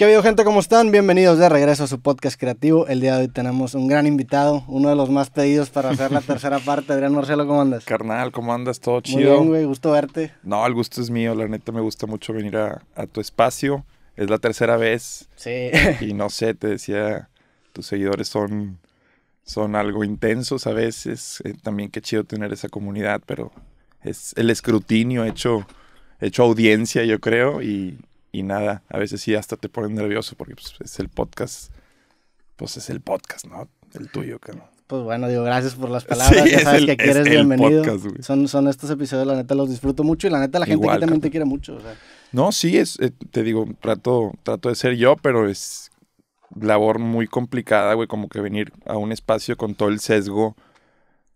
¿Qué ha habido gente? ¿Cómo están? Bienvenidos de regreso a su podcast creativo. El día de hoy tenemos un gran invitado, uno de los más pedidos para hacer la tercera parte. Adrián Marcelo, ¿cómo andas? Carnal, ¿cómo andas? Todo chido. Muy bien, güey, gusto verte. No, el gusto es mío, la neta me gusta mucho venir a, tu espacio. Es la tercera vez. Sí. Y no sé, te decía, tus seguidores son, son algo intensos a veces. Eh, también qué chido tener esa comunidad, pero es el escrutinio hecho, hecho audiencia, yo creo, y y nada, a veces sí hasta te ponen nervioso porque pues, es el podcast, pues es el podcast, ¿no? El tuyo, cabrón. Pues bueno, digo, gracias por las palabras. ya sabes que aquí eres bienvenido. son, son estos episodios, la neta, los disfruto mucho y la neta, la gente aquí también te quiere mucho. No, sí, es, eh, te digo, trato, trato de ser yo, pero es labor muy complicada, güey, como que venir a un espacio con todo el sesgo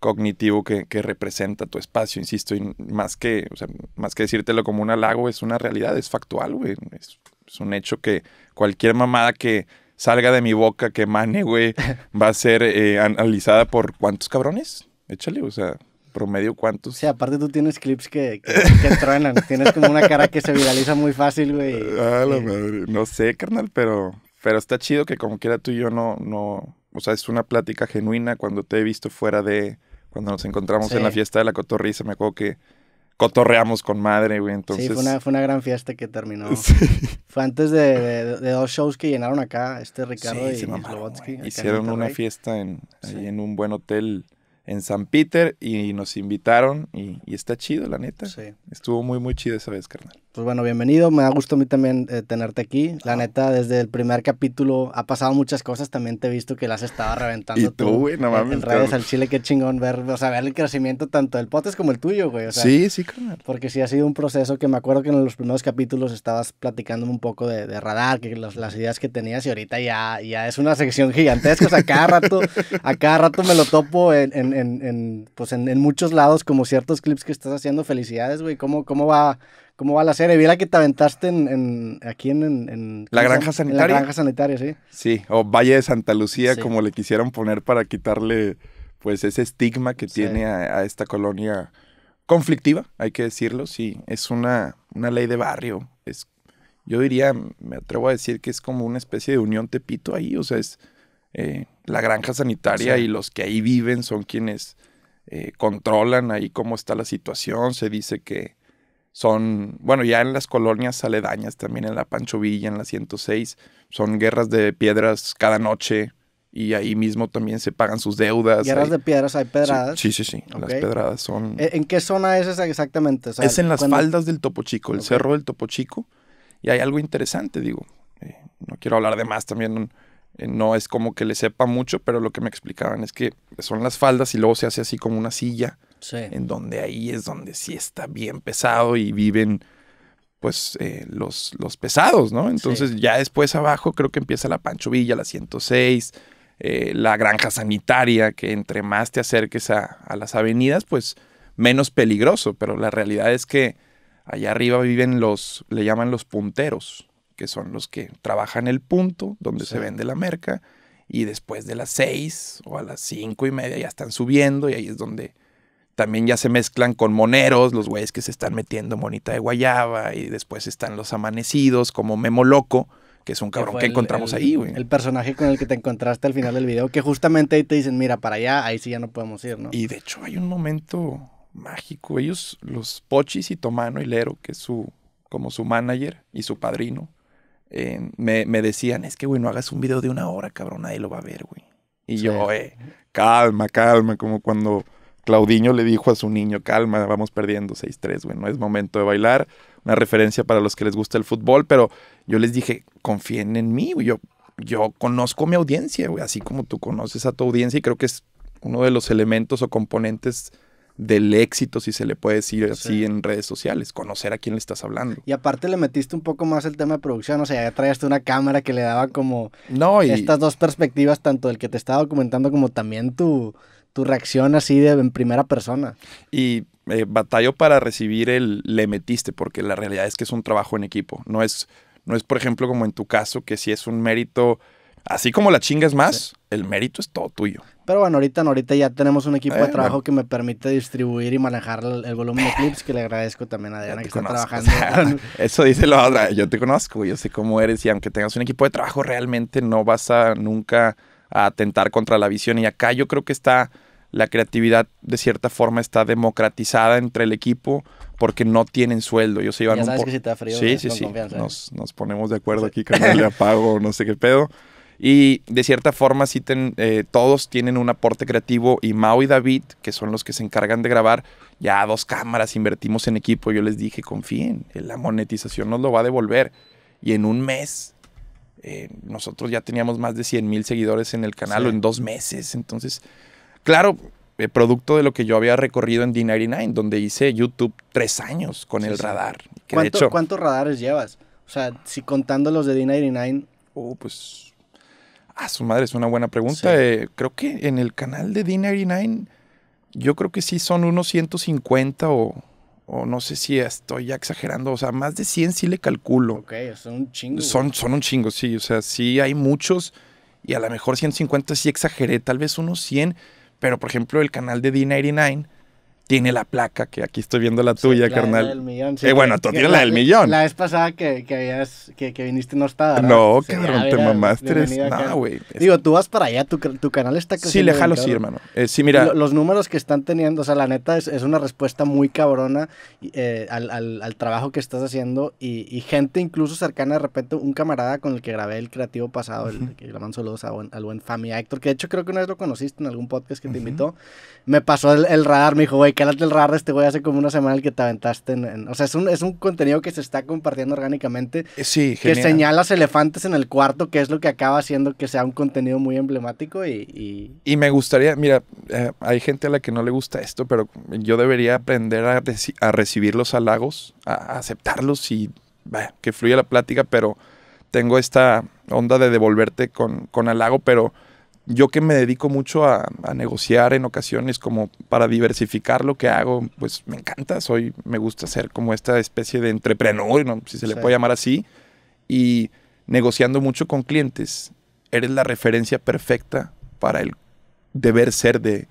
cognitivo que, representa tu espacio, insisto, y más que, o sea, más que decírtelo como un halago, es una realidad, es factual, güey. Es, un hecho que cualquier mamada que salga de mi boca, que mane, güey, va a ser eh, analizada por cuántos cabrones. Échale, o sea, promedio cuántos. Sí, aparte tú tienes clips que, que, truenan, tienes como una cara que se viraliza muy fácil, güey. Ah, la madre. No sé, carnal, pero, pero está chido que como quiera tú y yo no, no, o sea, es una plática genuina cuando te he visto fuera de, cuando nos encontramos en la fiesta de la cotorriza, me acuerdo que cotorreamos con madre, güey. Entonces... Sí, fue una, gran fiesta que terminó. Fue antes de, dos shows que llenaron acá, este Ricardo y Slovotsky. Hicieron una fiesta en, ahí en un buen hotel en San Peter y nos invitaron y, y está chido, la neta. Estuvo muy, muy chido esa vez, carnal. Pues bueno, bienvenido. Me ha gustado a mí también eh, tenerte aquí. La ah. neta, desde el primer capítulo ha pasado muchas cosas. También te he visto que las estado reventando. y tú, güey, no mames. En redes al chile, qué chingón ver, el crecimiento tanto del potes como el tuyo, güey. O sí, sí, carnal. Porque sí ha sido un proceso que me acuerdo que en los primeros capítulos estabas platicándome un poco de, radar, que las ideas que tenías y ahorita ya, ya es una sección gigantesca. O sea, cada rato, a cada rato me lo topo en, en, en, en pues en, muchos lados como ciertos clips que estás haciendo. Felicidades, güey. ¿Cómo, cómo va? cómo va la serie. Vi la que te aventaste en, aquí en, la granja sanitaria. la granja sanitaria, sí. Sí, o Valle de Santa Lucía, como le quisieron poner para quitarle pues ese estigma que tiene a, esta colonia conflictiva, hay que decirlo, sí. Es una, una ley de barrio. Es, yo diría, me atrevo a decir que es como una especie de unión tepito ahí, o sea, es eh, la granja sanitaria y los que ahí viven son quienes... Eh, controlan ahí cómo está la situación, se dice que son, bueno, ya en las colonias aledañas, también en la Pancho Villa, en la 106, son guerras de piedras cada noche y ahí mismo también se pagan sus deudas. Guerras de piedras, hay pedradas. Sí, sí, sí, las pedradas son... ¿E, ¿En qué zona es esa exactamente? es en las faldas del Topo Chico, el cerro del Topo Chico, y hay algo interesante, digo, eh, no quiero hablar de más también... Eh, no es como que le sepa mucho, pero lo que me explicaban es que son las faldas y luego se hace así como una silla en donde ahí es donde sí está bien pesado y viven pues eh, los, los pesados, ¿no? Entonces ya después abajo creo que empieza la Pancho Villa, la 106, eh, la granja sanitaria, que entre más te acerques a, las avenidas, pues menos peligroso, pero la realidad es que allá arriba viven los, le llaman los punteros, que son los que trabajan el punto donde se vende la merca, y después de las 6 o a las cinco y media ya están subiendo y ahí es donde también ya se mezclan con moneros, los güeyes que se están metiendo monita de guayaba, y después están los amanecidos, como Memo Loco, que es un cabrón que, encontramos ahí, güey. El personaje con el que te encontraste al final del video, que justamente ahí te dicen, mira, para allá, ahí sí ya no podemos ir, ¿no? Y de hecho hay un momento mágico, ellos, los Pochis y Tomano y Lero, que es su, como su manager y su padrino, eh, me, decían, es que, güey, no hagas un video de una hora, cabrón, nadie lo va a ver, güey. Y yo, eh, calma, calma, como cuando Claudinho le dijo a su niño, calma, vamos perdiendo 6-3, güey, no es momento de bailar. Una referencia para los que les gusta el fútbol, pero yo les dije, confíen en mí, güey, yo, yo conozco mi audiencia, güey, así como tú conoces a tu audiencia y creo que es uno de los elementos o componentes del éxito, si se le puede decir así en redes sociales, conocer a quién le estás hablando. Y aparte le metiste un poco más el tema de producción, o sea, ya traías una cámara que le daba como no, estas dos perspectivas, tanto el que te estaba documentando como también tu, tu reacción así de en primera persona. Y eh, batallo para recibir el le metiste, porque la realidad es que es un trabajo en equipo. No es, no es por ejemplo, como en tu caso, que si es un mérito, así como la chingas más, el mérito es todo tuyo. Pero bueno, ahorita, ahorita ya tenemos un equipo de eh, trabajo que me permite distribuir y manejar el, volumen de clips, que le agradezco también a Diana que está trabajando. eso dice lo otra, yo te conozco, yo sé cómo eres y aunque tengas un equipo de trabajo, realmente no vas a nunca a atentar contra la visión. Y acá yo creo que está la creatividad de cierta forma está democratizada entre el equipo porque no tienen sueldo. yo se ya un que si sí, eh, sí, sí. ¿eh? Nos, ponemos de acuerdo aquí, no le apago, no sé qué pedo. Y de cierta forma, sí eh, todos tienen un aporte creativo y Mau y David, que son los que se encargan de grabar, ya dos cámaras, invertimos en equipo. Yo les dije, confíen, la monetización nos lo va a devolver. Y en un mes, nosotros ya teníamos más de 100 mil seguidores en el canal, o en dos meses. Entonces, Claro, eh, producto de lo que yo había recorrido en D99, donde hice YouTube tres años con el radar. ¿Cuántos radares llevas? O sea, si contando los de D99. Oh, uh, pues. Ah, su madre, es una buena pregunta. Eh, creo que en el canal de D99, yo creo que sí son unos 150 o, o no sé si estoy ya exagerando. O sea, más de 100 sí le calculo. Ok, son un chingo. Son, son un chingo, sí. O sea, sí hay muchos y a lo mejor 150 sí exageré, tal vez unos 100 pero, por ejemplo, el canal de D99 tiene la placa, que aquí estoy viendo la tuya, carnal. La del millón, eh, bueno, tú tienes la, del millón. La vez pasada que, que, habías, viniste no estaba. No, cabrón, te mamaste. No, güey. Digo, tú vas para allá, tu, canal está creciendo. Sí, déjalo sí, hermano. Eh, sí, mira. Los, números que están teniendo, o sea, la neta es, una respuesta muy cabrona eh, al, trabajo que estás haciendo y, gente incluso cercana, de repente, un camarada con el que grabé el creativo pasado, el, que graban saludos al buen, family actor que de hecho creo que una vez lo conociste en algún podcast que te invitó, me pasó el, el radar, me dijo, güey, que que el te este güey hace como una semana el que te aventaste. En, o sea, es un, es un contenido que se está compartiendo orgánicamente. Eh, sí, genial. Que señalas elefantes en el cuarto, que es lo que acaba haciendo que sea un contenido muy emblemático y... me gustaría, mira, eh, hay gente a la que no le gusta esto, pero yo debería aprender a, recibir los halagos, a, aceptarlos y que fluya la plática, pero tengo esta onda de devolverte con, con halago, pero yo que me dedico mucho a, negociar en ocasiones como para diversificar lo que hago, pues me encanta, soy, me gusta ser como esta especie de entrepreneur, ¿no? si se le puede llamar así, y negociando mucho con clientes, eres la referencia perfecta para el deber ser de,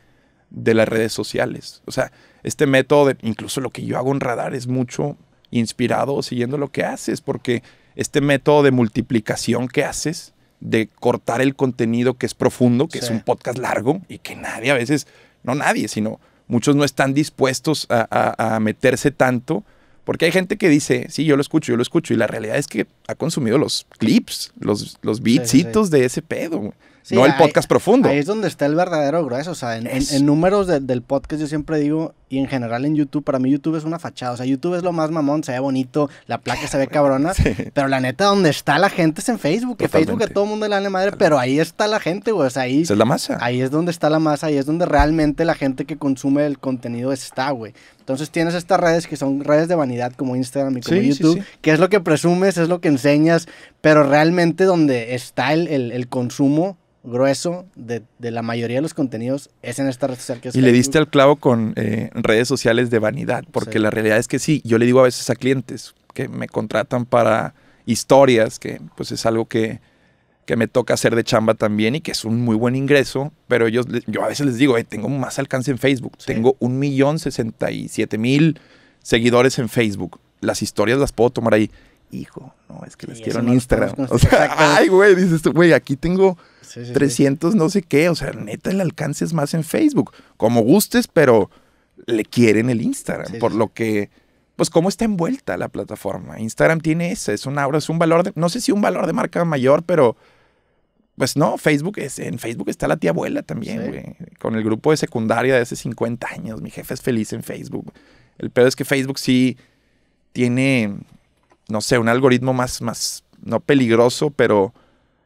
de las redes sociales. O sea, este método, incluso lo que yo hago en radar es mucho inspirado siguiendo lo que haces, porque este método de multiplicación que haces, de cortar el contenido que es profundo, que es un podcast largo y que nadie a veces, no nadie, sino muchos no están dispuestos a, meterse tanto, porque hay gente que dice, sí, yo lo escucho, yo lo escucho, y la realidad es que ha consumido los clips, los, los de ese pedo no el podcast profundo. Ahí es donde está el verdadero grueso. O sea, en, números del podcast yo siempre digo, y en general en YouTube, para mí YouTube es una fachada. O sea, YouTube es lo más mamón, se ve bonito, la placa se ve cabrona. Pero la neta, donde está la gente es en Facebook. Que Facebook a todo el mundo le da madre, pero ahí está la gente, güey. O sea, ahí. es la masa. Ahí es donde está la masa, ahí es donde realmente la gente que consume el contenido está, güey. Entonces tienes estas redes que son redes de vanidad como Instagram y como YouTube, que es lo que presumes, es lo que enseñas, pero realmente donde está el, consumo grueso de, la mayoría de los contenidos es en estas redes sociales. Y le diste al clavo con eh, redes sociales de vanidad, porque la realidad es que sí, yo le digo a veces a clientes que me contratan para historias, que pues es algo que que me toca hacer de chamba también y que es un muy buen ingreso, pero ellos, yo a veces les digo, tengo más alcance en Facebook, tengo un millón sesenta y siete mil seguidores en Facebook, las historias las puedo tomar ahí. Hijo, no, es que les quiero en Instagram. O sea, ay, güey, dices tú, güey, aquí tengo 300 no sé qué, o sea, neta el alcance es más en Facebook, como gustes, pero le quieren el Instagram, por lo que pues cómo está envuelta la plataforma. Instagram tiene eso. es un aura, es un valor no sé si un valor de marca mayor, pero pues no, Facebook es, en Facebook está la tía abuela también, güey. Con el grupo de secundaria de hace 50 años. Mi jefe es feliz en Facebook. El peor es que Facebook sí tiene, no sé, un algoritmo más, más, no peligroso, pero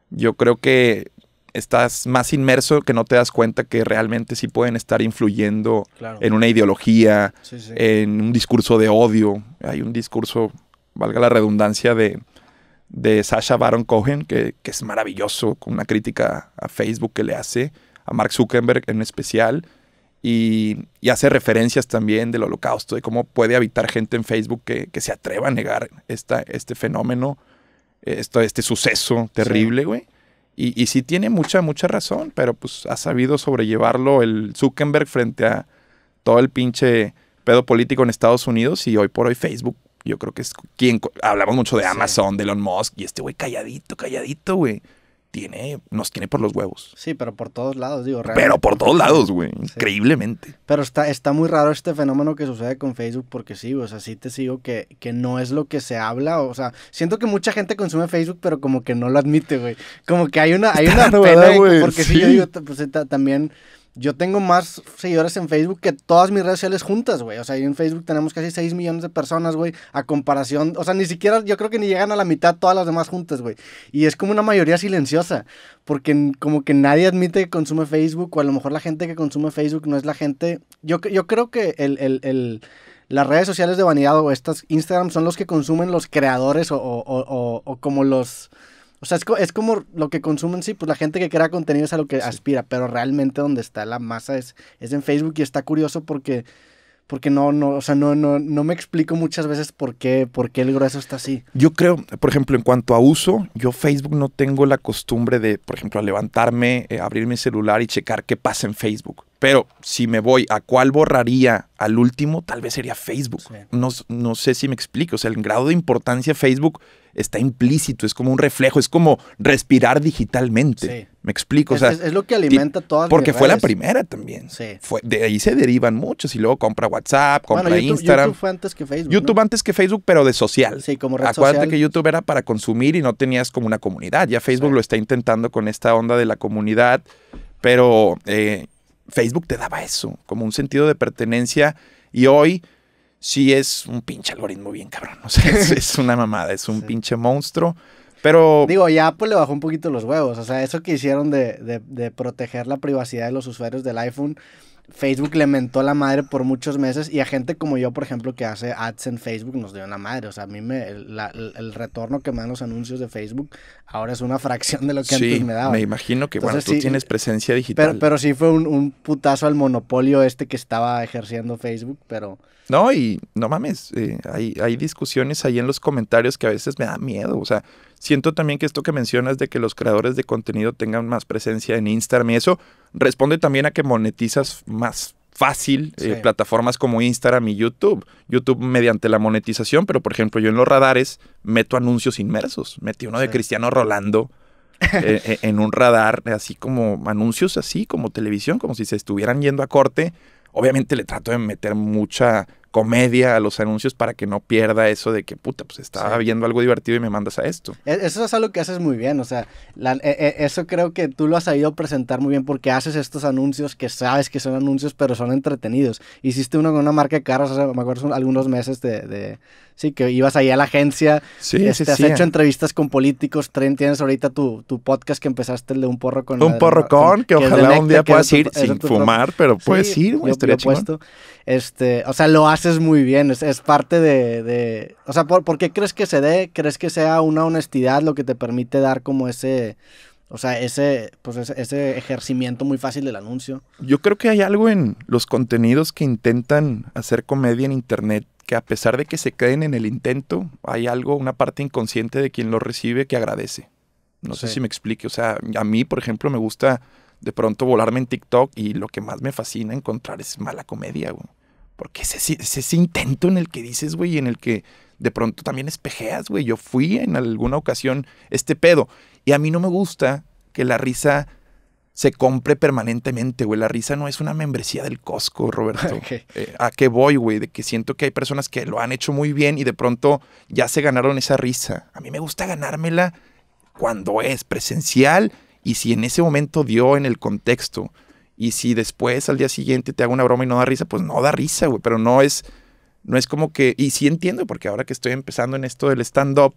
yo creo que estás más inmerso que no te das cuenta que realmente sí pueden estar influyendo en una ideología, en un discurso de odio. Hay un discurso, valga la redundancia, de, de Sasha Baron Cohen, que, es maravilloso, con una crítica a Facebook que le hace, a Mark Zuckerberg en especial, y, hace referencias también del holocausto, de cómo puede habitar gente en Facebook que, se atreva a negar esta, este fenómeno, esto, este suceso terrible, güey. Y, y sí tiene mucha, mucha razón, pero pues ha sabido sobrellevarlo el Zuckerberg frente a todo el pinche pedo político en Estados Unidos y hoy por hoy Facebook yo creo que es quien hablamos mucho de Amazon, de Elon Musk, y este güey calladito, calladito, güey. Tiene, nos tiene por los huevos. Sí, pero por todos lados, digo, realmente. Pero por todos lados, güey, increíblemente. Pero está, está muy raro este fenómeno que sucede con Facebook porque sí, o sea, sí te sigo que, que no es lo que se habla, o sea, siento que mucha gente consume Facebook, pero como que no lo admite, güey. Como que hay una, hay una pena, porque sí. yo digo, pues, también, yo tengo más seguidores en Facebook que todas mis redes sociales juntas, güey. O sea, en Facebook tenemos casi 6 millones de personas, güey. A comparación, o sea, ni siquiera, yo creo que ni llegan a la mitad todas las demás juntas, güey. Y es como una mayoría silenciosa, porque como que nadie admite que consume Facebook, o a lo mejor la gente que consume Facebook no es la gente. Yo, yo creo que el, las redes sociales de vanidad o estas Instagram son los que consumen los creadores o como los o sea, es, como lo que consumen, sí, pues la gente que crea contenido es a lo que aspira, pero realmente donde está la masa es, es en Facebook y está curioso porque, porque no, no, sea, no, no, me explico muchas veces por qué, por qué el grueso está así. Yo creo, por ejemplo, en cuanto a uso, yo Facebook no tengo la costumbre de, por ejemplo, levantarme, eh, abrir mi celular y checar qué pasa en Facebook. Pero si me voy a cuál borraría al último, tal vez sería Facebook. No, no, sé si me explico. O sea, el grado de importancia de Facebook está implícito, es como un reflejo, es como respirar digitalmente. Me explico. sea, es, lo que alimenta todas Porque fue la primera también. Sí. Fue, de ahí se derivan muchos. Y luego compra WhatsApp, compra Instagram. YouTube fue antes que Facebook. YouTube antes que Facebook, pero de social. Sí, como red Acuérdate que YouTube era para consumir y no tenías como una comunidad. Ya Facebook lo está intentando con esta onda de la comunidad, pero. Eh, Facebook te daba eso, como un sentido de pertenencia. Y hoy sí es un pinche algoritmo bien cabrón. O sea, es, una mamada, es un pinche monstruo. Pero. Digo, ya pues le bajó un poquito los huevos. O sea, eso que hicieron de, proteger la privacidad de los usuarios del iPhone, Facebook le mentó la madre por muchos meses y a gente como yo, por ejemplo, que hace ads en Facebook nos dio una madre. O sea, a mí me, el, retorno que me dan los anuncios de Facebook ahora es una fracción de lo que antes me daba. Me imagino que, bueno, tú tienes eh, presencia digital. Pero, pero sí fue un, putazo al monopolio este que estaba ejerciendo Facebook, pero... No, y no mames, eh, hay, discusiones ahí en los comentarios que a veces me da miedo. O sea, siento también que esto que mencionas de que los creadores de contenido tengan más presencia en Instagram y eso responde también a que monetizas más fácil eh, plataformas como Instagram y YouTube. YouTube mediante la monetización, pero por ejemplo yo en los radares meto anuncios inmersos. Metí uno de Cristiano Rolando. Eh, en un radar, así como anuncios así, como televisión, como si se estuvieran yendo a corte, obviamente le trato de meter mucha comedia a los anuncios para que no pierda eso de que, puta, pues estaba viendo algo divertido y me mandas a esto. E-, eso es algo que haces muy bien, o sea, e-, e-, eso creo que tú lo has sabido presentar muy bien porque haces estos anuncios que sabes que son anuncios, pero son entretenidos. Hiciste uno con una marca de carros, me acuerdo, son algunos meses de Sí, que ibas ahí a la agencia, sí, este, has hecho entrevistas con políticos, tienes ahorita tu, podcast que empezaste el de Un Porro con... Un Porro con, que, ojalá un día puedas ir sin fumar, pero puedes ir, güey, estaría puesto, Este, o sea, lo haces muy bien, es, parte de, O sea, ¿por, qué crees que se dé? ¿Crees que sea una honestidad lo que te permite dar como ese... O sea, ese, pues ese, ejercimiento muy fácil del anuncio. Yo creo que hay algo en los contenidos que intentan hacer comedia en internet que a pesar de que se creen en el intento, hay algo, una parte inconsciente de quien lo recibe que agradece. No sé si me explique. O sea, a mí, por ejemplo, me gusta de pronto volarme en TikTok y lo que más me fascina encontrar es mala comedia, güey. Porque es ese, ese intento en el que dices, güey, en el que de pronto también espejeas, güey. Yo fui en alguna ocasión este pedo. Y a mí no me gusta que la risa se compre permanentemente, güey. La risa no es una membresía del Costco, Roberto. Eh, ¿A qué voy, güey? De que siento que hay personas que lo han hecho muy bien y de pronto ya se ganaron esa risa. A mí me gusta ganármela cuando es presencial y si en ese momento dio en el contexto. Y si después al día siguiente te hago una broma y no da risa, pues no da risa, güey. Pero no es, no es como que. Y sí entiendo, porque ahora que estoy empezando en esto del stand-up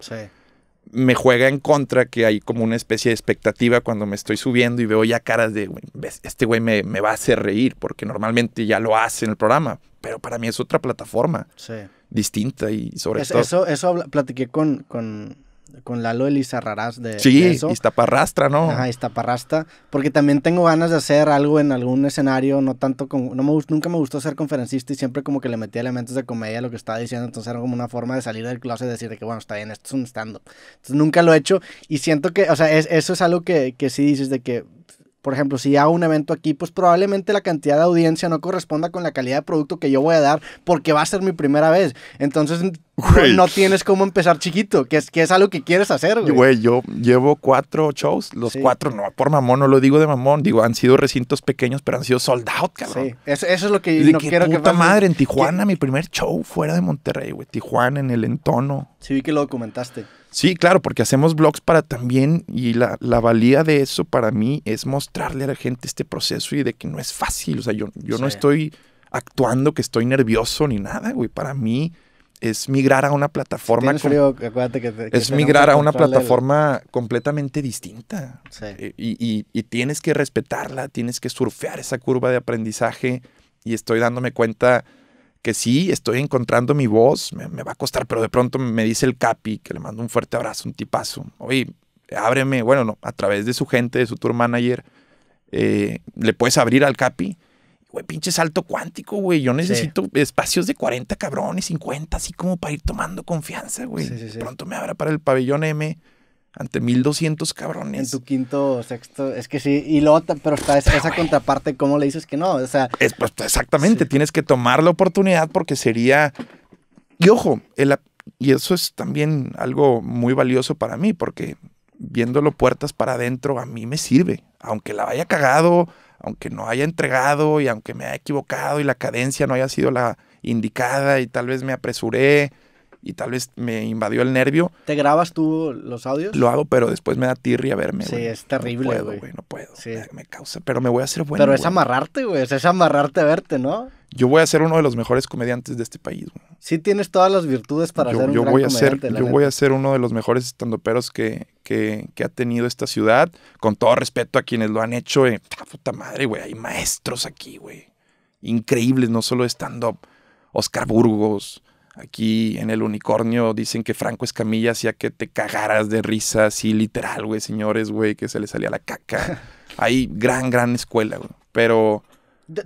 me juega en contra que hay como una especie de expectativa cuando me estoy subiendo y veo ya caras de, este güey me, va a hacer reír, porque normalmente ya lo hace en el programa, pero para mí es otra plataforma distinta y sobre todo... Eso, eso platiqué con, con con Lalo Elizarrarás de Sí, eso. Iztaparrastra, ¿no? Ajá, Iztaparrastra, porque también tengo ganas de hacer algo en algún escenario, no tanto como. no me, nunca me gustó ser conferencista y siempre como que le metía elementos de comedia a lo que estaba diciendo, entonces era como una forma de salir del closet y decir de que bueno, está bien, esto es un stand-up. Entonces nunca lo he hecho y siento que, o sea, eso es algo que, que sí dices de que por ejemplo, si hago un evento aquí, pues probablemente la cantidad de audiencia no corresponda con la calidad de producto que yo voy a dar porque va a ser mi primera vez. Entonces, no, tienes cómo empezar chiquito, que es, que es algo que quieres hacer, güey. Güey, yo llevo cuatro shows, los cuatro, no, por mamón, no lo digo de mamón, digo, han sido recintos pequeños, pero han sido sold out, cabrón. Sí, eso, es lo que yo. no quiero que Puta madre, en Tijuana, mi primer show fuera de Monterrey, güey, Tijuana, en el entono. Sí, vi que lo documentaste. Sí, claro, porque hacemos blogs para también, y la, valía de eso para mí es mostrarle a la gente este proceso y de que no es fácil. O sea, yo, yo no estoy actuando que estoy nervioso ni nada, güey. Para mí es migrar a una plataforma. que es migrar a una plataforma completamente distinta. Eh, y, y, y tienes que respetarla, tienes que surfear esa curva de aprendizaje. Y estoy dándome cuenta que sí, estoy encontrando mi voz, me, va a costar, pero de pronto me dice el Capi, que le mando un fuerte abrazo, un tipazo, oye, ábreme, bueno, no, a través de su gente, de su tour manager, eh, le puedes abrir al Capi. Güey, pinche salto cuántico, güey. Yo necesito espacios de 40 cabrones, 50, así como para ir tomando confianza, güey. Pronto me abra para el pabellón M ante 1200 cabrones. En tu quinto sexto, es que sí, y luego, pero está esa, contraparte, ¿cómo le dices que no? O sea, pues, exactamente, tienes que tomar la oportunidad porque sería, y ojo, y eso es también algo muy valioso para mí, porque viéndolo puertas para adentro, a mí me sirve, aunque la haya cagado, aunque no haya entregado y aunque me haya equivocado y la cadencia no haya sido la indicada y tal vez me apresuré y tal vez me invadió el nervio. ¿Te grabas tú los audios? Lo hago, pero después me da a verme. Sí, es terrible. No puedo, güey, no puedo. Sí. Me causa, pero me voy a hacer bueno. Pero es amarrarte, güey, es amarrarte a verte, ¿no? Yo voy a ser uno de los mejores comediantes de este país, güey. Sí tienes todas las virtudes para yo, ser un voy a ser, Yo voy a ser uno de los mejores estandoperos que, que, ha tenido esta ciudad. Con todo respeto a quienes lo han hecho. Eh, ¡ah, puta madre, güey, hay maestros aquí, güey. Increíbles, no solo stand-up. Oscar Burgos, Aquí en el unicornio dicen que Franco Escamilla hacía que te cagaras de risa, así literal, güey, señores, güey, que se le salía la caca. Hay gran, gran escuela, güey. Pero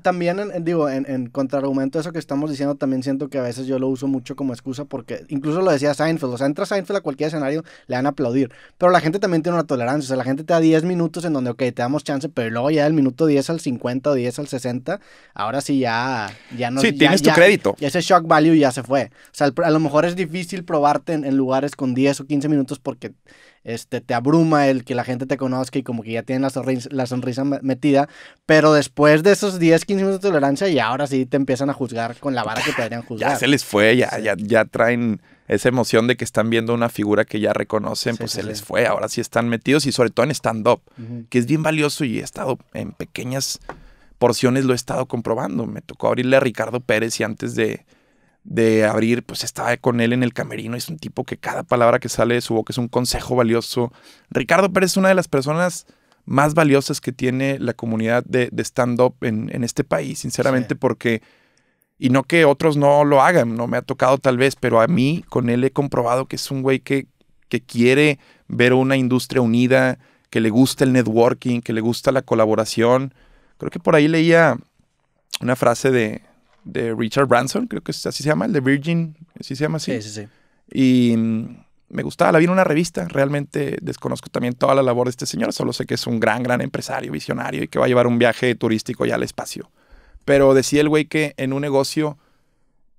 también, digo, en, contraargumento a eso que estamos diciendo, también siento que a veces yo lo uso mucho como excusa porque incluso lo decía Seinfeld, o sea, entra Seinfeld a cualquier escenario, le van a aplaudir, pero la gente también tiene una tolerancia, o sea, la gente te da 10 minutos en donde, ok, te damos chance, pero luego ya del minuto 10 al 50 o 10 al 60, ahora sí ya, ya no... Sí, tienes tu crédito. Y ese shock value ya se fue. O sea, a lo mejor es difícil probarte en lugares con 10 o 15 minutos porque este, te abruma el que la gente te conozca y como que ya tienen la sonrisa, metida, pero después de esos 10, 15 minutos de tolerancia y ahora sí te empiezan a juzgar con la vara que te deberían juzgar. Ya se les fue, ya, ya, traen esa emoción de que están viendo una figura que ya reconocen, pues se les fue, ahora sí están metidos y sobre todo en stand-up, que es bien valioso y he estado en pequeñas porciones lo he estado comprobando. Me tocó abrirle a Ricardo Pérez y antes de de abrir, pues estaba con él en el camerino. Es un tipo que cada palabra que sale de su boca es un consejo valioso. Ricardo Pérez es una de las personas más valiosas que tiene la comunidad de, stand-up en, este país, sinceramente, porque, y no que otros no lo hagan, no me ha tocado tal vez, pero a mí con él he comprobado que es un güey que, que quiere ver una industria unida, que le gusta el networking, que le gusta la colaboración. Creo que por ahí leía una frase de, de Richard Branson, creo que así se llama, el de Virgin, así se llama así. Sí, sí, sí. Y mm, me gustaba, la vi en una revista, realmente desconozco también toda la labor de este señor, solo sé que es un gran, gran empresario, visionario y que va a llevar un viaje turístico ya al espacio. Pero decía el güey que en un negocio,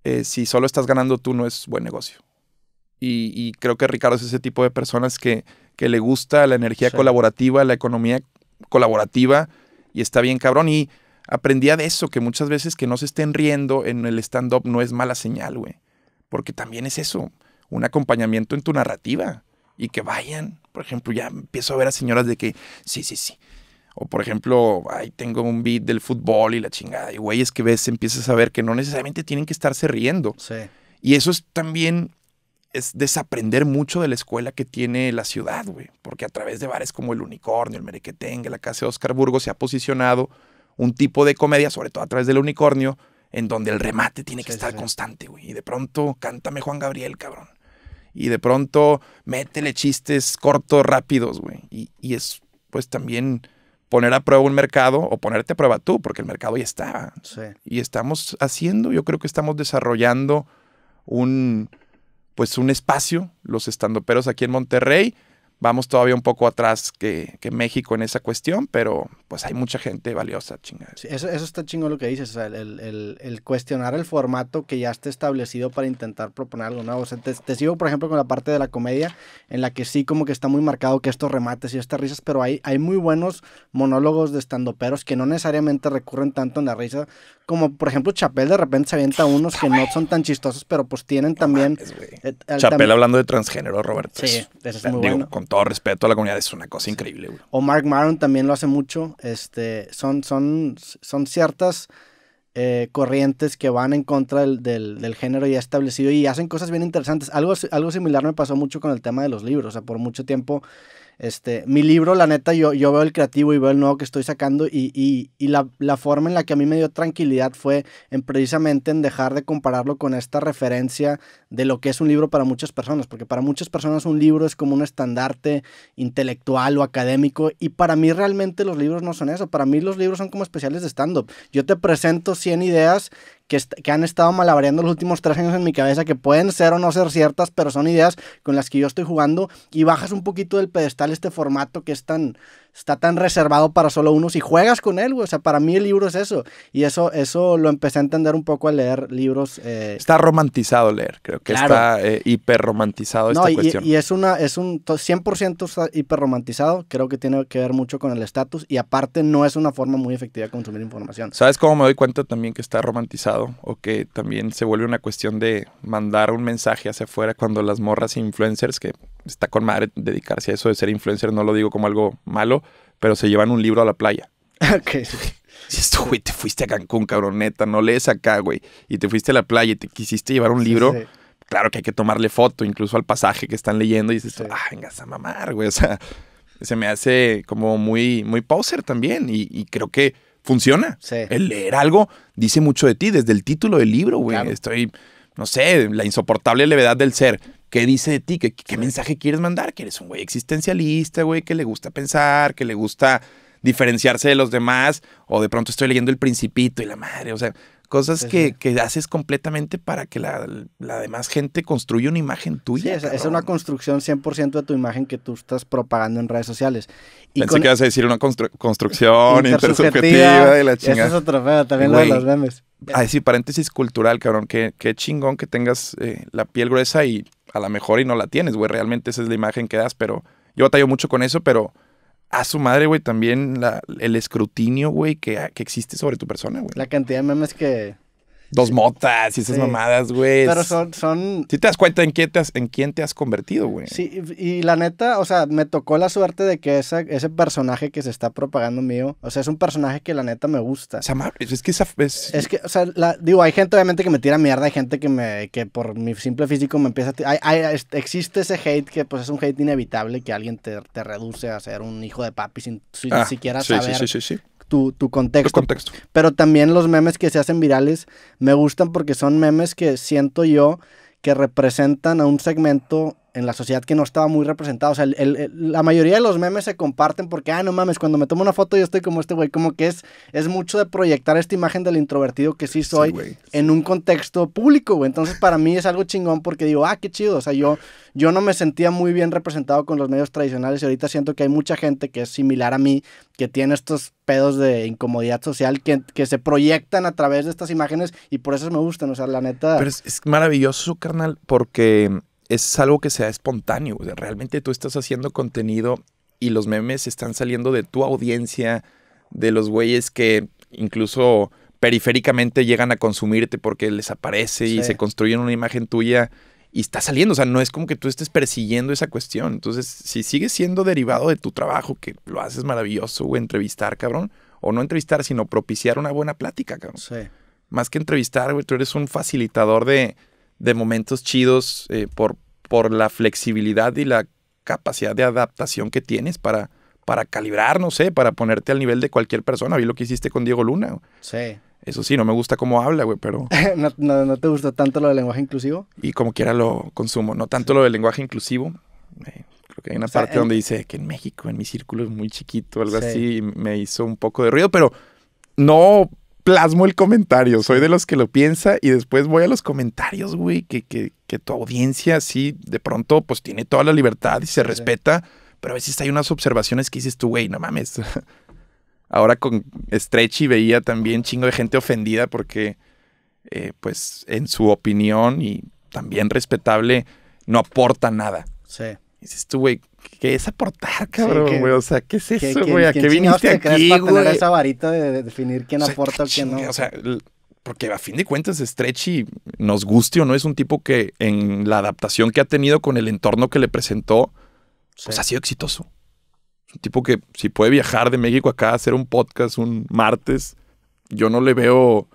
eh, si solo estás ganando tú, no es buen negocio. Y, creo que Ricardo es ese tipo de personas que, le gusta la energía colaborativa, la economía colaborativa, y está bien cabrón. Y aprendía de eso, que muchas veces que no se estén riendo en el stand-up no es mala señal, güey. Porque también es eso, un acompañamiento en tu narrativa. Y que vayan, por ejemplo, ya empiezo a ver a señoras de que, sí, sí, sí. O por ejemplo, ahí tengo un beat del fútbol y la chingada. Y güey es que ves, empiezas a ver que no necesariamente tienen que estarse riendo. Sí. Y eso es también es desaprender mucho de la escuela que tiene la ciudad, güey. Porque a través de bares como el Unicornio, el Merequetengue, la Casa de Oscar Burgos se ha posicionado un tipo de comedia, sobre todo a través del unicornio, en donde el remate tiene que estar constante, güey. Y de pronto, cántame Juan Gabriel, cabrón. Y de pronto, métele chistes cortos, rápidos, güey. Y, es, pues también poner a prueba un mercado o ponerte a prueba tú, porque el mercado ya está. Y estamos haciendo, yo creo que estamos desarrollando un, pues un espacio, los estandoperos aquí en Monterrey, vamos todavía un poco atrás que, México en esa cuestión, pero pues hay mucha gente valiosa, chingada. eso, está chingo lo que dices, el, cuestionar el formato que ya está establecido para intentar proponer algo nuevo. te, sigo, por ejemplo, con la parte de la comedia, en la que sí como que está muy marcado que estos remates y estas risas, pero hay, hay muy buenos monólogos de estandoperos que no necesariamente recurren tanto en la risa como por ejemplo Chapel de repente se avienta unos que no son tan chistosos, pero pues tienen también... Eh, Chapel hablando de transgénero, Roberto. Sí, pues, Con todo respeto a la comunidad, es una cosa increíble. O Mark Maron también lo hace mucho. Este, son, son, son ciertas eh, corrientes que van en contra del, género ya establecido y hacen cosas bien interesantes. Algo, algo similar me pasó mucho con el tema de los libros. O sea, por mucho tiempo este, mi libro, la neta, yo, veo el creativo y veo el nuevo que estoy sacando y, y, la, forma en la que a mí me dio tranquilidad fue precisamente en dejar de compararlo con esta referencia de lo que es un libro para muchas personas, porque para muchas personas un libro es como un estandarte intelectual o académico y para mí realmente los libros no son eso, para mí los libros son como especiales de stand-up. Yo te presento 100 ideas que, han estado malabareando los últimos tres años en mi cabeza, que pueden ser o no ser ciertas, pero son ideas con las que yo estoy jugando y bajas un poquito del pedestal este formato que es tan, está tan reservado para solo unos y juegas con él, güey. O sea, para mí el libro es eso. Y eso, eso lo empecé a entender un poco al leer libros. Eh, está romantizado leer, creo que está eh, hiperromantizado esta y, cuestión. Y es, una, es un 100% hiperromantizado. Creo que tiene que ver mucho con el estatus. Y aparte, no es una forma muy efectiva de consumir información. ¿Sabes cómo me doy cuenta también que está romantizado? O que también se vuelve una cuestión de mandar un mensaje hacia afuera cuando las morras influencers, que está con madre dedicarse a eso de ser influencer, no lo digo como algo malo, pero se llevan un libro a la playa. Ok. Si esto, güey, te fuiste a Cancún, cabroneta, no lees acá, güey, y te fuiste a la playa y te quisiste llevar un libro, claro que hay que tomarle foto, incluso al pasaje que están leyendo, y dices, ah, vengas a mamar, güey, o sea, se me hace como muy, muy poser también, y, creo que funciona. El leer algo dice mucho de ti, desde el título del libro, güey, estoy, no sé, la insoportable levedad del ser ¿Qué dice de ti? ¿Qué, mensaje quieres mandar? Que eres un güey existencialista, güey, que le gusta pensar, que le gusta diferenciarse de los demás, o de pronto estoy leyendo El Principito y la madre, o sea, cosas que, haces completamente para que la, demás gente construya una imagen tuya. Sí, es, una construcción 100% de tu imagen que tú estás propagando en redes sociales. Y Pensé que ibas a decir una construcción intersubjetiva de la chingada. Eso es otra feo, también lo de los memes. Ah, sí, paréntesis cultural, cabrón. Qué, chingón que tengas eh, la piel gruesa y a lo mejor y no la tienes, güey. Realmente esa es la imagen que das, pero yo batallo mucho con eso, pero a su madre, güey, también la, el escrutinio, güey, que, que, existe sobre tu persona, güey. La cantidad de memes que, Dos motas y esas mamadas, güey. Pero son, Si te das cuenta en quién te has, en quién te has convertido, güey. Sí, y la neta, o sea, me tocó la suerte de que esa, ese personaje que se está propagando mío, o sea, es un personaje que la neta me gusta. Es, es que esa... Es... que, o sea, digo, hay gente obviamente que me tira mierda, hay gente que me que por mi simple físico me empieza a... Hay, existe ese hate que pues es un hate inevitable que alguien te, reduce a ser un hijo de papi sin, sin ah, siquiera sí, saber sí, tu, contexto. contexto. Pero también los memes que se hacen virales me gustan porque son memes que siento yo que representan a un segmento en la sociedad que no estaba muy representada. O sea, el, la mayoría de los memes se comparten porque, ah, no mames, cuando me tomo una foto yo estoy como este güey, como que es, es mucho de proyectar esta imagen del introvertido que sí soy en un contexto público, güey. Entonces, para mí es algo chingón porque digo, ah, qué chido. O sea, yo, yo no me sentía muy bien representado con los medios tradicionales y ahorita siento que hay mucha gente que es similar a mí, que tiene estos pedos de incomodidad social que, se proyectan a través de estas imágenes y por eso me gustan, o sea, la neta. Pero es, es maravilloso, carnal, porque es algo que sea espontáneo. realmente tú estás haciendo contenido y los memes están saliendo de tu audiencia, de los güeyes que incluso periféricamente llegan a consumirte porque les aparece y se construyen una imagen tuya y está saliendo. O sea, no es como que tú estés persiguiendo esa cuestión. Entonces, si sigues siendo derivado de tu trabajo, que lo haces maravilloso, entrevistar, cabrón, o no entrevistar, sino propiciar una buena plática, cabrón. Sí. Más que entrevistar, tú eres un facilitador de, de momentos chidos eh, por, por la flexibilidad y la capacidad de adaptación que tienes para, para calibrar, no sé, para ponerte al nivel de cualquier persona. Vi lo que hiciste con Diego Luna. Sí. Eso sí, no me gusta cómo habla, güey, pero... ¿No, te gusta tanto lo del lenguaje inclusivo? Y como quiera lo consumo, no tanto lo del lenguaje inclusivo. creo que hay una parte donde dice que en México, en mi círculo es muy chiquito, algo así, me hizo un poco de ruido, pero no plasmo el comentario. Soy de los que lo piensa y después voy a los comentarios, güey, que, tu audiencia sí, de pronto, pues tiene toda la libertad y se respeta, pero a veces hay unas observaciones que dices tú, güey, no mames. Ahora con Stretchy veía también chingo de gente ofendida porque, eh, pues, en su opinión y también respetable, no aporta nada. Sí dices tú, güey, ¿qué es aportar, cabrón, o sea, ¿qué es eso, güey? ¿A qué viniste aquí, güey? tener esa varita de definir quién aporta o quién no? O sea, porque a fin de cuentas Stretchy, nos guste o no, es un tipo que en la adaptación que ha tenido con el entorno que le presentó, pues ha sido exitoso. un tipo que si puede viajar de México acá a hacer un podcast un martes, yo no le veo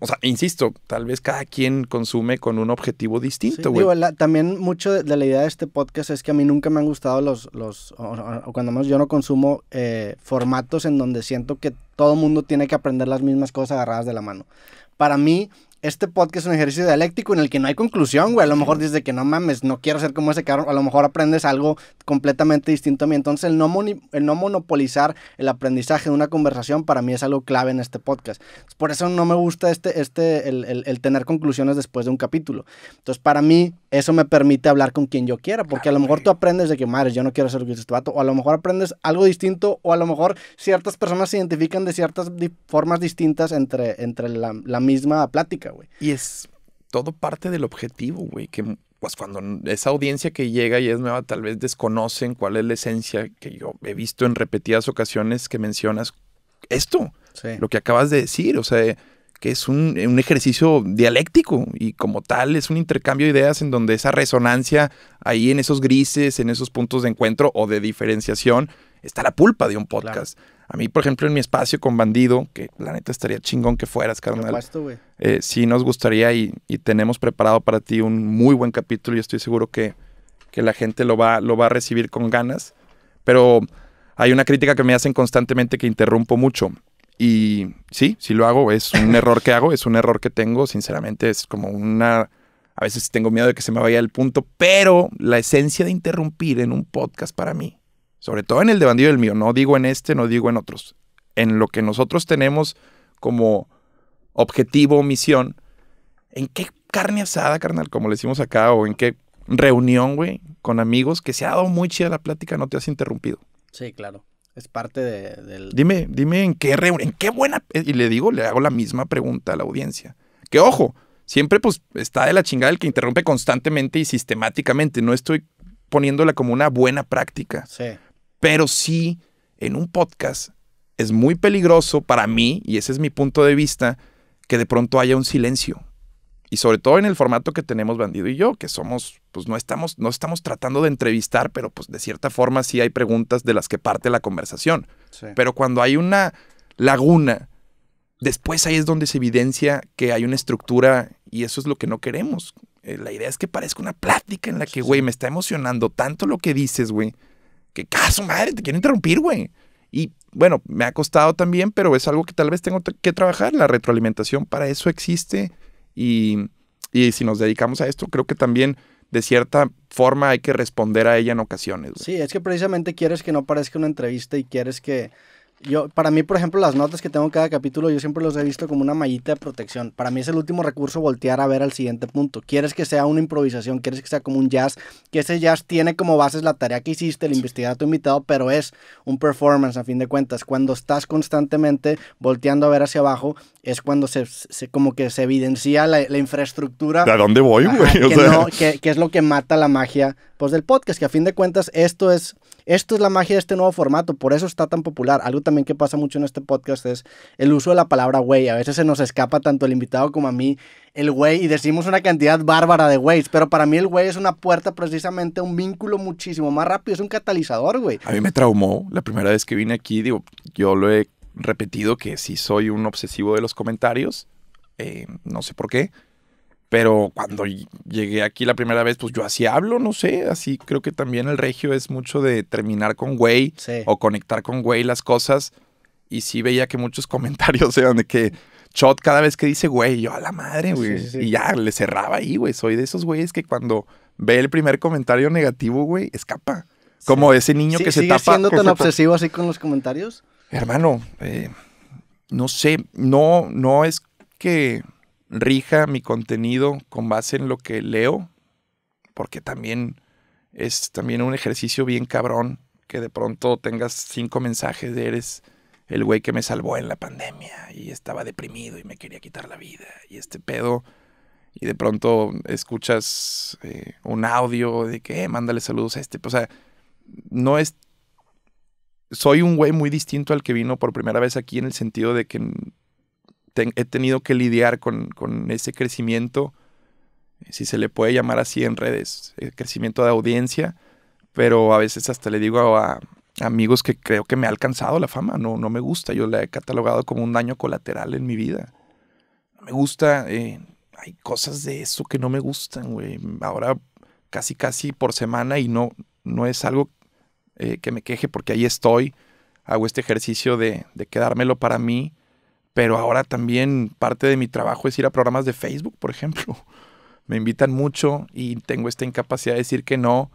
o sea, insisto, tal vez cada quien consume con un objetivo distinto, güey. también mucho de, la idea de este podcast es que a mí nunca me han gustado los, los o, cuando más yo no consumo eh, formatos en donde siento que todo mundo tiene que aprender las mismas cosas agarradas de la mano. Para mí, este podcast es un ejercicio dialéctico en el que no hay conclusión, güey. A lo mejor dices que no mames, no quiero ser como ese cabrón. A lo mejor aprendes algo completamente distinto a mí. Entonces, el no, el no monopolizar el aprendizaje de una conversación para mí es algo clave en este podcast. Por eso no me gusta este, este, el, el, tener conclusiones después de un capítulo. Entonces, para mí, eso me permite hablar con quien yo quiera, porque a lo ah, mejor tú aprendes de que, madre, yo no quiero ser este vato. O a lo mejor aprendes algo distinto, o a lo mejor ciertas personas se identifican de ciertas formas distintas entre, entre la, la misma plática. Y es todo parte del objetivo, güey, que pues cuando esa audiencia que llega y es nueva, tal vez desconocen cuál es la esencia que yo he visto en repetidas ocasiones que mencionas esto, lo que acabas de decir, o sea, que es un, un, ejercicio dialéctico y como tal es un intercambio de ideas en donde esa resonancia ahí en esos grises, en esos puntos de encuentro o de diferenciación, está la pulpa de un podcast. A mí, por ejemplo, en mi espacio con Bandido, que la neta estaría chingón que fueras, carnal. Eh, sí, nos gustaría y, tenemos preparado para ti un muy buen capítulo y estoy seguro que, que la gente lo va, lo va a recibir con ganas. Pero hay una crítica que me hacen constantemente que interrumpo mucho. Y sí, sí lo hago, es un error que hago, es un error que tengo, sinceramente es como una... A veces tengo miedo de que se me vaya el punto, pero la esencia de interrumpir en un podcast para mí sobre todo en el de Bandido del mío, no digo en este, no digo en otros, en lo que nosotros tenemos como objetivo, misión, en qué carne asada, carnal, como le decimos acá, o en qué reunión, güey, con amigos, que se ha dado muy chida la plática, no te has interrumpido. Sí, claro. Es parte de, del... Dime, dime en qué reunión, en qué buena... Y le digo, le hago la misma pregunta a la audiencia. Que ojo, siempre pues está de la chingada el que interrumpe constantemente y sistemáticamente. No estoy poniéndola como una buena práctica. Sí. Pero sí, en un podcast es muy peligroso para mí, y ese es mi punto de vista, que de pronto haya un silencio. Y sobre todo en el formato que tenemos Bandido y yo, que somos, pues no estamos, no estamos tratando de entrevistar, pero pues de cierta forma sí hay preguntas de las que parte la conversación. Pero cuando hay una laguna, después ahí es donde se evidencia que hay una estructura y eso es lo que no queremos. Eh, la idea es que parezca una plática en la que, güey, me está emocionando tanto lo que dices, güey, ¡Qué caso, ah, madre, te quiero interrumpir, güey. Y bueno, me ha costado también, pero es algo que tal vez tengo que trabajar. La retroalimentación para eso existe. Y, si nos dedicamos a esto, creo que también de cierta forma hay que responder a ella en ocasiones. Sí, es que precisamente quieres que no parezca una entrevista y quieres que yo, para mí, por ejemplo, las notas que tengo cada capítulo, yo siempre los he visto como una mallita de protección. Para mí es el último recurso voltear a ver al siguiente punto. Quieres que sea una improvisación, quieres que sea como un jazz, que ese jazz tiene como bases la tarea que hiciste, el investigar a tu invitado, pero es un performance a fin de cuentas. Cuando estás constantemente volteando a ver hacia abajo, es cuando se, como que se evidencia la, infraestructura. ¿De a dónde voy, güey? que, es lo que mata la magia pues, del podcast, que a fin de cuentas esto es esto es la magia de este nuevo formato, por eso está tan popular. Algo también que pasa mucho en este podcast es el uso de la palabra güey. A veces se nos escapa tanto el invitado como a mí el güey y decimos una cantidad bárbara de güeyes, pero para mí el güey es una puerta precisamente un vínculo muchísimo más rápido, es un catalizador, güey. A mí me traumó la primera vez que vine aquí, digo, yo lo he repetido que si soy un obsesivo de los comentarios, eh, no sé por qué pero cuando llegué aquí la primera vez, pues yo así hablo, no sé, así creo que también el regio es mucho de terminar con güey o conectar con güey las cosas. Y sí veía que muchos comentarios eran de que shot cada vez que dice güey, yo a la madre, güey. y ya le cerraba ahí, güey. Soy de esos güeyes que cuando ve el primer comentario negativo, güey, escapa. Como ese niño que se tapa. siendo tan obsesivo así con los comentarios? Hermano, eh, no sé, no, no es que rija mi contenido con base en lo que leo, porque también es también un ejercicio bien cabrón que de pronto tengas cinco mensajes de eres el güey que me salvó en la pandemia y estaba deprimido y me quería quitar la vida y este pedo. Y de pronto escuchas eh, un audio de que eh, mándale saludos a este. O sea, no es... Soy un güey muy distinto al que vino por primera vez aquí en el sentido de que he tenido que lidiar con, ese crecimiento, si se le puede llamar así en redes, el eh, crecimiento de audiencia, pero a veces hasta le digo a, amigos que creo que me ha alcanzado la fama, no, no me gusta, yo la he catalogado como un daño colateral en mi vida. No me gusta, eh, hay cosas de eso que no me gustan, güey. Ahora casi casi por semana y no, no es algo eh, que me queje porque ahí estoy, hago este ejercicio de, de quedármelo para mí pero ahora también parte de mi trabajo es ir a programas de Facebook, por ejemplo. Me invitan mucho y tengo esta incapacidad de decir que no.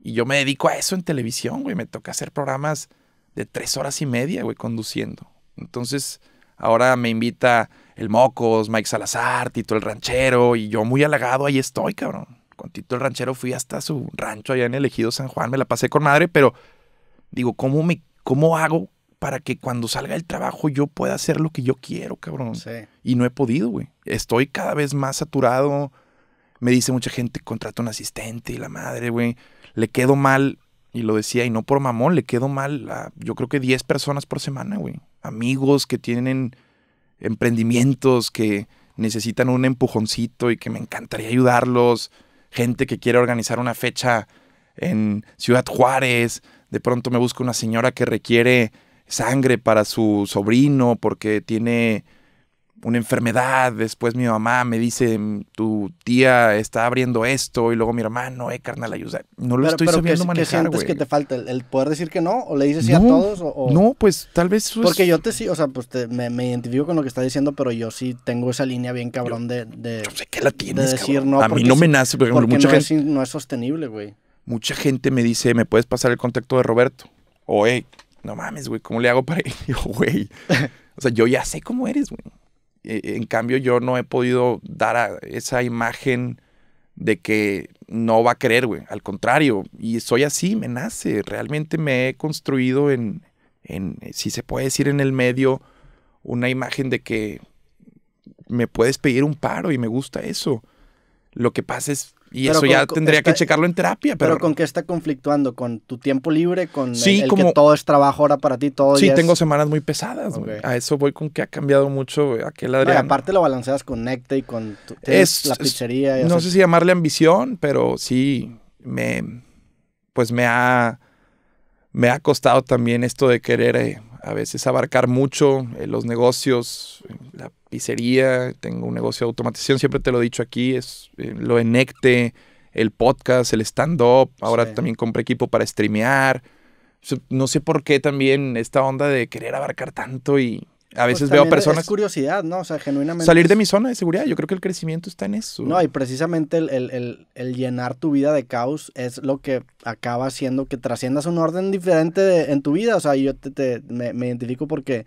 Y yo me dedico a eso en televisión, güey. Me toca hacer programas de tres horas y media, güey, conduciendo. Entonces, ahora me invita el Mocos, Mike Salazar, Tito el Ranchero, y yo muy halagado ahí estoy, cabrón. Con Tito el Ranchero fui hasta su rancho allá en el Ejido San Juan, me la pasé con madre, pero digo, ¿cómo, me, cómo hago para que cuando salga el trabajo yo pueda hacer lo que yo quiero, cabrón. Y no he podido, güey. Estoy cada vez más saturado. Me dice mucha gente, contrata un asistente y la madre, güey. Le quedo mal, y lo decía, y no por mamón, le quedo mal a yo creo que 10 personas por semana, güey. Amigos que tienen emprendimientos, que necesitan un empujoncito y que me encantaría ayudarlos. Gente que quiere organizar una fecha en Ciudad Juárez. De pronto me busca una señora que requiere sangre para su sobrino porque tiene una enfermedad. Después mi mamá me dice, mm, tu tía está abriendo esto. Y luego mi hermano, eh, carnal, ayuda. No lo estoy sabiendo manejar, ¿qué sientes que te falta? ¿El, poder decir que no? ¿O le dices sí a todos? No, pues tal vez... Porque yo te sí, o sea, pues me, identifico con lo que está diciendo, pero yo sí tengo esa línea bien cabrón de... de sé que la tienes, de decir no, A mí no me nace, porque no Es, no es sostenible, güey. Mucha gente me dice, ¿me puedes pasar el contacto de Roberto? O, hey, eh, no mames, güey, ¿cómo le hago para ello? Yo, güey, o sea, yo ya sé cómo eres, güey. E, en cambio, yo no he podido dar a esa imagen de que no va a creer, güey. Al contrario, y soy así, me nace. Realmente me he construido en, en, si se puede decir en el medio, una imagen de que me puedes pedir un paro y me gusta eso. Lo que pasa es y eso ya tendría que checarlo en terapia. Pero... ¿con qué está conflictuando? ¿Con tu tiempo libre? ¿Con el, que todo es trabajo ahora para ti? todo Sí, tengo semanas muy pesadas. A eso voy con que ha cambiado mucho wey, aquel Adrián. aparte lo balanceas con Necta y con tu, la pizzería. no sé si llamarle ambición, pero sí me... Pues me ha... Me ha costado también esto de querer... Eh, a veces abarcar mucho eh, los negocios, la pizzería, tengo un negocio de automatización, siempre te lo he dicho aquí, es eh, lo enecte, el podcast, el stand-up, ahora también compré equipo para streamear. No sé por qué también esta onda de querer abarcar tanto y a pues veces veo personas. Es curiosidad, ¿no? O sea, genuinamente. Salir de mi zona de seguridad. Yo creo que el crecimiento está en eso. No, y precisamente el, el, el, llenar tu vida de caos es lo que acaba haciendo que trasciendas un orden diferente en tu vida. O sea, yo te, me, identifico porque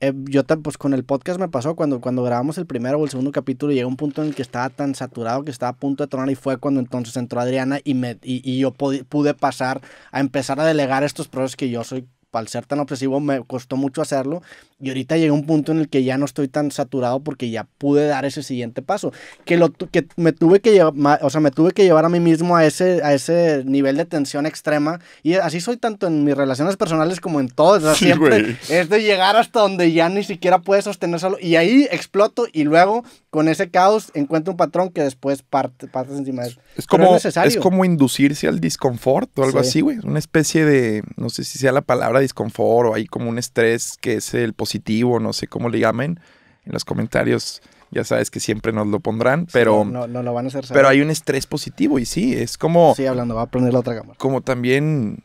eh, yo, pues con el podcast me pasó cuando, cuando grabamos el primero o el segundo capítulo, y llegó un punto en el que estaba tan saturado que estaba a punto de tronar y fue cuando entonces entró Adriana y, me, y, yo pude pasar a empezar a delegar estos procesos que yo soy al ser tan obsesivo me costó mucho hacerlo y ahorita llegué a un punto en el que ya no estoy tan saturado porque ya pude dar ese siguiente paso. Que, lo, que, me, tuve que llevar, o sea, me tuve que llevar a mí mismo a ese, a ese nivel de tensión extrema. Y así soy tanto en mis relaciones personales como en todo. es de llegar hasta donde ya ni siquiera puedes sostener solo. Y ahí exploto y luego con ese caos encuentro un patrón que después parte, encima de Es como, es, como inducirse al disconfort o algo así, güey. Una especie de, no sé si sea la palabra disconfort o hay como un estrés que es el posible no sé cómo le llamen, en los comentarios ya sabes que siempre nos lo pondrán, pero no, no, lo van a hacer Pero hay un estrés positivo y sí, es como Sí, hablando, va a poner la otra cámara. Como también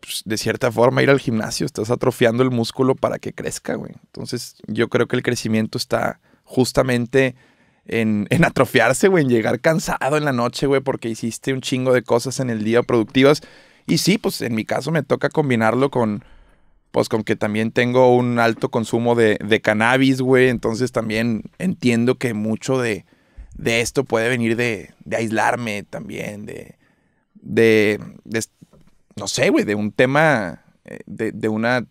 pues, de cierta forma ir al gimnasio, estás atrofiando el músculo para que crezca, güey. Entonces, yo creo que el crecimiento está justamente en, en atrofiarse, güey, en llegar cansado en la noche, güey, porque hiciste un chingo de cosas en el día productivas. Y sí, pues en mi caso me toca combinarlo con pues con que también tengo un alto consumo de, de cannabis, güey. Entonces también entiendo que mucho de, esto puede venir de, aislarme también, de, de, no sé, güey, de un tema, eh, de, de, una,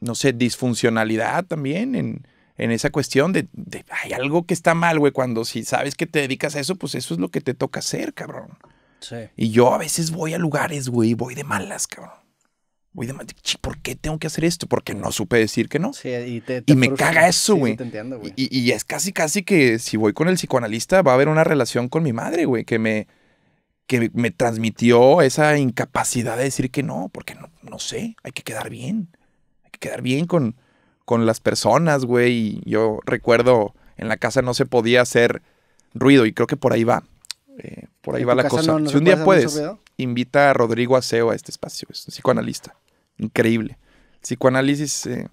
no sé, disfuncionalidad también en, en esa cuestión de, hay algo que está mal, güey, cuando si sabes que te dedicas a eso, pues eso es lo que te toca hacer, cabrón. Sí. Y yo a veces voy a lugares, güey, voy de malas, cabrón güey, ¿por qué tengo que hacer esto? Porque no supe decir que no. Sí, y, me caga eso, güey. y, es casi, casi que si voy con el psicoanalista va a haber una relación con mi madre, güey, que me, que me transmitió esa incapacidad de decir que no, porque no, sé, hay que quedar bien. Hay que quedar bien con, con las personas, güey. Y Yo recuerdo, en la casa no se podía hacer ruido y creo que por ahí va. Eh, por ahí va la cosa. si un día puedes, invita a Rodrigo Aseo a este espacio, psicoanalista increíble. El psicoanálisis, eh,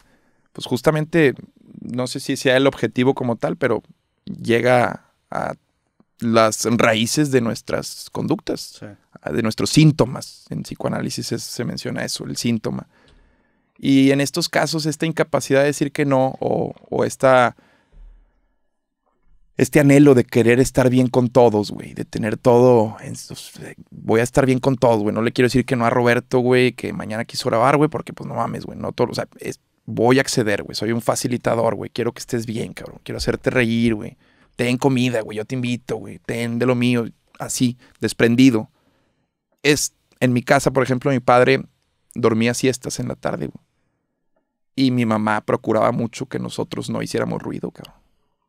pues justamente, no sé si sea el objetivo como tal, pero llega a las raíces de nuestras conductas, de nuestros síntomas. En psicoanálisis se menciona eso, el síntoma. Y en estos casos, esta incapacidad de decir que no o, o esta este anhelo de querer estar bien con todos, güey, de tener todo, voy a estar bien con todos, güey, no le quiero decir que no a Roberto, güey, que mañana quiso grabar, güey, porque pues no mames, güey, no todo, o sea, voy a acceder, güey, soy un facilitador, güey, quiero que estés bien, cabrón, quiero hacerte reír, güey, ten comida, güey, yo te invito, güey, ten de lo mío, así, desprendido. Es, en mi casa, por ejemplo, mi padre dormía siestas en la tarde, güey, y mi mamá procuraba mucho que nosotros no hiciéramos ruido, cabrón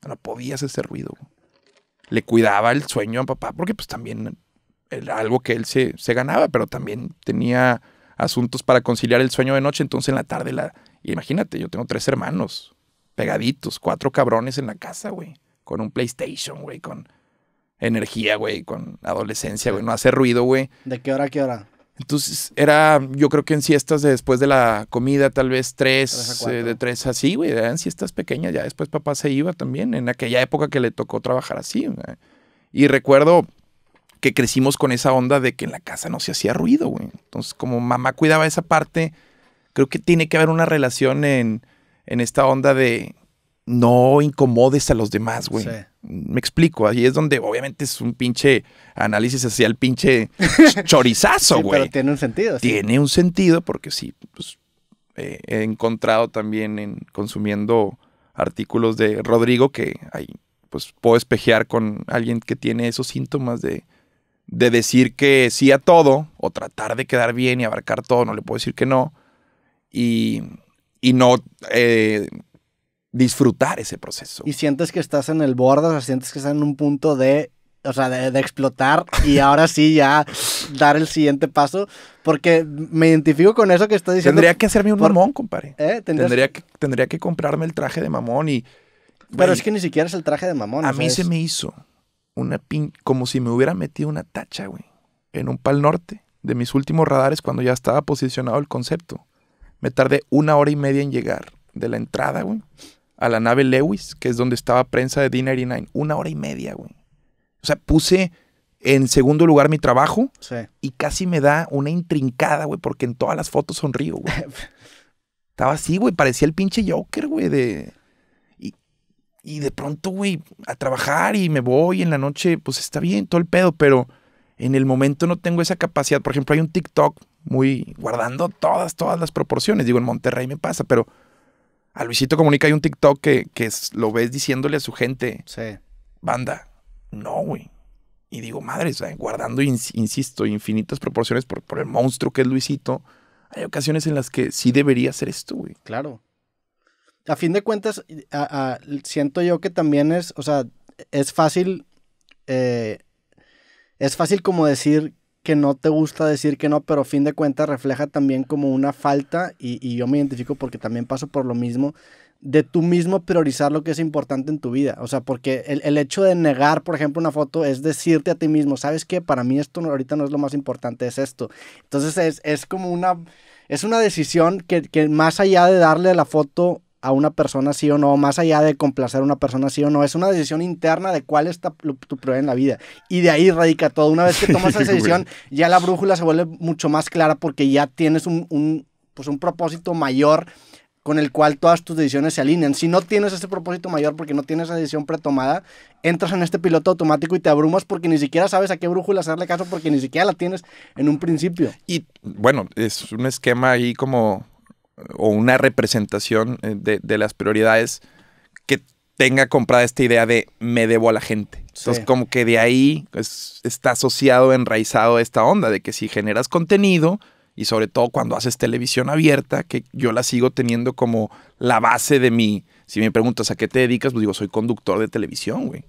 no podías hacer ruido. Le cuidaba el sueño a papá porque pues también era algo que él se, ganaba, pero también tenía asuntos para conciliar el sueño de noche, entonces en la tarde la... Imagínate, yo tengo tres hermanos pegaditos, cuatro cabrones en la casa, güey, con un PlayStation, güey, con energía, güey, con adolescencia, güey, no hace ruido, güey. ¿De qué hora a qué hora? Entonces era, yo creo que en siestas de después de la comida, tal vez tres, eh, de tres así, güey, eran siestas pequeñas, ya después papá se iba también, en aquella época que le tocó trabajar así. Y recuerdo que crecimos con esa onda de que en la casa no se hacía ruido, güey. Entonces como mamá cuidaba esa parte, creo que tiene que haber una relación en, en esta onda de no incomodes a los demás, güey. Me explico, ahí es donde obviamente es un pinche análisis hacia el pinche chorizazo, güey. pero tiene un sentido. Tiene un sentido porque sí, pues eh, he encontrado también en consumiendo artículos de Rodrigo que ahí pues puedo espejear con alguien que tiene esos síntomas de, decir que sí a todo o tratar de quedar bien y abarcar todo, no le puedo decir que no. Y, y no eh, disfrutar ese proceso. Y sientes que estás en el borde, o sea, sientes que estás en un punto de, o sea, de, explotar y ahora sí ya dar el siguiente paso, porque me identifico con eso que estás diciendo. Tendría que hacerme un mamón, compadre. ¿Eh? Tendría, que, tendría que comprarme el traje de mamón y... Pero es que ni siquiera es el traje de mamón. A mí se me hizo una pin... como si me hubiera metido una tacha, güey, en un pal norte de mis últimos radares cuando ya estaba posicionado el concepto. Me tardé una hora y media en llegar de la entrada, güey, a la nave Lewis, que es donde estaba prensa de d Nine una hora y media, güey. O sea, puse en segundo lugar mi trabajo sí. y casi me da una intrincada, güey, porque en todas las fotos sonrío, güey. Estaba así, güey, parecía el pinche Joker, güey, de... Y, y de pronto, güey, a trabajar y me voy en la noche, pues está bien, todo el pedo, pero en el momento no tengo esa capacidad. Por ejemplo, hay un TikTok muy guardando todas, todas las proporciones. Digo, en Monterrey me pasa, pero a Luisito Comunica hay un TikTok que, que lo ves diciéndole a su gente. Sí. Banda, no, güey. Y digo, madre, guardando, insisto, infinitas proporciones por, el monstruo que es Luisito, hay ocasiones en las que sí debería ser esto, güey. Claro. A fin de cuentas, siento yo que también es, o sea, es fácil, eh, es fácil como decir que no te gusta decir que no, pero fin de cuentas refleja también como una falta, y, yo me identifico porque también paso por lo mismo, de tú mismo priorizar lo que es importante en tu vida. O sea, porque el, hecho de negar, por ejemplo, una foto es decirte a ti mismo, ¿sabes qué? Para mí esto ahorita no es lo más importante, es esto. Entonces es, como una... Es una decisión que, que más allá de darle a la foto a una persona sí o no, más allá de complacer a una persona sí o no, es una decisión interna de cuál es tu prioridad en la vida. Y de ahí radica todo. Una vez que tomas esa decisión, ya la brújula se vuelve mucho más clara porque ya tienes un, pues un propósito mayor con el cual todas tus decisiones se alinean. Si no tienes ese propósito mayor porque no tienes esa decisión pretomada, entras en este piloto automático y te abrumas porque ni siquiera sabes a qué brújula hacerle caso porque ni siquiera la tienes en un principio. Y bueno, es un esquema ahí como o una representación eh, de, las prioridades que tenga comprada esta idea de me debo a la gente. Entonces, como que de ahí está asociado, enraizado esta onda de que si generas contenido y sobre todo cuando haces televisión abierta, que yo la sigo teniendo como la base de mi. Si me preguntas a qué te dedicas, pues digo, soy conductor de televisión, güey.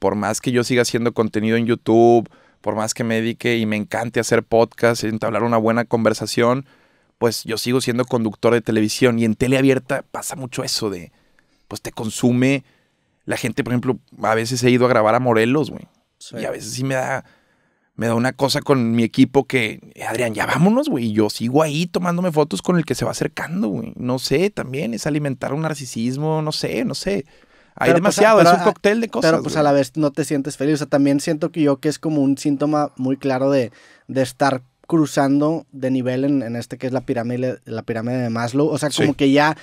Por más que yo siga haciendo contenido en YouTube, por más que me dedique y me encante hacer podcast, entablar una buena conversación, pues yo sigo siendo conductor de televisión y en tele pasa mucho eso de, pues te consume la gente, por ejemplo, a veces he ido a grabar a Morelos, güey. Y a veces sí me da, me da una cosa con mi equipo que, eh, Adrián, ya vámonos, güey. Y yo sigo ahí tomándome fotos con el que se va acercando, güey. No sé, también es alimentar un narcisismo, no sé, no sé. Hay pues, demasiado, ah, es un ah, cóctel de cosas. Pero pues a la vez no te sientes feliz. O sea, también siento que yo que es como un síntoma muy claro de, de estar cruzando de nivel en, este que es la pirámide, la pirámide de Maslow. O sea, como que ya,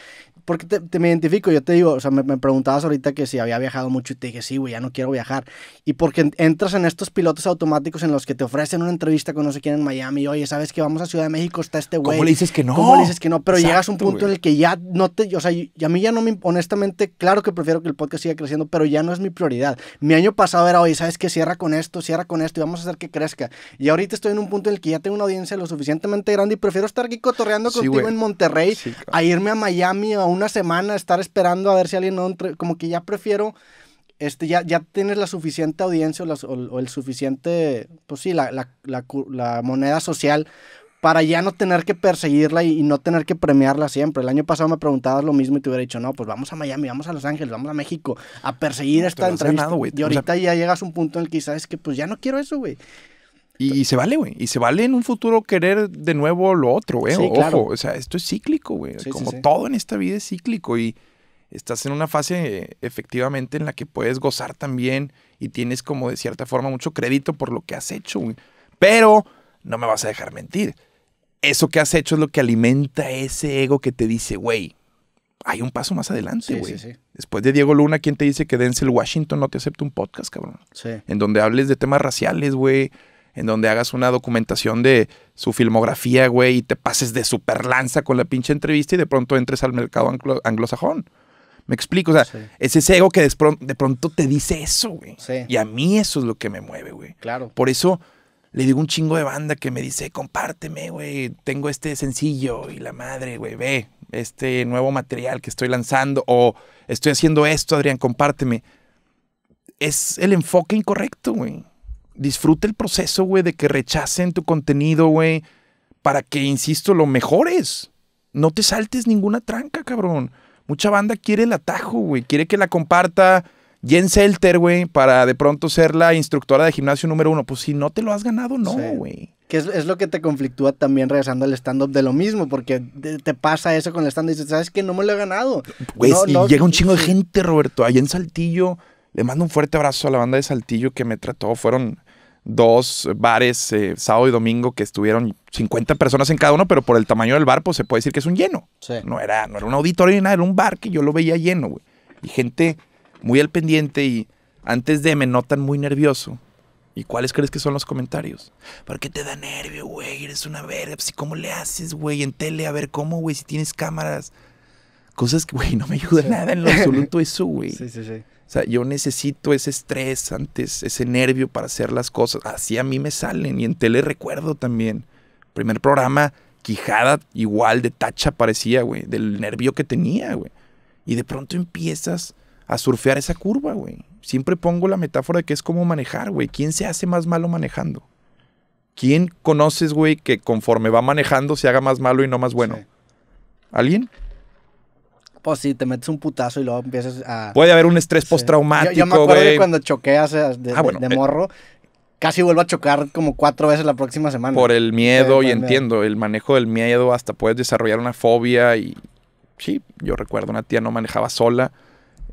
porque te, me identifico, yo te digo, o sea, me, me, preguntabas ahorita que si había viajado mucho y te dije, sí, güey, ya no quiero viajar. Y porque entras en estos pilotos automáticos en los que te ofrecen una entrevista con no sé quién en Miami, y, oye, ¿sabes que vamos a Ciudad de México? Está este güey. ¿Cómo le dices que no? ¿Cómo le dices que no? Pero llegas a un punto en el que ya no te, o sea, y a mí ya no me, honestamente, claro que prefiero que el podcast siga creciendo, pero ya no es mi prioridad. Mi año pasado era, oye, ¿sabes que Cierra con esto, cierra con esto y vamos a hacer que crezca. Y ahorita estoy en un punto en el que ya tengo una audiencia lo suficientemente grande y prefiero estar aquí cotorreando contigo en Monterrey a irme a Miami a una semana, estar esperando a ver si alguien no entre. Como que ya prefiero este, ya, ya tienes la suficiente audiencia o, el suficiente, pues sí, la, la, la, moneda social para ya no tener que perseguirla y, no tener que premiarla siempre. El año pasado me preguntabas lo mismo y te hubiera dicho, no, pues vamos a Miami, vamos a Los Ángeles, vamos a México a perseguir esta entrevista. y ahorita ya llegas a un punto en el que sabes que pues ya no quiero eso, güey. Y, se vale, güey. Y se vale en un futuro querer de nuevo lo otro, güey. Eh. Ojo, o sea, esto es cíclico, güey. Como todo en esta vida es cíclico y estás en una fase efectivamente en la que puedes gozar también y tienes como de cierta forma mucho crédito por lo que has hecho, güey. Pero no me vas a dejar mentir. Eso que has hecho es lo que alimenta ese ego que te dice, güey, hay un paso más adelante, güey. Después de Diego Luna, ¿quién te dice que Denzel Washington no te acepta un podcast, cabrón? Sí. En donde hables de temas raciales, güey, en donde hagas una documentación de su filmografía, güey, y te pases de super lanza con la pinche entrevista y de pronto entres al mercado anglosajón. Me explico, o sea, es ese ego que de, pronto, te dice eso, güey. Y a mí eso es lo que me mueve, güey. Claro. Por eso le digo un chingo de banda que me dice, compárteme, güey, tengo este sencillo y la madre, güey, ve este nuevo material que estoy lanzando o estoy haciendo esto, Adrián, compárteme. Es el enfoque incorrecto, güey disfruta el proceso, güey, de que rechacen tu contenido, güey, para que, insisto, lo mejores. No te saltes ninguna tranca, cabrón. Mucha banda quiere el atajo, güey. Quiere que la comparta Jen Selter, güey, para de pronto ser la instructora de gimnasio número uno. Pues si no te lo has ganado, no, güey. Que es, lo que te conflictúa también regresando al stand-up de lo mismo, porque te, pasa eso con el stand-up y dices, ¿sabes que No me lo he ganado. Pues, llega un chingo de gente, Roberto. Allá en Saltillo, le mando un fuerte abrazo a la banda de Saltillo que me trató. Fueron dos bares eh, sábado y domingo que estuvieron 50 personas en cada uno, pero por el tamaño del bar, pues se puede decir que es un lleno. No, era, no era un auditorio ni nada, era un bar que yo lo veía lleno, güey. Y gente muy al pendiente y antes de me notan muy nervioso. ¿Y cuáles crees que son los comentarios? ¿Por qué te da nervio, güey? Eres una verga. Pues, ¿Cómo le haces, güey? En tele, a ver cómo, güey, si tienes cámaras. Cosas que, güey, no me ayuda nada en lo absoluto eso, güey. Sí, sí, sí. O sea, yo necesito ese estrés antes, ese nervio para hacer las cosas. Así a mí me salen. Y en tele recuerdo también. Primer programa, Quijada igual de tacha parecía, güey. Del nervio que tenía, güey. Y de pronto empiezas a surfear esa curva, güey. Siempre pongo la metáfora de que es como manejar, güey. ¿Quién se hace más malo manejando? ¿Quién conoces, güey, que conforme va manejando se haga más malo y no más bueno? ¿Alguien? O pues, si te metes un putazo y luego empiezas a. Puede haber un estrés postraumático, Yo, me acuerdo que cuando choqueas de, ah, eh. morro, casi vuelvo a chocar como cuatro veces la próxima semana. Por el miedo, y entiendo, el manejo del miedo, hasta puedes desarrollar una fobia y. Sí, yo recuerdo, una tía no manejaba sola.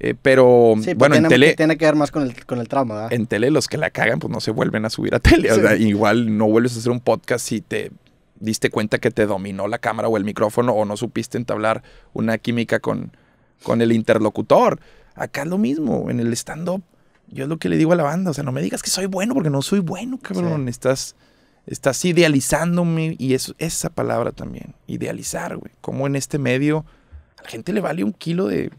Eh, pero pues bueno, tiene, en tele. Tiene que ver más con el, con el trauma, ¿verdad? En tele, los que la cagan, pues no se vuelven a subir a tele. igual no vuelves a hacer un podcast si te diste cuenta que te dominó la cámara o el micrófono o no supiste entablar una química con, con el interlocutor. Acá es lo mismo, en el stand-up. Yo es lo que le digo a la banda, o sea, no me digas que soy bueno porque no soy bueno, cabrón. Estás, idealizándome y eso, esa palabra también, idealizar, güey. Como en este medio a la gente le vale un kilo de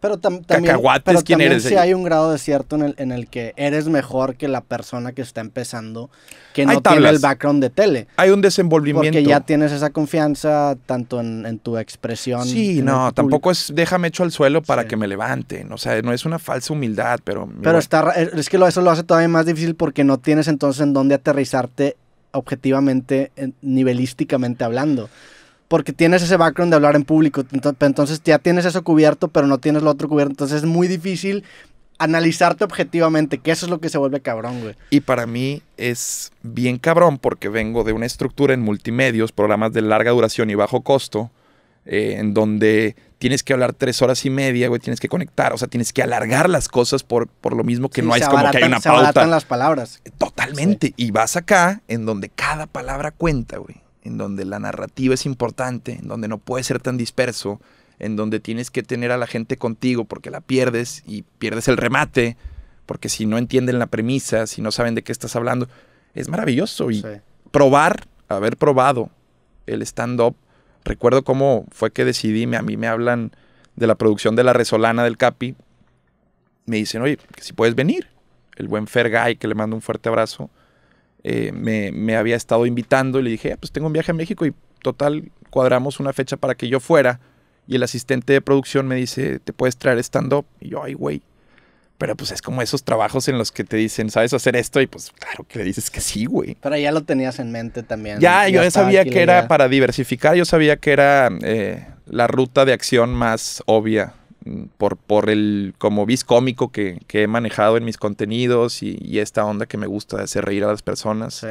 pero también pero ¿quién también eres? hay un grado de cierto en el, en el que eres mejor que la persona que está empezando, que no tiene el background de tele. Hay un desenvolvimiento. Porque ya tienes esa confianza tanto en, en tu expresión. Sí, no, tampoco es déjame hecho al suelo para que me levante. O sea, no es una falsa humildad, pero. Pero está, es que eso lo hace todavía más difícil porque no tienes entonces en dónde aterrizarte objetivamente, nivelísticamente hablando porque tienes ese background de hablar en público, entonces ya tienes eso cubierto, pero no tienes lo otro cubierto, entonces es muy difícil analizarte objetivamente, que eso es lo que se vuelve cabrón, güey. Y para mí es bien cabrón porque vengo de una estructura en multimedios, programas de larga duración y bajo costo, eh, en donde tienes que hablar tres horas y media, güey, tienes que conectar, o sea, tienes que alargar las cosas por, por lo mismo que no hay como que hay una se las palabras. Totalmente. Y vas acá en donde cada palabra cuenta, güey en donde la narrativa es importante, en donde no puede ser tan disperso, en donde tienes que tener a la gente contigo porque la pierdes y pierdes el remate, porque si no entienden la premisa, si no saben de qué estás hablando, es maravilloso. Y probar, haber probado el stand-up, recuerdo cómo fue que decidí, a mí me hablan de la producción de La Resolana del Capi, me dicen, oye, si puedes venir, el buen Fergay, que le mando un fuerte abrazo, eh, me, había estado invitando y le dije, eh, pues tengo un viaje a México y total cuadramos una fecha para que yo fuera. Y el asistente de producción me dice, ¿te puedes traer stand-up? Y yo, ay, güey. Pero pues es como esos trabajos en los que te dicen, ¿sabes hacer esto? Y pues claro que le dices que sí, güey. Pero ya lo tenías en mente también. Ya, yo ya sabía que era para diversificar, yo sabía que era eh, la ruta de acción más obvia por, por el como vis cómico que, que, he manejado en mis contenidos y, esta onda que me gusta de hacer reír a las personas,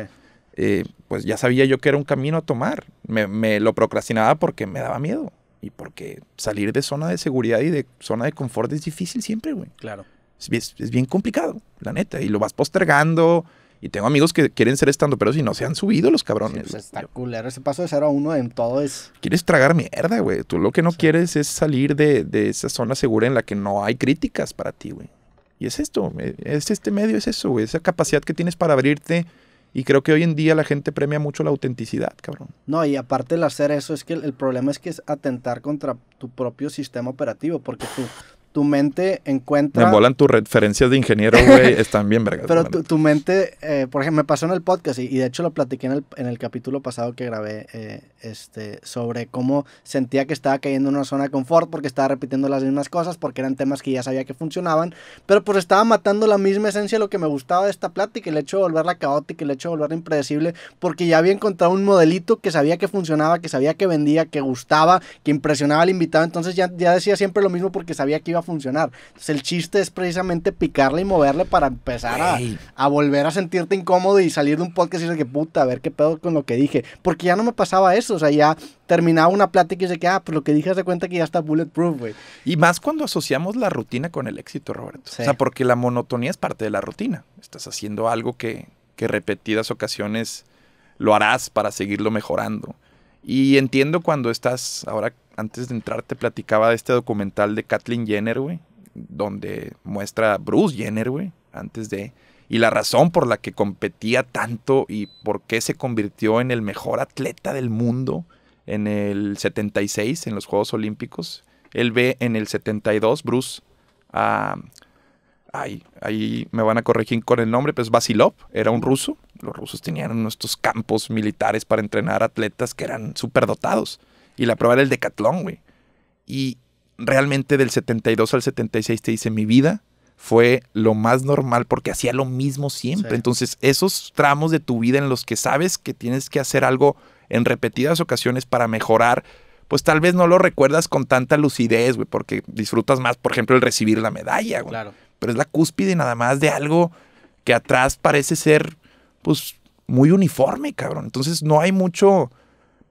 eh, pues ya sabía yo que era un camino a tomar. Me, lo procrastinaba porque me daba miedo y porque salir de zona de seguridad y de zona de confort es difícil siempre, güey. Claro. Es, es, bien complicado, la neta, y lo vas postergando y tengo amigos que quieren ser estando, pero si no se han subido los cabrones. Es pues, Ese paso de 0 a 1 en todo es. Quieres tragar mierda, güey. Tú lo que no quieres es salir de, de, esa zona segura en la que no hay críticas para ti, güey. Y es esto. Es este medio es eso, güey. Esa capacidad que tienes para abrirte. Y creo que hoy en día la gente premia mucho la autenticidad, cabrón. No, y aparte el hacer eso, es que el, el problema es que es atentar contra tu propio sistema operativo, porque tú, tu mente encuentra... Me molan tus referencias de ingeniero, güey, están bien vergas. Pero tu, tu mente, eh, por ejemplo, me pasó en el podcast y, de hecho lo platiqué en el, en el capítulo pasado que grabé eh, este, sobre cómo sentía que estaba cayendo en una zona de confort porque estaba repitiendo las mismas cosas, porque eran temas que ya sabía que funcionaban, pero pues estaba matando la misma esencia de lo que me gustaba de esta plática, el hecho de volverla caótica, el hecho de volverla impredecible, porque ya había encontrado un modelito que sabía que funcionaba, que sabía que vendía, que gustaba, que impresionaba al invitado, entonces ya, ya decía siempre lo mismo porque sabía que iba a funcionar. Entonces el chiste es precisamente picarle y moverle para empezar a, volver a sentirte incómodo y salir de un podcast y decir que puta, a ver qué pedo con lo que dije. Porque ya no me pasaba eso, o sea, ya terminaba una plática y se que, ah, pues lo que dije hace cuenta que ya está bulletproof, güey. Y más cuando asociamos la rutina con el éxito, Roberto. O sea, porque la monotonía es parte de la rutina. Estás haciendo algo que, que repetidas ocasiones lo harás para seguirlo mejorando. Y entiendo cuando estás, ahora antes de entrar te platicaba de este documental de Kathleen Jenner, güey, donde muestra a Bruce Jenner, güey, antes de... Y la razón por la que competía tanto y por qué se convirtió en el mejor atleta del mundo en el 76, en los Juegos Olímpicos. Él ve en el 72, Bruce, a ah, ay, ahí me van a corregir con el nombre, pues Vasilov, era un ruso, los rusos tenían nuestros campos militares para entrenar atletas que eran superdotados. Y la prueba era el decatlón, güey. Y realmente del 72 al 76 te dice, mi vida fue lo más normal porque hacía lo mismo siempre. Entonces, esos tramos de tu vida en los que sabes que tienes que hacer algo en repetidas ocasiones para mejorar, pues tal vez no lo recuerdas con tanta lucidez, güey, porque disfrutas más, por ejemplo, el recibir la medalla, güey. Pero es la cúspide nada más de algo que atrás parece ser pues muy uniforme, cabrón. Entonces no hay mucho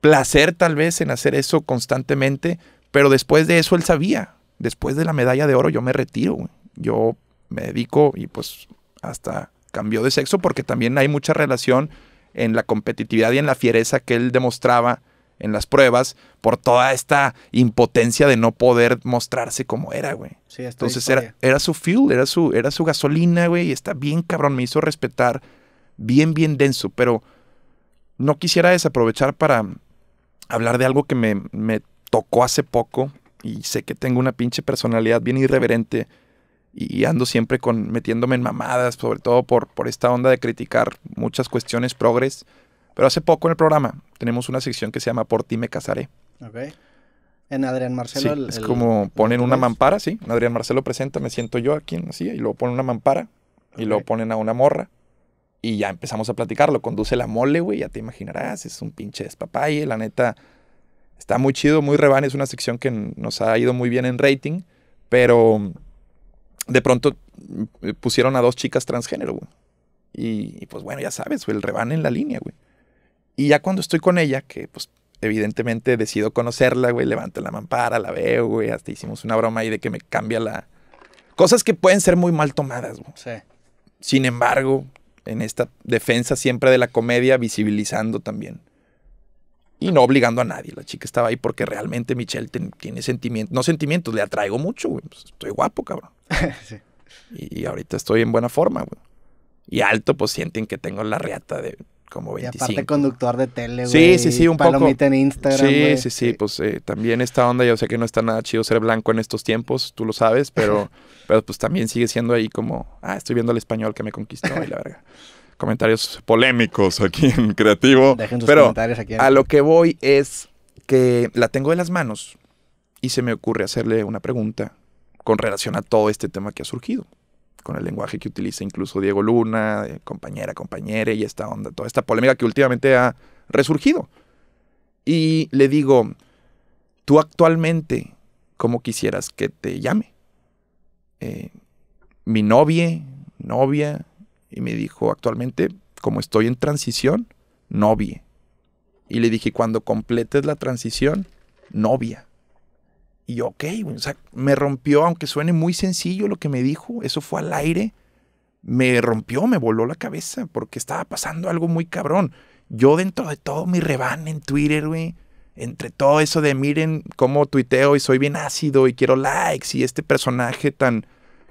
placer tal vez en hacer eso constantemente, pero después de eso él sabía, después de la medalla de oro yo me retiro, güey. yo me dedico y pues hasta cambió de sexo porque también hay mucha relación en la competitividad y en la fiereza que él demostraba en las pruebas por toda esta impotencia de no poder mostrarse como era, güey. Entonces era, era, su fuel, era su, era su gasolina, güey, y está bien cabrón, me hizo respetar bien, bien denso, pero no quisiera desaprovechar para hablar de algo que me, me tocó hace poco y sé que tengo una pinche personalidad bien irreverente y ando siempre con metiéndome en mamadas, sobre todo por, por esta onda de criticar muchas cuestiones progres. Pero hace poco en el programa tenemos una sección que se llama Por ti me casaré. En Adrián Marcelo. es como ponen una mampara, sí. Adrián Marcelo presenta, me siento yo aquí, así, y luego ponen una mampara y lo ponen a una morra y ya empezamos a platicarlo conduce la mole, güey, ya te imaginarás, es un pinche despapalle, la neta, está muy chido, muy rebane, es una sección que nos ha ido muy bien en rating, pero de pronto eh, pusieron a dos chicas transgénero, güey. Y, pues bueno, ya sabes, güey, el rebane en la línea, güey. Y ya cuando estoy con ella, que pues evidentemente decido conocerla, güey, levanto la mampara, la veo, güey, hasta hicimos una broma ahí de que me cambia la... Cosas que pueden ser muy mal tomadas, güey. Sí. Sin embargo, en esta defensa siempre de la comedia, visibilizando también. Y no obligando a nadie. La chica estaba ahí porque realmente Michelle tiene sentimientos. No sentimientos, le atraigo mucho, pues, estoy guapo, cabrón. y, ahorita estoy en buena forma, Y alto, pues sienten que tengo la reata de como 25. Y aparte conductor de tele, güey. Sí, sí, sí, un palomita en Instagram, Sí, sí, sí, pues eh, también esta onda, yo sé que no está nada chido ser blanco en estos tiempos, tú lo sabes, pero, pero pues también sigue siendo ahí como, ah, estoy viendo al español que me conquistó y la verga. Comentarios polémicos aquí en Creativo. Dejen sus comentarios aquí. A lo que voy es que la tengo de las manos y se me ocurre hacerle una pregunta con relación a todo este tema que ha surgido con el lenguaje que utiliza incluso Diego Luna, compañera, compañera y esta onda, toda esta polémica que últimamente ha resurgido. Y le digo, tú actualmente, ¿cómo quisieras que te llame? Eh, mi novia, novia, y me dijo, actualmente, como estoy en transición, novia. Y le dije, cuando completes la transición, novia. Y ok, o sea, me rompió, aunque suene muy sencillo lo que me dijo, eso fue al aire, me rompió, me voló la cabeza, porque estaba pasando algo muy cabrón. Yo dentro de todo mi revan en Twitter, güey, entre todo eso de miren cómo tuiteo y soy bien ácido y quiero likes y este personaje tan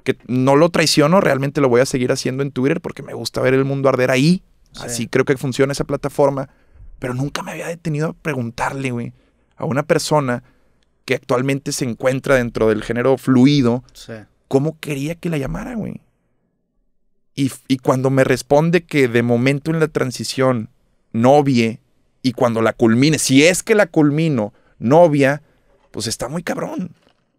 que no lo traiciono, realmente lo voy a seguir haciendo en Twitter porque me gusta ver el mundo arder ahí. Así creo que funciona esa plataforma. Pero nunca me había detenido a preguntarle, güey, a una persona que actualmente se encuentra dentro del género fluido, ¿cómo quería que la llamara, güey? Y, y, cuando me responde que de momento en la transición novie y cuando la culmine, si es que la culmino novia, pues está muy cabrón.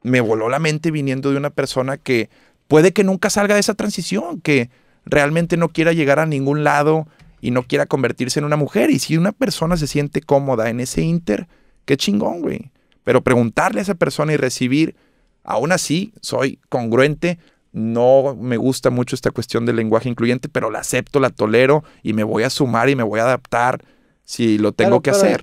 Me voló la mente viniendo de una persona que puede que nunca salga de esa transición, que realmente no quiera llegar a ningún lado y no quiera convertirse en una mujer. Y si una persona se siente cómoda en ese inter, qué chingón, güey. Pero preguntarle a esa persona y recibir, aún así, soy congruente, no me gusta mucho esta cuestión del lenguaje incluyente, pero la acepto, la tolero y me voy a sumar y me voy a adaptar si lo tengo que hacer.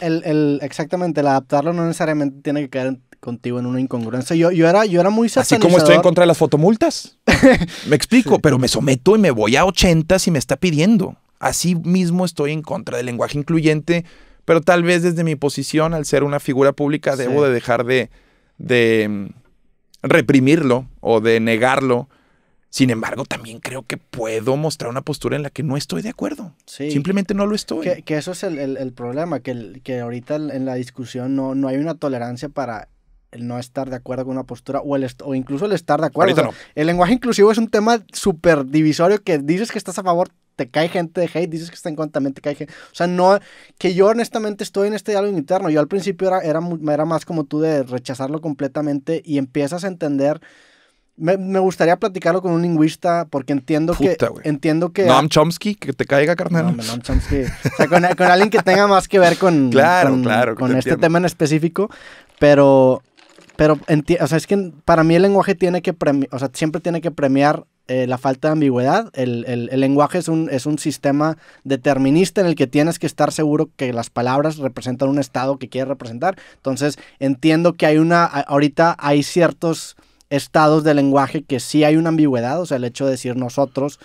exactamente, el adaptarlo no necesariamente tiene que quedar contigo en una incongruencia. Yo, era, yo era muy satanizador. Así como estoy en contra de las fotomultas. me explico, pero me someto y me voy a 80 si me está pidiendo. Así mismo estoy en contra del lenguaje incluyente pero tal vez desde mi posición, al ser una figura pública, debo de dejar de, mm, reprimirlo o de negarlo. Sin embargo, también creo que puedo mostrar una postura en la que no estoy de acuerdo. Simplemente no lo estoy. Que, eso es el, problema, que, ahorita en la discusión no, hay una tolerancia para el no estar de acuerdo con una postura o, el o incluso el estar de acuerdo. El lenguaje inclusivo es un tema súper divisorio que dices que estás a favor, te cae gente de hate, dices que está en contra, también te cae gente. O sea, no, que yo honestamente estoy en este diálogo interno. Yo al principio era, era, era más como tú de rechazarlo completamente y empiezas a entender. Me, me gustaría platicarlo con un lingüista porque entiendo que. Entiendo que. Noam Chomsky, que te caiga, carnal. Chomsky. o sea, con, con, alguien que tenga más que ver con. Claro, claro. Con este tema en específico. Pero pero o sea, es que para mí el lenguaje tiene que premiar, o sea, siempre tiene que premiar eh, la falta de ambigüedad. El, lenguaje es un, es un sistema determinista en el que tienes que estar seguro que las palabras representan un estado que quieres representar. Entonces, entiendo que hay una, ahorita hay ciertos estados del lenguaje que sí hay una ambigüedad, o sea, el hecho de decir nosotros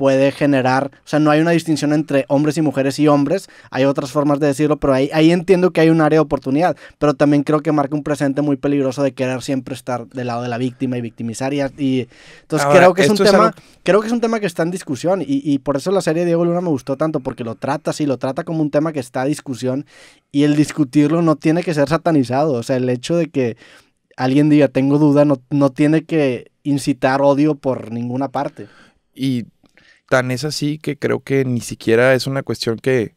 puede generar, o sea, no hay una distinción entre hombres y mujeres y hombres, hay otras formas de decirlo, pero ahí, ahí entiendo que hay un área de oportunidad, pero también creo que marca un presente muy peligroso de querer siempre estar del lado de la víctima y victimizar y, entonces creo que es un tema, creo que es un tema que está en discusión y, y por eso la serie Diego Luna me gustó tanto porque lo trata así, lo trata como un tema que está a discusión y el discutirlo no tiene que ser satanizado, o sea, el hecho de que alguien diga tengo duda no, no tiene que incitar odio por ninguna parte. Y Tan es así que creo que ni siquiera es una cuestión que,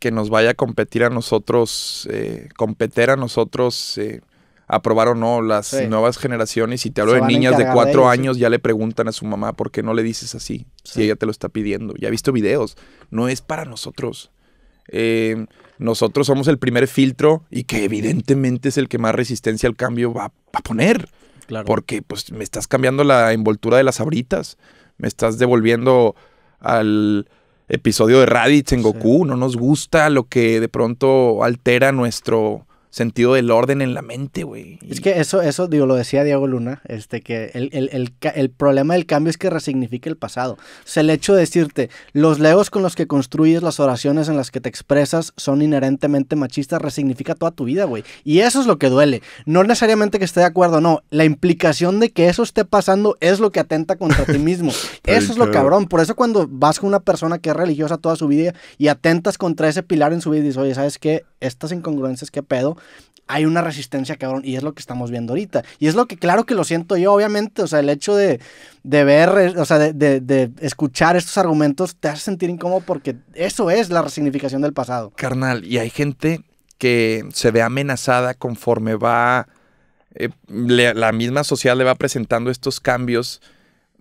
que nos vaya a competir a nosotros, eh, competir a nosotros, eh, aprobar o no las nuevas generaciones. Y te hablo de niñas de cuatro años, ya le preguntan a su mamá, ¿por qué no le dices así? Si ella te lo está pidiendo. Ya he visto videos. No es para nosotros. Eh, nosotros somos el primer filtro y que evidentemente es el que más resistencia al cambio va, a poner. Porque pues me estás cambiando la envoltura de las abritas me estás devolviendo al episodio de Raditz en Goku, no nos gusta lo que de pronto altera nuestro sentido del orden en la mente, güey. Es que eso, eso, digo, lo decía Diego Luna, este, que el, problema del cambio es que resignifica el pasado. O sea, el hecho de decirte, los legos con los que construyes, las oraciones en las que te expresas son inherentemente machistas, resignifica toda tu vida, güey. Y eso es lo que duele. No necesariamente que esté de acuerdo, no. La implicación de que eso esté pasando es lo que atenta contra ti mismo. eso es lo cabrón. Por eso cuando vas con una persona que es religiosa toda su vida y atentas contra ese pilar en su vida y dices, oye, ¿sabes qué? Estas incongruencias, qué pedo, hay una resistencia, cabrón, y es lo que estamos viendo ahorita. Y es lo que, claro que lo siento yo, obviamente, o sea, el hecho de, ver, eh, o sea, de, escuchar estos argumentos te hace sentir incómodo porque eso es la resignificación del pasado. Carnal, y hay gente que se ve amenazada conforme va, eh, la misma sociedad le va presentando estos cambios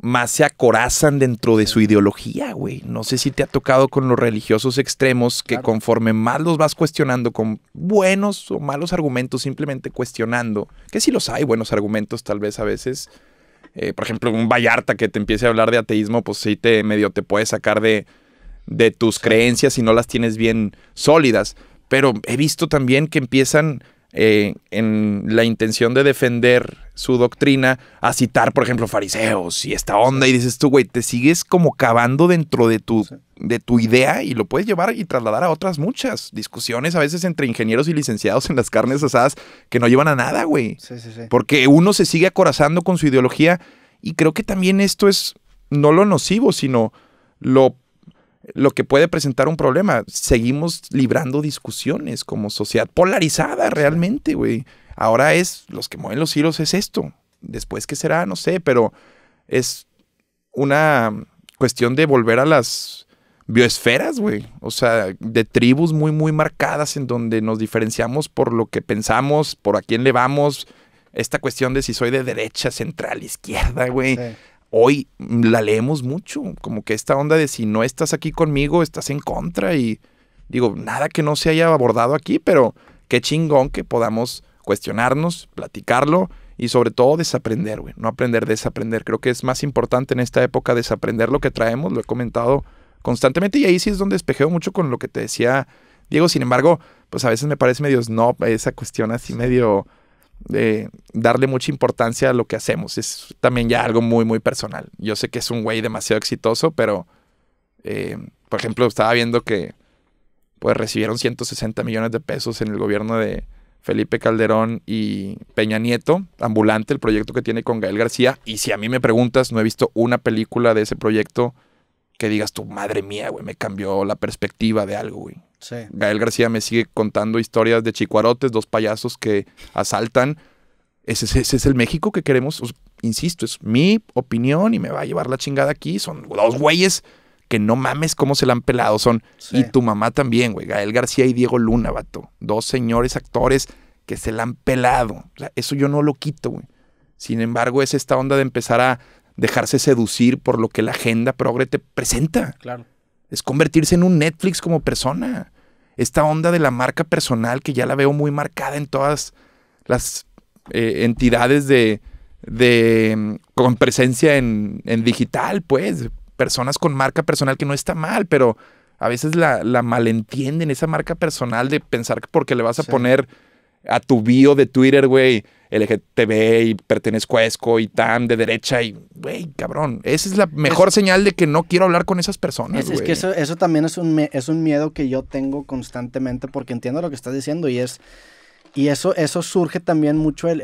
más se acorazan dentro de su ideología, güey. No sé si te ha tocado con los religiosos extremos que conforme más los vas cuestionando con buenos o malos argumentos, simplemente cuestionando, que si los hay, buenos argumentos tal vez a veces. Eh, por ejemplo, un Vallarta que te empiece a hablar de ateísmo, pues sí te medio te puede sacar de, tus creencias si no las tienes bien sólidas. Pero he visto también que empiezan eh, en la intención de defender su doctrina a citar, por ejemplo, fariseos y esta onda. Y dices tú, güey, te sigues como cavando dentro de tu, de tu idea y lo puedes llevar y trasladar a otras muchas discusiones, a veces entre ingenieros y licenciados en las carnes asadas, que no llevan a nada, güey. Sí, sí, sí. Porque uno se sigue acorazando con su ideología y creo que también esto es no lo nocivo, sino lo lo que puede presentar un problema. Seguimos librando discusiones como sociedad polarizada realmente, güey. Ahora es, los que mueven los hilos es esto. Después, ¿qué será? No sé, pero es una cuestión de volver a las bioesferas, güey. O sea, de tribus muy, muy marcadas en donde nos diferenciamos por lo que pensamos, por a quién le vamos. Esta cuestión de si soy de derecha, central, izquierda, güey. Hoy la leemos mucho, como que esta onda de si no estás aquí conmigo, estás en contra y digo, nada que no se haya abordado aquí, pero qué chingón que podamos cuestionarnos, platicarlo y sobre todo desaprender, güey. No aprender, desaprender. Creo que es más importante en esta época desaprender lo que traemos, lo he comentado constantemente y ahí sí es donde despejeo mucho con lo que te decía Diego. Sin embargo, pues a veces me parece medio no, esa cuestión así medio de darle mucha importancia a lo que hacemos. Es también ya algo muy, muy personal. Yo sé que es un güey demasiado exitoso, pero, eh, por ejemplo, estaba viendo que pues recibieron 160 millones de pesos en el gobierno de, Felipe Calderón y Peña Nieto, Ambulante, el proyecto que tiene con Gael García. Y si a mí me preguntas, no he visto una película de ese proyecto que digas tu madre mía, güey, me cambió la perspectiva de algo, güey. Gael García me sigue contando historias de chicuarotes, dos payasos que asaltan. Ese, es el México que queremos. insisto, es mi opinión y me va a llevar la chingada aquí. Son dos güeyes que no mames cómo se la han pelado. Son. Y tu mamá también, güey. Gael García y Diego Luna, vato. Dos señores actores que se la han pelado. eso yo no lo quito, güey. Sin embargo, es esta onda de empezar a dejarse seducir por lo que la agenda progre te presenta. Claro. Es convertirse en un Netflix como persona. Esta onda de la marca personal que ya la veo muy marcada en todas las eh, entidades de, mm, con presencia en digital, pues, personas con marca personal que no está mal, pero a veces la, malentienden, esa marca personal de pensar que porque le vas a poner a tu bio de Twitter, güey, LGTB y pertenezco a ESCO y tan de derecha y, güey, cabrón, esa es la mejor señal de que no quiero hablar con esas personas. Es, que eso, eso también es un, es un miedo que yo tengo constantemente porque entiendo lo que estás diciendo y es, y eso, eso surge también mucho el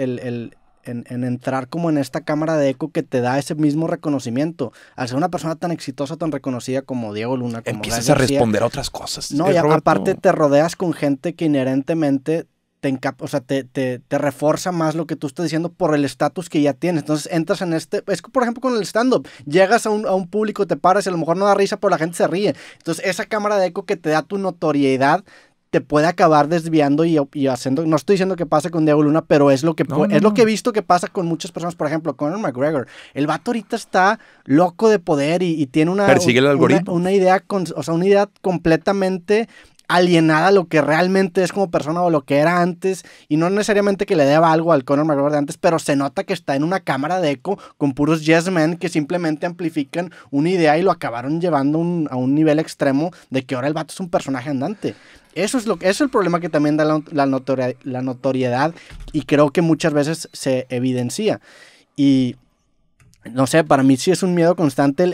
en, entrar como en esta cámara de eco que te da ese mismo reconocimiento. Al ser una persona tan exitosa, tan reconocida como Diego Luna, como Empiezas a responder a otras cosas. No, y aparte te rodeas con gente que inherentemente te, o sea, te, te, más lo que tú estás diciendo por el estatus que ya tienes. Entonces entras en este, es que, por ejemplo con el stand-up, llegas a un, a un, público, te paras y a lo mejor no da risa, pero la gente se ríe. Entonces esa cámara de eco que te da tu notoriedad te puede acabar desviando y, haciendo. No estoy diciendo que pase con Diego Luna, pero es lo que es lo que he visto que pasa con muchas personas. Por ejemplo, Conor McGregor. El vato ahorita está loco de poder y, tiene una, Persigue el algoritmo. Una, idea con, o una idea completamente alienada a lo que realmente es como persona o lo que era antes y no necesariamente que le deba algo al Conor McGregor de antes, pero se nota que está en una cámara de eco con puros yes men que simplemente amplifican una idea y lo acabaron llevando a un nivel extremo de que ahora el vato es un personaje andante. Eso es, lo, eso es el problema que también da la, la, notoriedad y creo que muchas veces se evidencia. Y no sé, para mí sí es un miedo constante el,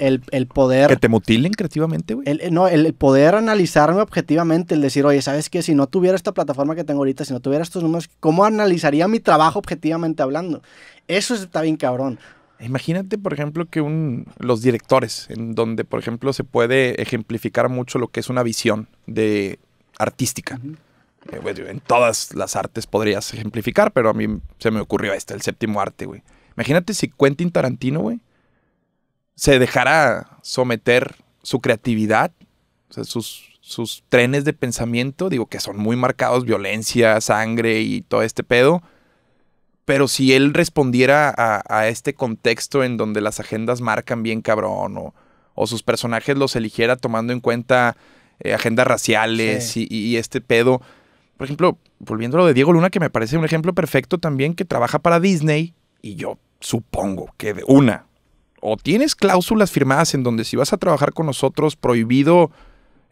el, el poder... Que te mutilen creativamente, güey. Eh, no, el, poder analizarme objetivamente, el decir, oye, ¿sabes qué? Si no tuviera esta plataforma que tengo ahorita, si no tuviera estos números, ¿cómo analizaría mi trabajo objetivamente hablando? Eso está bien cabrón. Imagínate, por ejemplo, que un, los directores, en donde, por ejemplo, se puede ejemplificar mucho lo que es una visión de artística. Eh, en todas las artes podrías ejemplificar, pero a mí se me ocurrió este, el séptimo arte, güey. Imagínate si Quentin Tarantino, güey, se dejara someter su creatividad, sus, sus trenes de pensamiento, digo que son muy marcados, violencia, sangre y todo este pedo pero si él respondiera a, este contexto en donde las agendas marcan bien cabrón o, sus personajes los eligiera tomando en cuenta eh, agendas raciales y, y, este pedo. Por ejemplo, volviendo a lo de Diego Luna, que me parece un ejemplo perfecto también, que trabaja para Disney y yo supongo que de una, o tienes cláusulas firmadas en donde si vas a trabajar con nosotros prohibido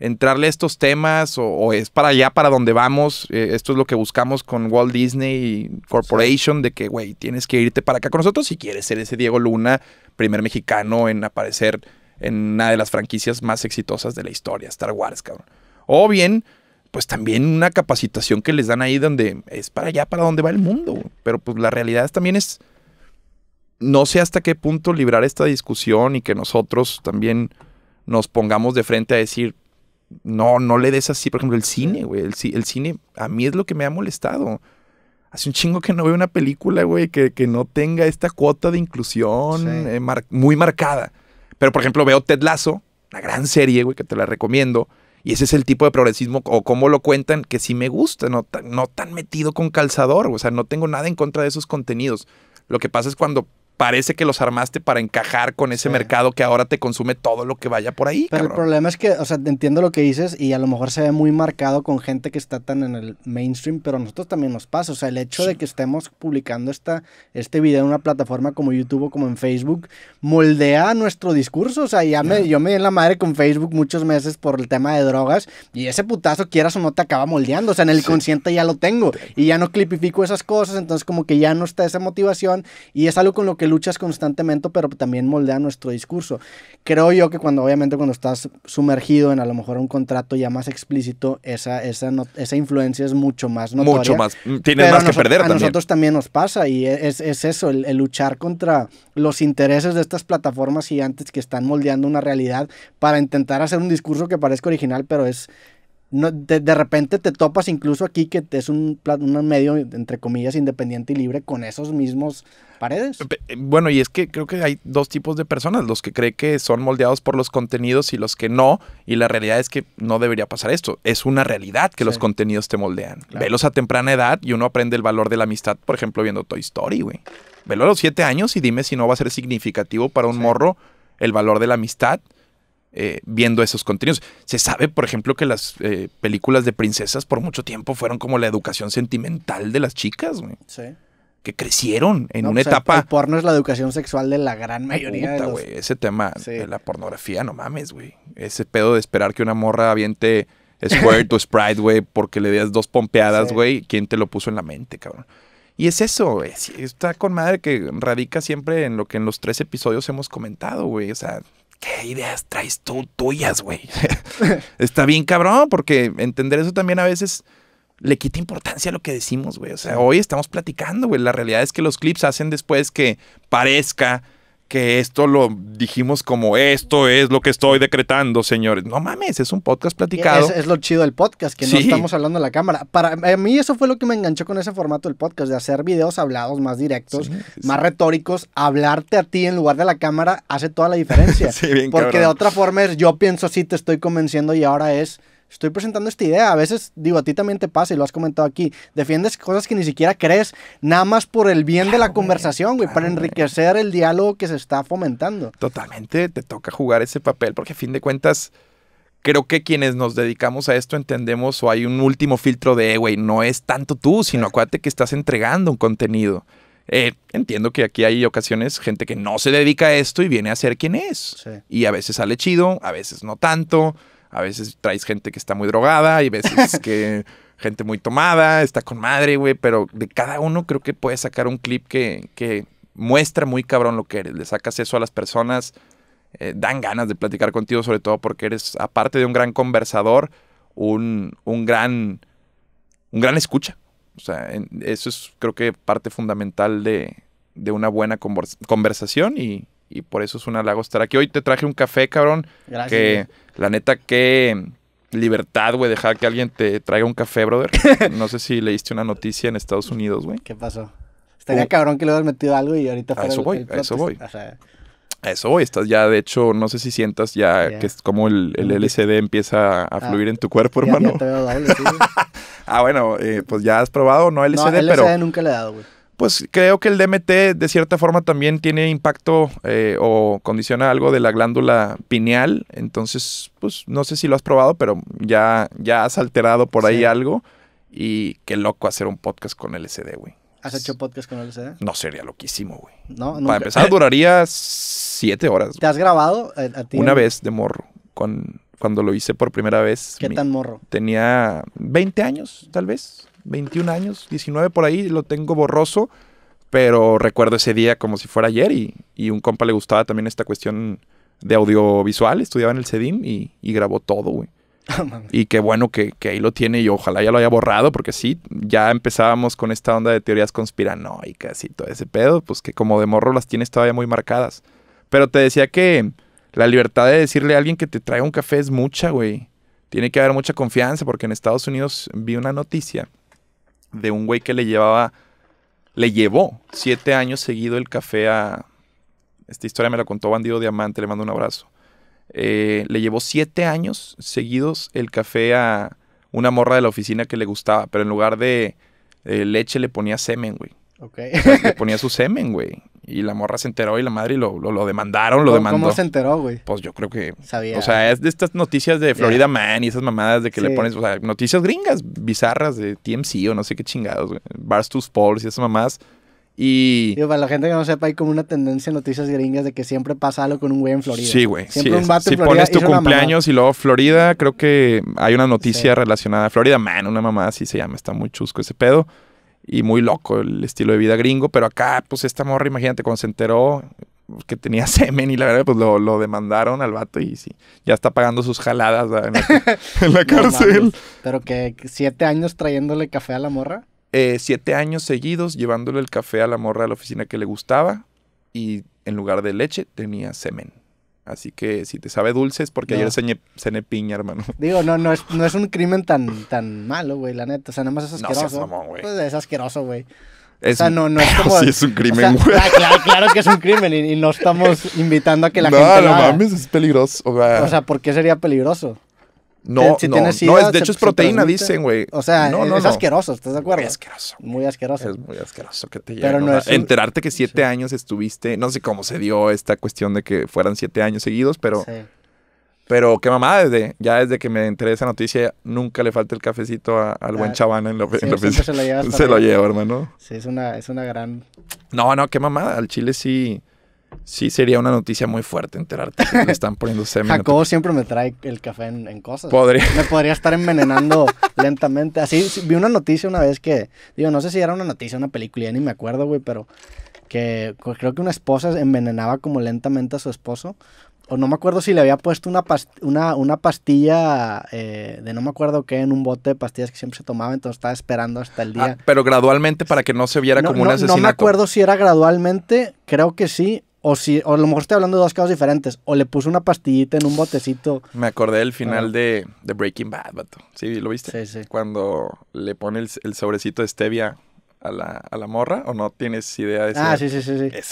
entrarle a estos temas o, es para allá, para donde vamos. Eh, esto es lo que buscamos con Walt Disney Corporation, de que, güey, tienes que irte para acá con nosotros si quieres ser ese Diego Luna, primer mexicano en aparecer en una de las franquicias más exitosas de la historia, Star Wars, cabrón. O bien, pues también una capacitación que les dan ahí donde es para allá, para donde va el mundo. Pero pues la realidad también es, no sé hasta qué punto librar esta discusión y que nosotros también nos pongamos de frente a decir, no, no le des así, por ejemplo, el cine, güey. El, el, cine a mí es lo que me ha molestado. Hace un chingo que no veo una película, güey, que, no tenga esta cuota de inclusión eh, muy marcada. Pero, por ejemplo, veo Ted Lasso, una gran serie, güey, que te la recomiendo. Y ese es el tipo de progresismo o cómo lo cuentan que sí me gusta, no no tan metido con calzador. O sea, no tengo nada en contra de esos contenidos. Lo que pasa es cuando parece que los armaste para encajar con ese mercado que ahora te consume todo lo que vaya por ahí. Pero el problema es que, o sea, entiendo lo que dices y a lo mejor se ve muy marcado con gente que está tan en el mainstream, pero a nosotros también nos pasa. O sea, el hecho de que estemos publicando esta, este video en una plataforma como YouTube o como en Facebook moldea nuestro discurso. O sea, ya me, yo me di en la madre con Facebook muchos meses por el tema de drogas y ese putazo, quieras o no, te acaba moldeando. O sea, en el consciente ya lo tengo y ya no clipifico esas cosas, entonces como que ya no está esa motivación y es algo con lo que luchas constantemente, pero también moldea nuestro discurso. Creo yo que cuando, obviamente, cuando estás sumergido en a lo mejor un contrato ya más explícito, esa, esa, esa influencia es mucho más notoria. Mucho más. Mm, Tienes más que perder nosotros también nos pasa y e, es, eso, el, luchar contra los intereses de estas plataformas y antes que están moldeando una realidad para intentar hacer un discurso que parezca original, pero es, no, de, repente te topas incluso aquí, que es un, un, medio, entre comillas, independiente y libre, con esos mismos paredes. Eh, bueno, y es que creo que hay dos tipos de personas, los que creen que son moldeados por los contenidos y los que no, y la realidad es que no debería pasar esto. Es una realidad que los contenidos te moldean. Velos a temprana edad y uno aprende el valor de la amistad, por ejemplo, viendo Toy Story, güey. Velo a los siete años y dime si no va a ser significativo para un morro el valor de la amistad eh, viendo esos contenidos. Se sabe, por ejemplo, que las eh, películas de princesas por mucho tiempo fueron como la educación sentimental de las chicas, güey. Sí. Que crecieron en una pues, etapa. El porno es la educación sexual de la gran mayoría. Ese tema de la pornografía, no mames, güey. Ese pedo de esperar que una morra aviente Squirt o Sprite, güey, porque le das dos pompeadas, güey. ¿Quién te lo puso en la mente, cabrón? Y es eso, güey. Está con madre que radica siempre en lo que en los tres episodios hemos comentado, güey. O sea, ¿Qué ideas traes tú tuyas, güey? Está bien cabrón, porque entender eso también a veces le quita importancia a lo que decimos, güey. O sea, hoy estamos platicando, güey. La realidad es que los clips hacen después que parezca que esto lo dijimos como esto es lo que estoy decretando, señores. No mames, es un podcast platicado. Es, lo chido del podcast, que no estamos hablando a la cámara. Para mí eso fue lo que me enganchó con ese formato del podcast, de hacer videos hablados más directos, más retóricos, hablarte a ti en lugar de la cámara hace toda la diferencia. Porque de otra forma es yo pienso si te estoy convenciendo y ahora es estoy presentando esta idea. A veces, digo, a ti también te pasa y lo has comentado aquí. Defiendes cosas que ni siquiera crees, nada más por el bien de la conversación, güey, para enriquecer el diálogo que se está fomentando. Totalmente, te toca jugar ese papel, porque a fin de cuentas, creo que quienes nos dedicamos a esto entendemos o hay un último filtro de, güey, no es tanto tú, sino acuérdate que estás entregando un contenido. Eh, entiendo que aquí hay ocasiones gente que no se dedica a esto y viene a ser quien es. Y a veces sale chido, a veces no tanto a veces traes gente que está muy drogada y veces que gente muy tomada, está con madre, güey, pero de cada uno creo que puedes sacar un clip que, muestra muy cabrón lo que eres. Le sacas eso a las personas, eh, dan ganas de platicar contigo, sobre todo porque eres, aparte de un gran conversador, un, gran, un gran escucha. O sea, eso es creo que parte fundamental de, de una buena conversación y, y por eso es un halago estar aquí. Hoy te traje un café, cabrón. Gracias. Que la neta, qué libertad, güey, dejar que alguien te traiga un café, brother. No sé si leíste una noticia en Estados Unidos, güey. ¿Qué pasó? Estaría uh. cabrón que le hubieras metido algo y ahorita fuera A eso voy, eso voy. eso voy, estás ya, de hecho, no sé si sientas ya que es como el, LCD empieza a ah, fluir en tu cuerpo, hermano. ah, bueno, eh, pues ya has probado, no LCD, no, LCD nunca le he dado, güey pues creo que el DMT de cierta forma también tiene impacto eh, o condiciona algo de la glándula pineal. Entonces, pues no sé si lo has probado, pero ya, ya has alterado por ahí algo. Y qué loco hacer un podcast con LSD, güey. ¿Has hecho podcast con LSD? No, sería loquísimo, güey. No, nunca. Para empezar, duraría siete horas. ¿Te has grabado eh, a, ti? Una vez de morro, con, cuando lo hice por primera vez. ¿Qué tan morro? Tenía 20 años, tal vez. 21 años, 19 por ahí, lo tengo borroso, pero recuerdo ese día como si fuera ayer y, un compa le gustaba también esta cuestión de audiovisual, estudiaba en el CEDIM y, grabó todo, güey. y qué bueno que, que, ahí lo tiene y ojalá ya lo haya borrado, porque sí, ya empezábamos con esta onda de teorías conspiranoicas y todo ese pedo, pues que como de morro las tienes todavía muy marcadas. Pero te decía que la libertad de decirle a alguien que te traiga un café es mucha, güey. Tiene que haber mucha confianza, porque en Estados Unidos vi una noticia de un güey que le llevaba, le llevó siete años seguido el café a... Esta historia me la contó Bandido Diamante, le mando un abrazo. Eh, le llevó siete años seguidos el café a una morra de la oficina que le gustaba, pero en lugar de leche le ponía semen, güey. le ponía su semen, güey. Y la morra se enteró y la madre lo, lo, lo demandaron, lo demandó. ¿Cómo se enteró, güey? Pues yo creo que. Sabía. O sea, es de estas noticias de Florida Man y esas mamadas de que le pones. O sea, noticias gringas, bizarras de TMC o no sé qué chingados, güey. Barstool's Falls y esas mamás Y. para la gente que no sepa, hay como una tendencia en noticias gringas de que siempre pasa algo con un güey en Florida. Sí, güey. Siempre un vato en Florida. Si pones tu cumpleaños y luego Florida, creo que hay una noticia relacionada a Florida Man, una mamá así se llama, está muy chusco ese pedo y muy loco el estilo de vida gringo, pero acá, pues esta morra, imagínate, cuando se enteró que tenía semen y la verdad, pues lo, demandaron al vato y sí, ya está pagando sus jaladas en la, cárcel. pero que siete años trayéndole café a la morra. Eh, siete años seguidos llevándole el café a la morra a la oficina que le gustaba y en lugar de leche tenía semen. Así que si te sabe dulce es porque ayer cené, ne piña, hermano. Digo, no, no es, no es un crimen tan, tan malo, güey, la neta. O sea, nada más es asqueroso. No güey. Pues, es asqueroso, güey. o sea, no, no es como. Sí, es un crimen, güey. Claro, que es un crimen y, no estamos invitando a que la gente. No, no mames, es peligroso. o sea, ¿por qué sería peligroso? No, no, no, de hecho es proteína, dicen, güey. O sea, no, es, asqueroso, ¿estás de acuerdo? Es asqueroso. Muy asqueroso. Es muy asqueroso que te llegue. Pero no es Enterarte que siete años estuviste, no sé cómo se dio esta cuestión de que fueran siete años seguidos, pero... Sí. Pero qué mamá, desde, ya desde que me enteré de esa noticia, nunca le falta el cafecito a, al buen ah, chavana en la, sí, oficina. Se lo, se lo hermano. Sí, es una, es una gran. No, no, qué mamada. Al chile sí. Sí, sería una noticia muy fuerte enterarte que están poniendo semen. Jacobo siempre me trae el café en, cosas. Podría. Me podría estar envenenando lentamente. Así, vi una noticia una vez que, digo, no sé si era una noticia, una película, ya ni me acuerdo, güey, pero que pues, creo que una esposa envenenaba como lentamente a su esposo. O no me acuerdo si le había puesto una, una, pastilla eh, de no me acuerdo qué en un bote de pastillas que siempre se tomaba, entonces estaba esperando hasta el ah, día. pero gradualmente para que no se viera como una un asesinato. No me acuerdo si era gradualmente, creo que sí, o, si, a lo mejor estoy hablando de dos casos diferentes. O le puse una pastillita en un botecito. Me acordé del final ah. de, Breaking Bad, vato. ¿Sí lo viste? Sí, sí. Cuando le pone el, sobrecito de stevia a la, morra. ¿O no tienes idea de esa? Ah,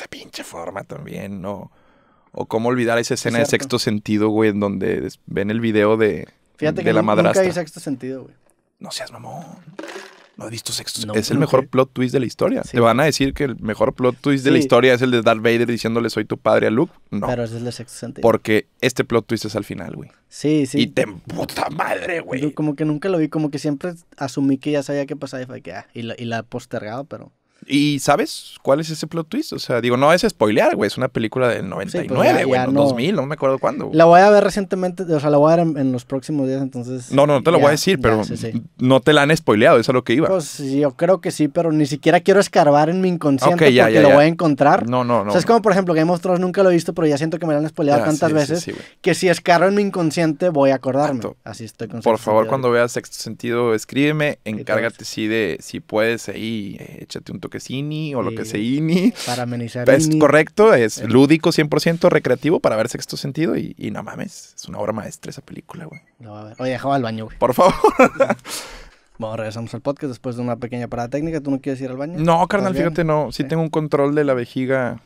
pinche forma también, ¿no? O cómo olvidar esa escena de sexto sentido, güey, en donde ven el video de, Fíjate que la madrastra. Nunca hay sexto sentido, güey. No seas mamón no he visto Sexto Es el mejor plot twist de la historia. Te van a decir que el mejor plot twist de la historia es el de Darth Vader diciéndole soy tu padre a Luke. No. Pero es el Sentido. Porque este plot twist es al final, güey. Sí, sí. Y te puta madre, güey. Como que nunca lo vi, como que siempre asumí que ya sabía qué pasaba y fue que, ah, y la, y postergado, pero. ¿Y sabes cuál es ese plot twist? O sea, digo, no es spoilear, güey, es una película del 99, pues, güey, sí, no. 2000, no me acuerdo cuándo. La voy a ver recientemente, o sea, la voy a ver en, los próximos días, entonces... No, no, no te lo voy a decir, pero no te la han spoileado, eso es a lo que iba. Pues yo creo que sí, pero ni siquiera quiero escarbar en mi inconsciente ya, porque lo voy a encontrar. No, no, no. O sea, es como, por ejemplo, Game of Thrones nunca lo he visto, pero ya siento que me la han spoileado tantas veces que si escarro en mi inconsciente voy a acordarme. Así estoy con Por favor, cuando veas Sexto Sentido, escríbeme, encárgate sí de, si puedes, ahí, eh, échate un toque es INI o lo que sea INI. Para amenizar. Es pues, correcto, es eh. lúdico 100%, recreativo para ver sexto sentido y, no mames, es una obra maestra esa película, güey. No, a ver. Oye, al baño, güey. Por favor. Bueno, regresamos al podcast después de una pequeña parada técnica. ¿Tú no quieres ir al baño? No, carnal, fíjate, no. sí, tengo un control de la vejiga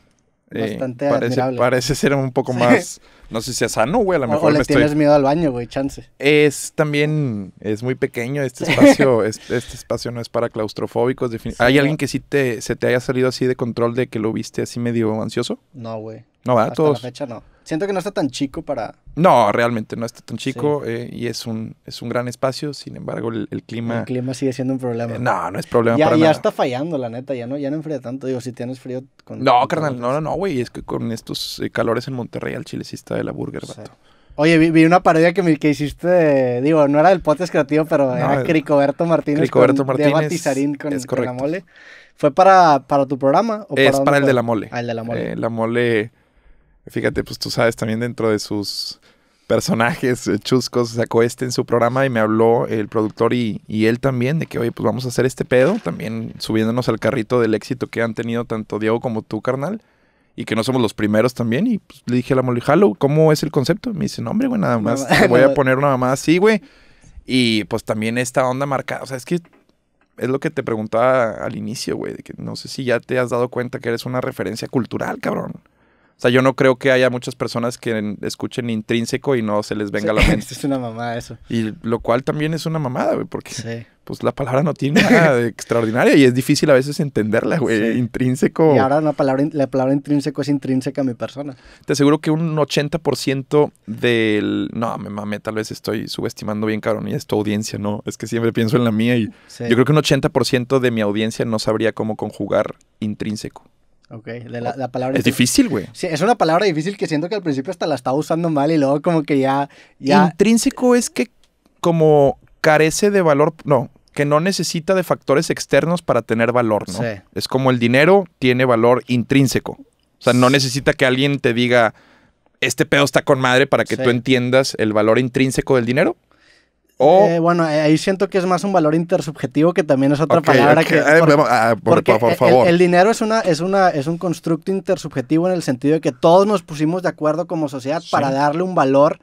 eh, bastante parece, Parece ser un poco más, no sé si es sano, güey, a lo mejor le me tienes miedo al baño, güey, chance. Es también, es muy pequeño este espacio, este, espacio no es para claustrofóbicos. ¿Hay alguien que sí te, se te haya salido así de control de que lo viste así medio ansioso? No, güey. No, va Hasta Todos. no. Siento que no está tan chico para... No, realmente no está tan chico eh, y es un, es un gran espacio, sin embargo el, clima... El clima sigue siendo un problema. Eh, no, no es problema ya, ya está fallando, la neta, ya no, ya no enfría tanto, digo, si tienes frío... no, carnal, no, no, no, güey, es que con estos eh, calores en Monterrey al chile sí está de la burger, vato. Oye, vi, una parodia que, me, que hiciste, digo, no era del Potes creativo, pero era Cricoberto Martínez. Cricoberto con, Martínez. De batizarín con, la mole. ¿Fue para, para tu programa? es para, ah, el de la mole. el de la mole. la mole Fíjate, pues tú sabes, también dentro de sus personajes chuscos sacó este en su programa y me habló el productor y, él también de que, oye, pues vamos a hacer este pedo, también subiéndonos al carrito del éxito que han tenido tanto Diego como tú, carnal, y que no somos los primeros también. Y pues, le dije a la mole, Halo, ¿cómo es el concepto? Me dice, no, hombre, güey, nada más, voy a poner una mamá así, güey. Y pues también esta onda marcada, o sea, es que es lo que te preguntaba al inicio, güey, de que no sé si ya te has dado cuenta que eres una referencia cultural, cabrón. O sea, yo no creo que haya muchas personas que escuchen intrínseco y no se les venga la mente. es una mamada eso. Y lo cual también es una mamada, güey, porque pues la palabra no tiene nada de extraordinario y es difícil a veces entenderla, güey. Intrínseco. Y ahora palabra, la palabra intrínseco es intrínseca a mi persona. Te aseguro que un 80% del... No, me mame, tal vez estoy subestimando bien, cabrón, y es tu audiencia, ¿no? Es que siempre pienso en la mía y yo creo que un 80% de mi audiencia no sabría cómo conjugar intrínseco. Ok, oh, la, palabra... Es difícil, güey. Sí, es una palabra difícil que siento que al principio hasta la estaba usando mal y luego como que ya... ya... Intrínseco es que como carece de valor, no, que no necesita de factores externos para tener valor, ¿no? Sí. Es como el dinero tiene valor intrínseco. O sea, no necesita que alguien te diga, este pedo está con madre para que tú entiendas el valor intrínseco del dinero. Eh, bueno, eh, ahí siento que es más un valor intersubjetivo que también es otra palabra que El, dinero es una es una es un constructo intersubjetivo en el sentido de que todos nos pusimos de acuerdo como sociedad para darle un valor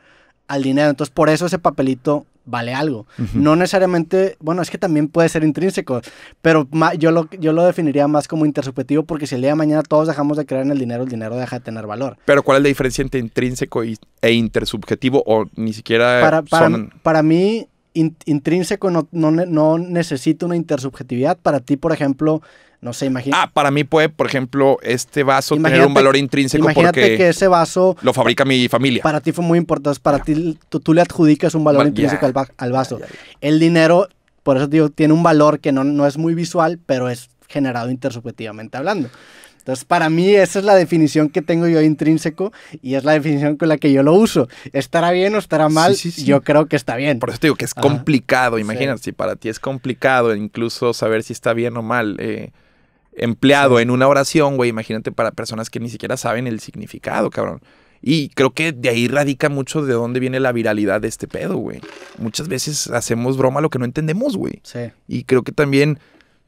al dinero. Entonces, por eso ese papelito vale algo. No necesariamente, bueno, es que también puede ser intrínseco, pero yo lo, yo lo definiría más como intersubjetivo porque si el día de mañana todos dejamos de creer en el dinero, el dinero deja de tener valor. Pero ¿cuál es la diferencia entre intrínseco e intersubjetivo o ni siquiera para, para, para mí, intrínseco no, no, no necesita una intersubjetividad. Para ti, por ejemplo... No sé, imagina. Ah, para mí puede, por ejemplo, este vaso tener un valor intrínseco imagínate que ese vaso lo fabrica mi familia. Para ti fue muy importante, para ti tú, le adjudicas un valor intrínseco al, vaso. El dinero, por eso digo, tiene un valor que no, no es muy visual, pero es generado intersubjetivamente hablando. Entonces, para mí esa es la definición que tengo yo intrínseco y es la definición con la que yo lo uso. ¿Estará bien o estará mal? Yo creo que está bien. Por eso te digo que es complicado, imagínate, si para ti es complicado incluso saber si está bien o mal. Eh, empleado en una oración, güey, imagínate para personas que ni siquiera saben el significado, cabrón. Y creo que de ahí radica mucho de dónde viene la viralidad de este pedo, güey. Muchas veces hacemos broma lo que no entendemos, güey. Sí. Y creo que también,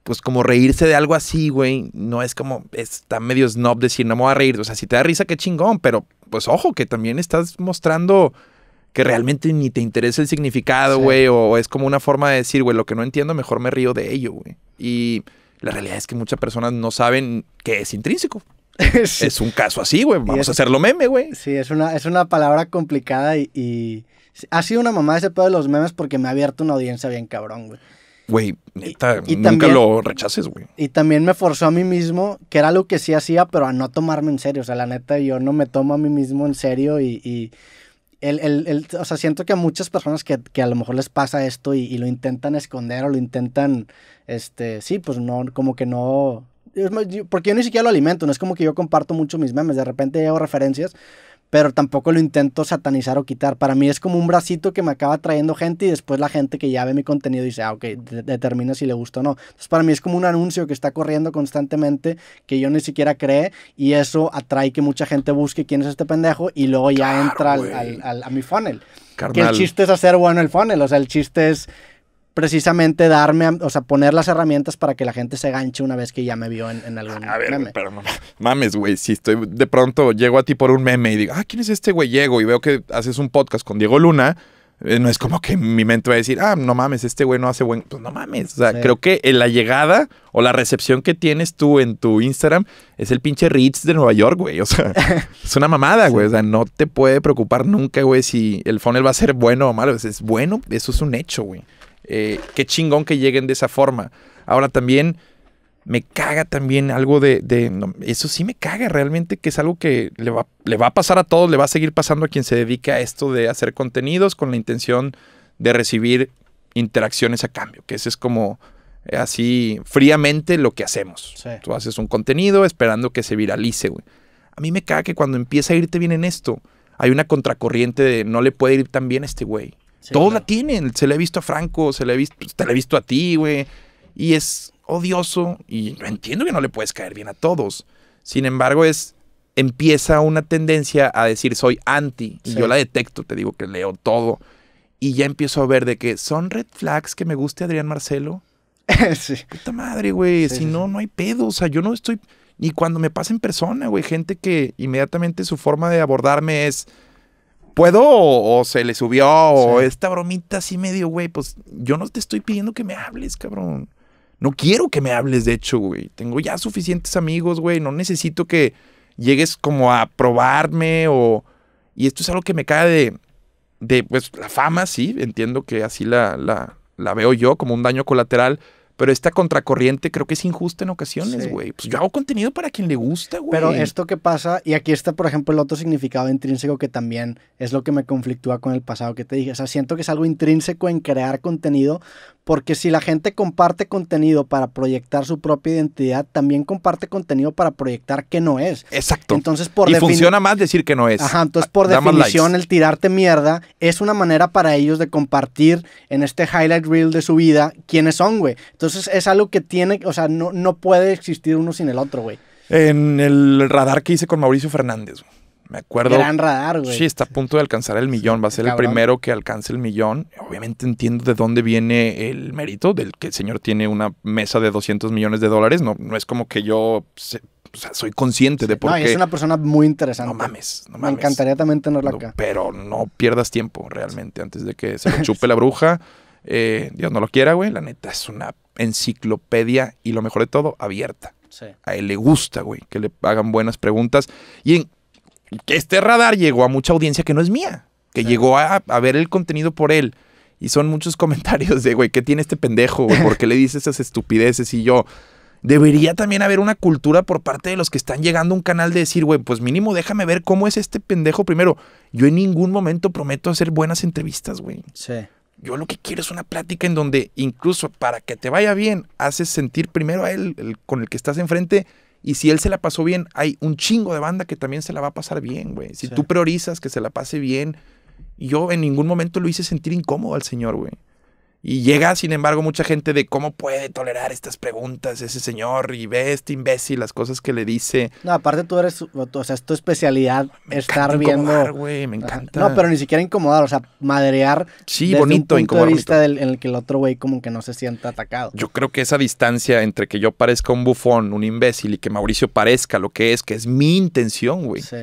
pues como reírse de algo así, güey, no es como, está medio snob decir, no me voy a reír. O sea, si te da risa, qué chingón, pero pues ojo, que también estás mostrando que realmente ni te interesa el significado, güey, o es como una forma de decir, güey, lo que no entiendo, mejor me río de ello, güey. Y la realidad es que muchas personas no saben qué es intrínseco. Es un caso así, güey. Vamos a hacerlo meme, güey. Sí, es una, es una palabra complicada y, ha sido una mamá ese pedo de los memes porque me ha abierto una audiencia bien cabrón, güey. Güey, neta, nunca lo rechaces, güey. Y también me forzó a mí mismo, que era lo que sí hacía, pero a no tomarme en serio. O sea, la neta, yo no me tomo a mí mismo en serio y el, el, o sea, siento que a muchas personas que, a lo mejor les pasa esto y, lo intentan esconder o lo intentan, este, sí, pues no, como que no, porque yo ni siquiera lo alimento, no es como que yo comparto mucho mis memes, de repente hago referencias, pero tampoco lo intento satanizar o quitar. Para mí es como un bracito que me acaba trayendo gente y después la gente que ya ve mi contenido dice, ah, ok, determina si le gusta o no. Entonces para mí es como un anuncio que está corriendo constantemente que yo ni siquiera cree y eso atrae que mucha gente busque quién es este pendejo y luego ya entra a mi funnel. Que el chiste es hacer bueno el funnel, o sea, el chiste es precisamente darme, o sea, poner las herramientas para que la gente se ganche una vez que ya me vio en, en algún a ver, mames, güey, si estoy de pronto llego a ti por un meme y digo, ah, ¿quién es este güey? Llego y veo que haces un podcast con Diego Luna. Eh, no es como que mi mente va a decir, ah, no mames, este güey no hace buen. Pues no mames. O sea, creo que eh, la llegada o la recepción que tienes tú en tu Instagram es el pinche Ritz de Nueva York, güey. O sea, es una mamada, güey. O sea, no te puede preocupar nunca, güey, si el funnel va a ser bueno o malo. Es bueno, eso es un hecho, güey. Eh, qué chingón que lleguen de esa forma. Ahora también me caga también algo de... eso sí me caga realmente, que es algo que le va, a pasar a todos, le va a seguir pasando a quien se dedica a esto de hacer contenidos con la intención de recibir interacciones a cambio, que eso es como eh, así fríamente lo que hacemos. Tú haces un contenido esperando que se viralice, güey. A mí me caga que cuando empieza a irte bien en esto, hay una contracorriente de no le puede ir tan bien a este güey. Todos la tienen. Se le ha visto a Franco, se le ha visto, pues, te he visto a ti, güey. Y es odioso y entiendo que no le puedes caer bien a todos. Sin embargo, es empieza una tendencia a decir soy anti y yo la detecto, te digo que leo todo y ya empiezo a ver de que son red flags que me guste Adrián Marcelo. sí. Puta madre, güey, si no no hay pedo, o sea, yo no estoy y cuando me pasa en persona, güey, gente que inmediatamente su forma de abordarme es ¿Puedo? O, se le subió, o esta bromita así medio, güey, pues yo no te estoy pidiendo que me hables, cabrón. No quiero que me hables, de hecho, güey. Tengo ya suficientes amigos, güey. No necesito que llegues como a probarme o... Y esto es algo que me cae de, de pues, la fama, sí. Entiendo que así la, la veo yo como un daño colateral pero esta contracorriente creo que es injusta en ocasiones, güey. Pues yo hago contenido para quien le gusta, güey. Pero esto que pasa, y aquí está, por ejemplo, el otro significado intrínseco que también es lo que me conflictúa con el pasado que te dije. O sea, siento que es algo intrínseco en crear contenido, porque si la gente comparte contenido para proyectar su propia identidad, también comparte contenido para proyectar que no es. Exacto. Entonces, por Y funciona más decir que no es. Ajá, entonces ah, por definición el tirarte mierda es una manera para ellos de compartir en este highlight reel de su vida quiénes son, güey. Entonces es algo que tiene, o sea, no, no puede existir uno sin el otro, güey. En el radar que hice con Mauricio Fernández, Me acuerdo. Gran radar, güey. Sí, está a punto de alcanzar el millón. Va a ser el primero que alcance el millón. Obviamente entiendo de dónde viene el mérito del que el señor tiene una mesa de 200 millones de dólares. No, no es como que yo soy consciente de por no, es una persona muy interesante. No mames, no mames. Me encantaría también tenerla acá. Pero no pierdas tiempo realmente antes de que se chupe la bruja. Eh, Dios no lo quiera, güey. La neta es una enciclopedia y lo mejor de todo, abierta. A él le gusta, güey, que le hagan buenas preguntas. Y que este radar llegó a mucha audiencia que no es mía, que llegó a, ver el contenido por él. Y son muchos comentarios de, güey, ¿qué tiene este pendejo? ¿Por qué le dice esas estupideces? Y yo, debería también haber una cultura por parte de los que están llegando a un canal de decir, güey, pues mínimo déjame ver cómo es este pendejo primero. Yo en ningún momento prometo hacer buenas entrevistas, güey. Sí. Yo lo que quiero es una plática en donde incluso para que te vaya bien, haces sentir primero a él con el que estás enfrente y si él se la pasó bien, hay un chingo de banda que también se la va a pasar bien, güey. Si tú priorizas que se la pase bien, yo en ningún momento lo hice sentir incómodo al señor, güey. Y llega, sin embargo, mucha gente de cómo puede tolerar estas preguntas ese señor y ve este imbécil las cosas que le dice. No, aparte tú eres, o sea, es tu especialidad estar viendo. me encanta. No, pero ni siquiera incomodar, o sea, madrear. Sí, un punto de vista en el que el otro güey como que no se sienta atacado. Yo creo que esa distancia entre que yo parezca un bufón, un imbécil y que Mauricio parezca lo que es, que es mi intención, güey. Sí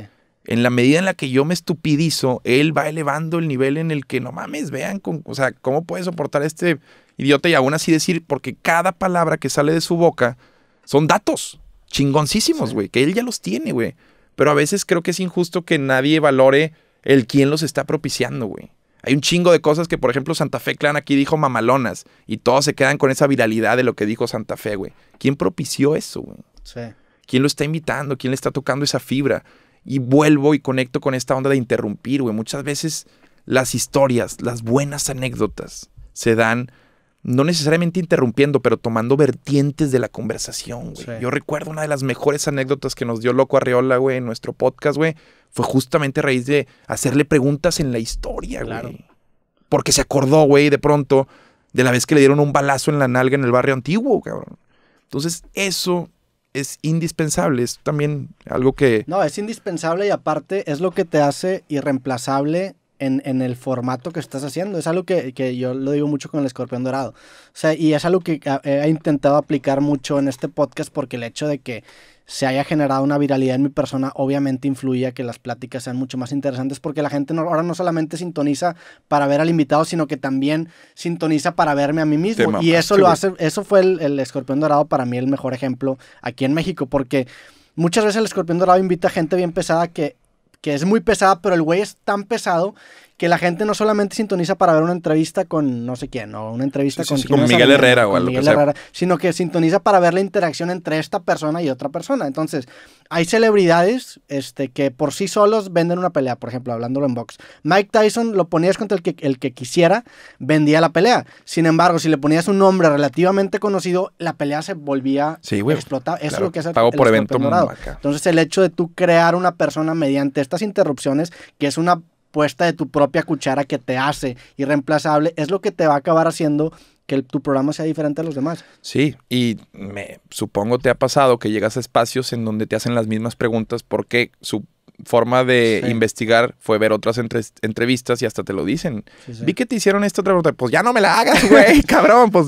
en la medida en la que yo me estupidizo, él va elevando el nivel en el que no mames, vean, con, o sea, ¿cómo puede soportar este idiota y aún así decir, porque cada palabra que sale de su boca son datos chingoncísimos, güey, que él ya los tiene, güey. Pero a veces creo que es injusto que nadie valore el quién los está propiciando, güey. Hay un chingo de cosas que, por ejemplo, Santa Fe Clan aquí dijo mamalonas y todos se quedan con esa viralidad de lo que dijo Santa Fe, güey. ¿Quién propició eso, güey? Sí. ¿Quién lo está invitando? ¿Quién le está tocando esa fibra? y vuelvo y conecto con esta onda de interrumpir, güey. Muchas veces las historias, las buenas anécdotas se dan no necesariamente interrumpiendo, pero tomando vertientes de la conversación, güey. Yo recuerdo una de las mejores anécdotas que nos dio Loco Arriola, güey, en nuestro podcast, güey, fue justamente a raíz de hacerle preguntas en la historia, güey. Porque se acordó, güey, de pronto, de la vez que le dieron un balazo en la nalga en el barrio antiguo, cabrón. Entonces, eso es indispensable, es también algo que... No, es indispensable y aparte es lo que te hace irreemplazable en, el formato que estás haciendo. Es algo que, que, yo lo digo mucho con el escorpión dorado. O sea, y es algo que he intentado aplicar mucho en este podcast porque el hecho de que se haya generado una viralidad en mi persona, obviamente influía que las pláticas sean mucho más interesantes porque la gente ahora no solamente sintoniza para ver al invitado, sino que también sintoniza para verme a mí mismo. y eso lo hace, eso fue el, escorpión dorado para mí el mejor ejemplo aquí en México, porque muchas veces el escorpión dorado invita gente bien pesada que que es muy pesada, pero el güey es tan pesado que la gente no solamente sintoniza para ver una entrevista con no sé quién, o una entrevista con, Miguel Herrera o algo Miguel Herrera, sino que sintoniza para ver la interacción entre esta persona y otra persona. Entonces, hay celebridades este, que por sí solos venden una pelea, por ejemplo, hablándolo en box. Mike Tyson lo ponías contra el que, el que quisiera, vendía la pelea. Sin embargo, si le ponías un nombre relativamente conocido, la pelea se volvía sí, explotar. Eso es lo que hace pago el por evento Entonces, el hecho de tú crear una persona mediante estas interrupciones, que es una de tu propia cuchara que te hace irreemplazable es lo que te va a acabar haciendo que tu programa sea diferente a los demás. Sí, y me, supongo te ha pasado que llegas a espacios en donde te hacen las mismas preguntas porque su forma de investigar fue ver otras entrevistas y hasta te lo dicen. Vi que te hicieron esta otra pregunta, pues ya no me la hagas, güey, cabrón, pues...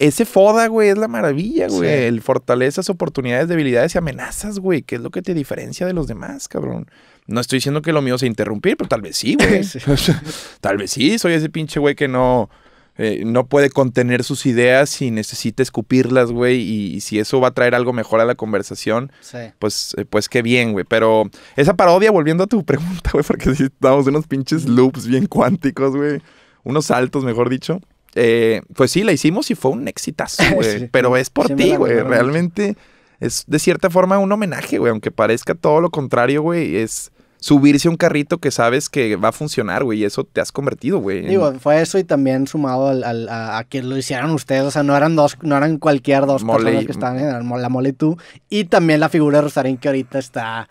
Ese foda, güey, es la maravilla, güey. El fortalezas, oportunidades, debilidades y amenazas, güey, que es lo que te diferencia de los demás, cabrón. No estoy diciendo que lo mío sea interrumpir, pero tal vez sí, güey. tal vez sí, soy ese pinche güey que no, eh, no puede contener sus ideas y necesita escupirlas, güey. Y, si eso va a traer algo mejor a la conversación, pues, eh, pues qué bien, güey. Pero esa parodia, volviendo a tu pregunta, güey, porque estamos en unos pinches loops bien cuánticos, güey. Unos saltos, mejor dicho. Eh, pues sí, la hicimos y fue un exitazo, güey. Pero es por ti, güey. Realmente es de cierta forma un homenaje, güey. Aunque parezca todo lo contrario, güey. Es subirse a un carrito que sabes que va a funcionar, güey, y eso te has convertido, güey. Digo, fue eso y también sumado al, a, que lo hicieran ustedes, o sea, no eran dos, no eran cualquier dos personas que estaban, en la mole y tú, y también la figura de Rosarín que ahorita está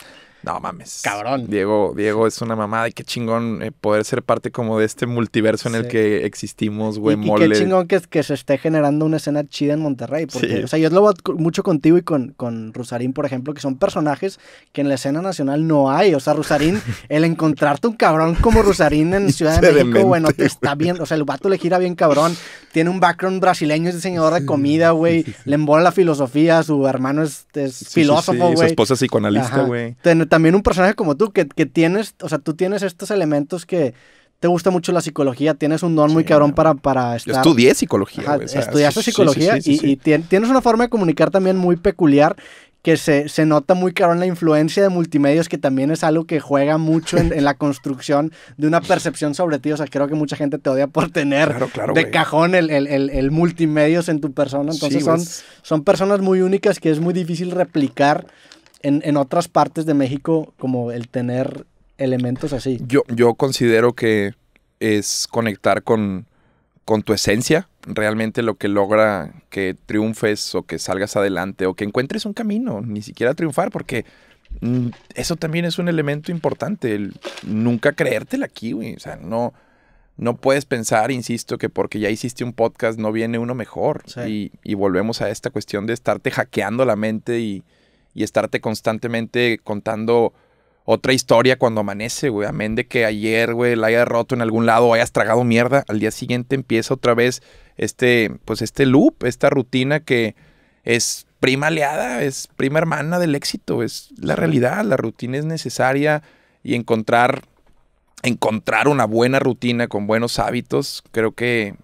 no mames. Cabrón. Diego, Diego es una mamada y qué chingón eh, poder ser parte como de este multiverso en el que existimos, güey, mole. qué chingón que, que se esté generando una escena chida en Monterrey. Porque, o sea, yo lo mucho contigo y con, con Rusarín, por ejemplo, que son personajes que en la escena nacional no hay. O sea, Rusarín, el encontrarte un cabrón como Rusarín en Ciudad de México, bueno, te está bien, o sea, el vato le gira bien cabrón. Tiene un background brasileño, es diseñador de comida, güey. le embola la filosofía, su hermano es, filósofo, güey. Su esposa es psicoanalista, güey también un personaje como tú, que, que, tienes, o sea, tú tienes estos elementos que te gusta mucho la psicología, tienes un don muy cabrón para, para estar... estudié psicología. estudiaste psicología y, tienes una forma de comunicar también muy peculiar que se, se, nota muy cabrón en la influencia de multimedios, que también es algo que juega mucho en, la construcción de una percepción sobre ti. O sea, creo que mucha gente te odia por tener de cajón el, el, el, multimedios en tu persona. Entonces son, son personas muy únicas que es muy difícil replicar en, otras partes de México como el tener elementos así. Yo, yo considero que es conectar con, tu esencia, realmente lo que logra que triunfes o que salgas adelante o que encuentres un camino, ni siquiera triunfar, porque mm, eso también es un elemento importante, el nunca creértela aquí, güey. O sea, no, no puedes pensar, insisto, que porque ya hiciste un podcast no viene uno mejor. Y, y, volvemos a esta cuestión de estarte hackeando la mente y, y estarte constantemente contando otra historia cuando amanece, güey. Amén de que ayer, güey, la hayas roto en algún lado o hayas tragado mierda. Al día siguiente empieza otra vez este, pues este loop, esta rutina que es prima aliada, es prima hermana del éxito, es la realidad, la rutina es necesaria y encontrar, encontrar una buena rutina con buenos hábitos, creo que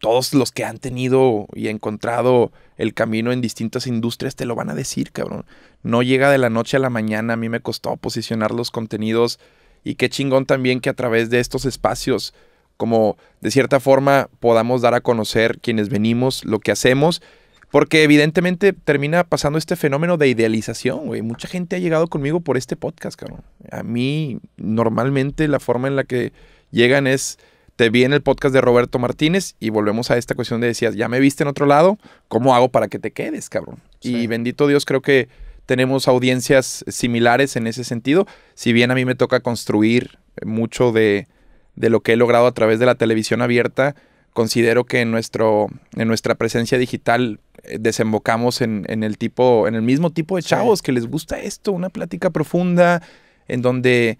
todos los que han tenido y encontrado el camino en distintas industrias, te lo van a decir, cabrón. No llega de la noche a la mañana, a mí me costó posicionar los contenidos y qué chingón también que a través de estos espacios, como de cierta forma, podamos dar a conocer quienes venimos, lo que hacemos. Porque evidentemente termina pasando este fenómeno de idealización, güey. Mucha gente ha llegado conmigo por este podcast, cabrón. A mí, normalmente, la forma en la que llegan es te vi en el podcast de Roberto Martínez y volvemos a esta cuestión de decías, ya me viste en otro lado, ¿cómo hago para que te quedes, cabrón? Y bendito Dios, creo que tenemos audiencias similares en ese sentido, si bien a mí me toca construir mucho de, lo que he logrado a través de la televisión abierta, considero que en, nuestro, en nuestra presencia digital eh, desembocamos en, el tipo, en el mismo tipo de chavos que les gusta esto, una plática profunda en donde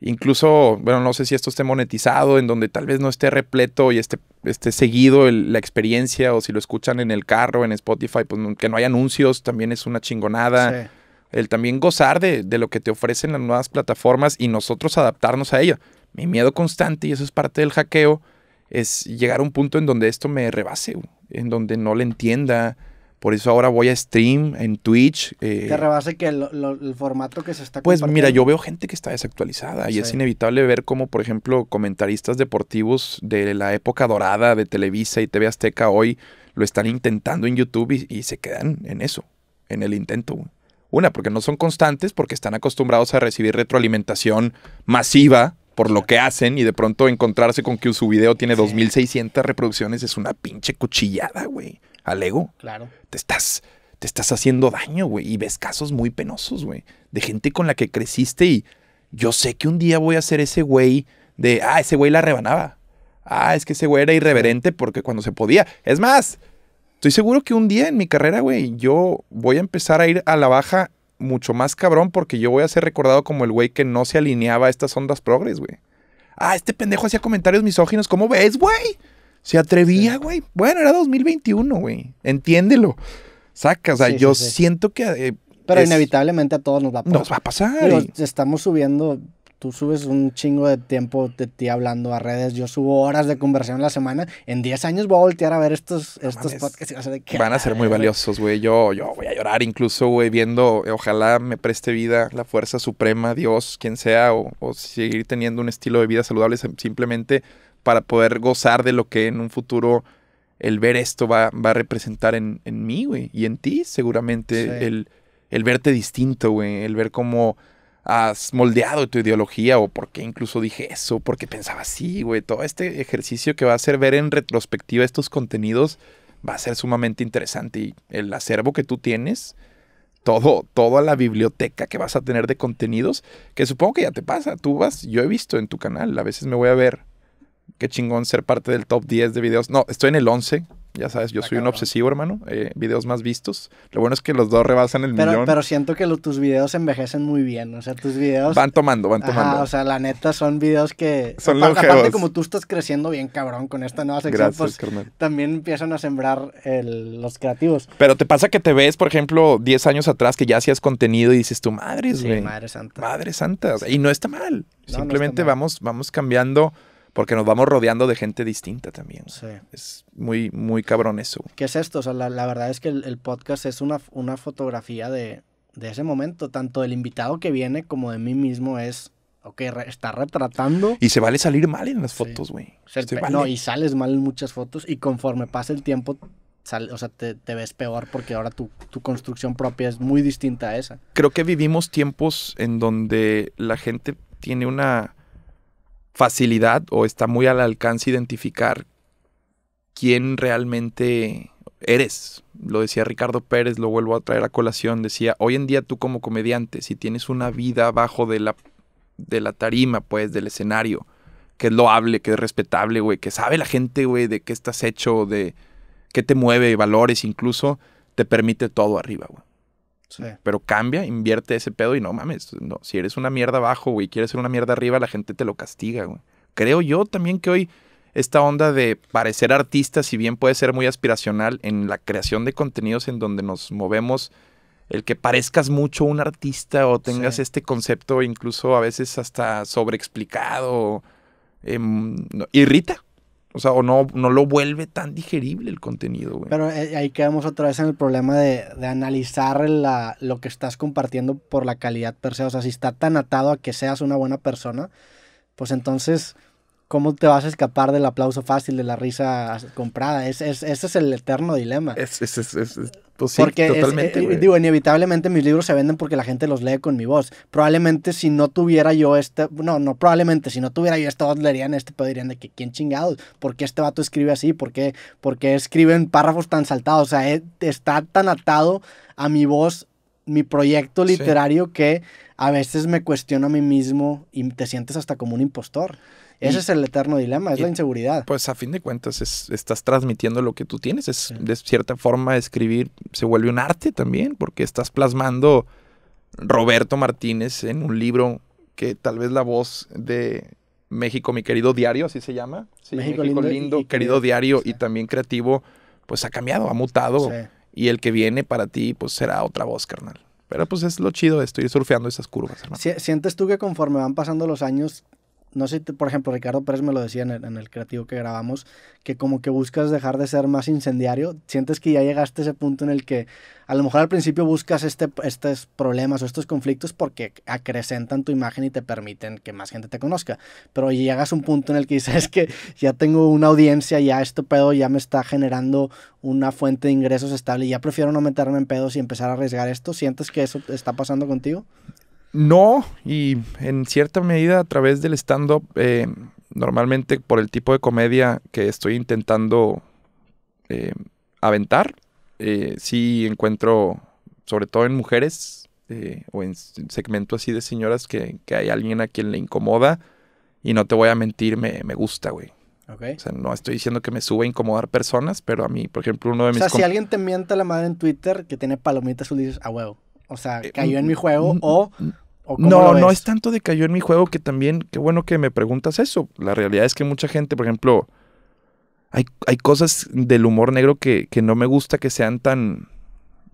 incluso, bueno, no sé si esto esté monetizado, en donde tal vez no esté repleto y esté, esté seguido la experiencia, o si lo escuchan en el carro, en Spotify, pues que no hay anuncios, también es una chingonada. El también gozar de, de, lo que te ofrecen las nuevas plataformas y nosotros adaptarnos a ello. Mi miedo constante, y eso es parte del hackeo, es llegar a un punto en donde esto me rebase, en donde no le entienda, por eso ahora voy a stream en Twitch. Eh, que rebase que el formato que se está Pues mira, yo veo gente que está desactualizada y es inevitable ver cómo, por ejemplo, comentaristas deportivos de la época dorada de Televisa y TV Azteca hoy lo están intentando en YouTube y, se quedan en eso, en el intento. Una, porque no son constantes, porque están acostumbrados a recibir retroalimentación masiva por lo que hacen y de pronto encontrarse con que su video tiene 2.600 reproducciones es una pinche cuchillada, güey al ego. Claro. Te estás, te estás haciendo daño, güey. Y ves casos muy penosos, güey. De gente con la que creciste y yo sé que un día voy a ser ese güey de, ah, ese güey la rebanaba. Ah, es que ese güey era irreverente porque cuando se podía. Es más, estoy seguro que un día en mi carrera, güey, yo voy a empezar a ir a la baja mucho más cabrón porque yo voy a ser recordado como el güey que no se alineaba a estas ondas progres, güey. Ah, este pendejo hacía comentarios misóginos. ¿Cómo ves, güey? Se atrevía, güey. Bueno, era 2021, güey. Entiéndelo. Saca, o sea, yo siento que... Eh, Pero inevitablemente a todos nos va a pasar. Nos va a pasar. Estamos subiendo, tú subes un chingo de tiempo de ti hablando a redes, yo subo horas de conversación a la semana. En 10 años voy a voltear a ver estos, estos podcasts Van a ser muy valiosos, güey. Yo, yo voy a llorar incluso, güey, viendo, ojalá me preste vida la fuerza suprema, Dios, quien sea, o seguir teniendo un estilo de vida saludable simplemente para poder gozar de lo que en un futuro el ver esto va, a representar en, mí, güey. Y en ti, seguramente. El, el, verte distinto, güey. El ver cómo has moldeado tu ideología o por qué incluso dije eso, por qué pensaba así, güey. Todo este ejercicio que va a hacer ver en retrospectiva estos contenidos va a ser sumamente interesante. Y el acervo que tú tienes, todo, toda la biblioteca que vas a tener de contenidos, que supongo que ya te pasa. Tú vas, yo he visto en tu canal, a veces me voy a ver qué chingón ser parte del top 10 de videos. No, estoy en el 11. Ya sabes, yo soy un obsesivo, hermano. Eh, videos más vistos. Lo bueno es que los dos rebasan el pero, millón. Pero siento que tus videos envejecen muy bien. O sea, tus videos. Van tomando, van tomando. o sea, la neta son videos que. Son aparte, aparte, como tú estás creciendo bien, cabrón, con esta nueva sección, pues, también empiezan a sembrar los creativos. Pero te pasa que te ves, por ejemplo, 10 años atrás que ya hacías contenido y dices, tu madre, güey. Sí, madre santa. Madre santa. O sea, y no está mal. Simplemente Vamos, vamos cambiando porque nos vamos rodeando de gente distinta también. Sí. Es muy, muy cabrón eso. ¿Qué es esto? O sea, la, verdad es que el, podcast es una, una fotografía de, ese momento, tanto del invitado que viene como de mí mismo es... Ok, está retratando. Y se vale salir mal en las fotos, güey. No, y sales mal en muchas fotos. Y conforme pasa el tiempo, o sea, te, ves peor porque ahora tu, tu, construcción propia es muy distinta a esa. Creo que vivimos tiempos en donde la gente tiene una facilidad o está muy al alcance identificar quién realmente eres. Lo decía Ricardo Pérez, lo vuelvo a traer a colación, decía, hoy en día tú como comediante, si tienes una vida abajo de la, de la tarima, pues, del escenario, que es loable, que es respetable, güey, que sabe la gente, güey, de qué estás hecho, de qué te mueve, valores incluso, te permite todo arriba, güey. Pero cambia, invierte ese pedo y no mames. No. Si eres una mierda abajo, güey, quieres ser una mierda arriba, la gente te lo castiga, güey. Creo yo también que hoy esta onda de parecer artista, si bien puede ser muy aspiracional en la creación de contenidos en donde nos movemos, el que parezcas mucho un artista o tengas este concepto incluso a veces hasta sobreexplicado, em, irrita. O sea, o no, no lo vuelve tan digerible el contenido, güey. Pero eh, ahí quedamos otra vez en el problema de, analizar la, lo que estás compartiendo por la calidad per se. O sea, si está tan atado a que seas una buena persona, pues entonces ¿Cómo te vas a escapar del aplauso fácil, de la risa comprada? Es, es ese es el eterno dilema. Es, es, es pues porque totalmente, eh, eh, digo, inevitablemente mis libros se venden porque la gente los lee con mi voz. Probablemente si no tuviera yo este, no, no, probablemente si no tuviera yo esta voz leerían este, pero dirían de que quién chingados, ¿por qué este vato escribe así? ¿Por qué, por qué escriben párrafos tan saltados? O sea, eh, está tan atado a mi voz mi proyecto literario que a veces me cuestiono a mí mismo y te sientes hasta como un impostor. Ese es el eterno dilema, es la inseguridad. Pues a fin de cuentas estás transmitiendo lo que tú tienes. Es, De cierta forma escribir se vuelve un arte también porque estás plasmando Roberto Martínez en un libro que tal vez la voz de México, mi querido diario, así se llama. Sí, México, lindo, querido diario y también creativo, pues ha cambiado, ha mutado. Y el que viene para ti, pues será otra voz, carnal. Pero pues es lo chido de esto, ir surfeando esas curvas, hermano. ¿Sientes tú que conforme van pasando los años, no sé, por ejemplo, Ricardo Pérez me lo decía en el, creativo que grabamos, que como que buscas dejar de ser más incendiario, sientes que ya llegaste a ese punto en el que a lo mejor al principio buscas este, estos problemas o estos conflictos porque acrecentan tu imagen y te permiten que más gente te conozca, pero llegas a un punto en el que dices que ya tengo una audiencia, ya esto pedo ya me está generando una fuente de ingresos estable y ya prefiero no meterme en pedos y empezar a arriesgar esto, ¿sientes que eso está pasando contigo? No, y en cierta medida a través del stand-up, eh, normalmente por el tipo de comedia que estoy intentando eh, aventar, eh, sí encuentro, sobre todo en mujeres o en segmento así de señoras, que, hay alguien a quien le incomoda y no te voy a mentir, me, me gusta, güey. O sea, no estoy diciendo que me suba a incomodar personas, pero a mí, por ejemplo, uno de mis... O sea, si alguien te mienta la madre en Twitter que tiene palomitas, tú dices, a huevo. O sea, cayó en mm, mi juego mm, o mm, no, no es tanto de cayó en mi juego que también, qué bueno que me preguntas eso. La realidad es que mucha gente, por ejemplo, hay, cosas del humor negro que, que no me gusta que sean tan,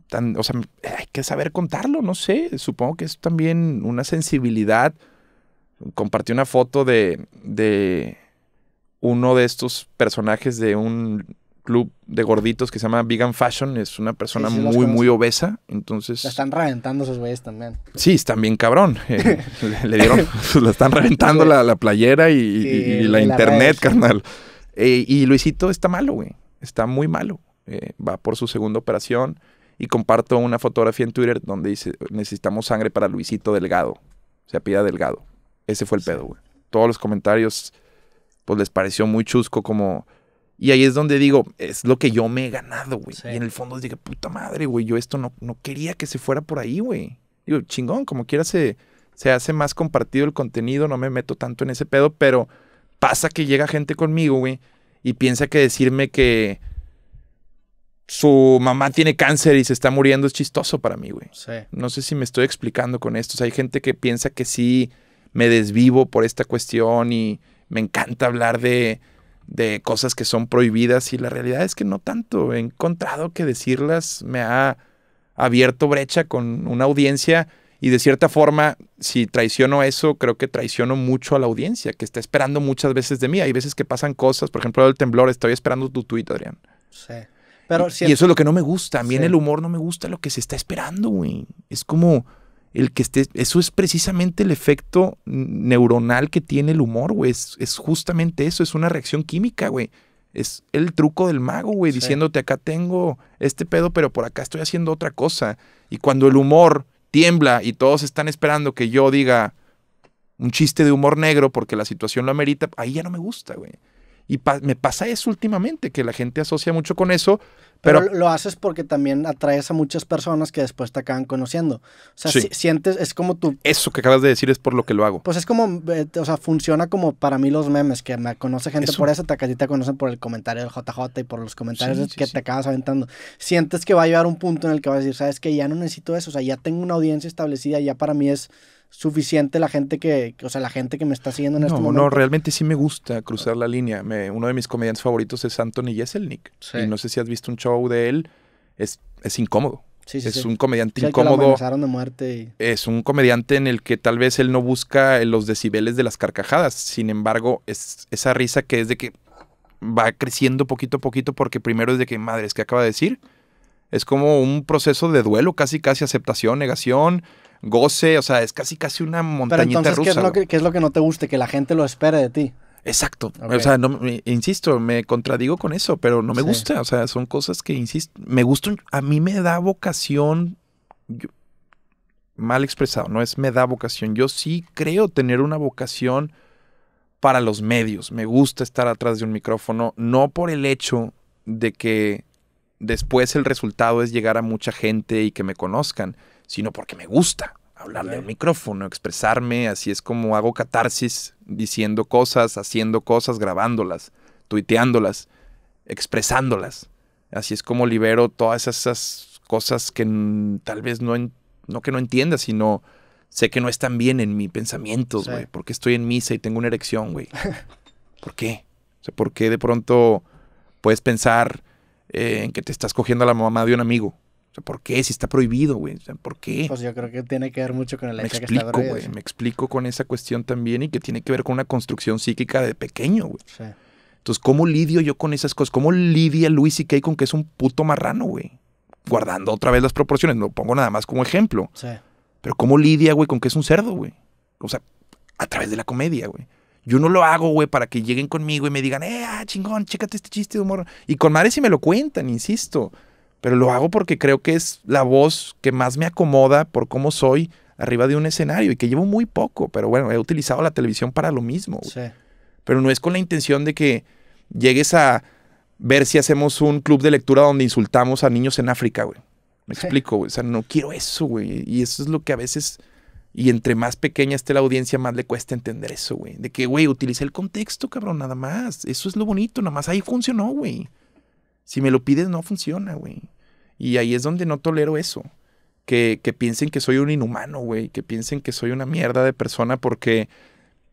tan, o sea, hay que saber contarlo, no sé, supongo que es también una sensibilidad. Compartí una foto de, de uno de estos personajes de un club de gorditos que se llama Vegan Fashion. Es una persona muy, muy obesa. Entonces. La están reventando esos güeyes también. Sí, están bien cabrón. Eh, le, dieron. la están reventando la, playera y, la, internet, carnal. Eh, y Luisito está malo, güey. Está muy malo. Eh, va por su segunda operación. Y comparto una fotografía en Twitter donde dice: Necesitamos sangre para Luisito Delgado. se sea, pida Delgado. Ese fue el pedo, güey. Todos los comentarios, pues les pareció muy chusco como y ahí es donde digo, es lo que yo me he ganado, güey. Y en el fondo dije, puta madre, güey, yo esto no, no quería que se fuera por ahí, güey. Digo, chingón, como quiera se, se hace más compartido el contenido, no me meto tanto en ese pedo, pero pasa que llega gente conmigo, güey, y piensa que decirme que su mamá tiene cáncer y se está muriendo es chistoso para mí, güey. No sé si me estoy explicando con esto. O sea, hay gente que piensa que sí me desvivo por esta cuestión y me encanta hablar de de cosas que son prohibidas y la realidad es que no tanto. He encontrado que decirlas me ha abierto brecha con una audiencia y de cierta forma, si traiciono eso, creo que traiciono mucho a la audiencia que está esperando muchas veces de mí. Hay veces que pasan cosas, por ejemplo, el temblor, estoy esperando tu tuit, Adrián. Sí. Pero y, eso es lo que no me gusta. A mí en el humor no me gusta lo que se está esperando, güey. Es como el que esté, eso es precisamente el efecto neuronal que tiene el humor, güey. Es, es, justamente eso, es una reacción química, güey. Es el truco del mago, güey, diciéndote acá tengo este pedo, pero por acá estoy haciendo otra cosa. Y cuando el humor tiembla y todos están esperando que yo diga un chiste de humor negro porque la situación lo amerita, ahí ya no me gusta, güey. Y me pasa eso últimamente, que la gente asocia mucho con eso. Pero, lo haces porque también atraes a muchas personas que después te acaban conociendo. O sea, sientes, es como tu... Eso que acabas de decir es por lo que lo hago. Pues es como, eh, o sea, funciona como para mí los memes, que me conoce gente por eso, te, te conocen por el comentario del JJ y por los comentarios que te acabas aventando. Sientes que va a llegar un punto en el que vas a decir, sabes que ya no necesito eso, o sea, ya tengo una audiencia establecida, ya para mí es suficiente la gente que, o sea, la gente que me está siguiendo en no, este momento. No, realmente sí me gusta cruzar la línea. uno de mis comediantes favoritos es Anthony Jeselnik. Y no sé si has visto un show de él, es, es incómodo. es un comediante incómodo. Es un comediante en el que tal vez él no busca eh, los decibeles de las carcajadas. Sin embargo, es esa risa que es de que va creciendo poquito a poquito porque primero es de que, madre, es que acaba de decir. Es como un proceso de duelo, casi, casi aceptación, negación, goce, o sea, es casi casi una montañita Pero entonces, ¿qué es, lo que, no te guste? Que la gente lo espere de ti. Exacto. O sea, insisto, me contradigo con eso, pero no me gusta. O sea, son cosas que, insisto, me gustan. A mí me da vocación. mal expresado, no es me da vocación. Yo sí creo tener una vocación para los medios. Me gusta estar atrás de un micrófono, no por el hecho de que después el resultado es llegar a mucha gente y que me conozcan, sino porque me gusta hablarle al micrófono, expresarme, así es como hago catarsis, diciendo cosas, haciendo cosas, grabándolas, tuiteándolas, expresándolas. Así es como libero todas esas cosas que tal vez no, entiendas, que no entienda, sino sé que no están bien en mis pensamientos, güey. porque estoy en misa y tengo una erección, güey? ¿Por qué? O sea, ¿por qué de pronto puedes pensar eh, en que te estás cogiendo a la mamá de un amigo? ¿por qué? Si está prohibido, güey. O sea, ¿por qué? Pues yo creo que tiene que ver mucho con el me hecho explico, que está explico, güey. Me explico con esa cuestión también y que tiene que ver con una construcción psíquica de pequeño, güey. Sí. Entonces, ¿cómo lidio yo con esas cosas? ¿Cómo lidia Luis y Kay con que es un puto marrano, güey? Guardando otra vez las proporciones, lo pongo nada más como ejemplo. Sí. Pero ¿cómo lidia, güey, con que es un cerdo, güey? O sea, a través de la comedia, güey. Yo no lo hago, güey, para que lleguen conmigo y me digan, eh, ah, chingón, chécate este chiste de humor. Y con madre si me lo cuentan, insisto pero lo hago porque creo que es la voz que más me acomoda por cómo soy arriba de un escenario y que llevo muy poco, pero bueno, he utilizado la televisión para lo mismo. Pero no es con la intención de que llegues a ver si hacemos un club de lectura donde insultamos a niños en África, güey. Me explico, güey. O sea, no quiero eso, güey. Y eso es lo que a veces, y entre más pequeña esté la audiencia, más le cuesta entender eso, güey. De que, güey, utilice el contexto, cabrón, nada más. Eso es lo bonito, nada más ahí funcionó, güey. Si me lo pides, no funciona, güey. Y ahí es donde no tolero eso. Que, que piensen que soy un inhumano, güey. Que piensen que soy una mierda de persona porque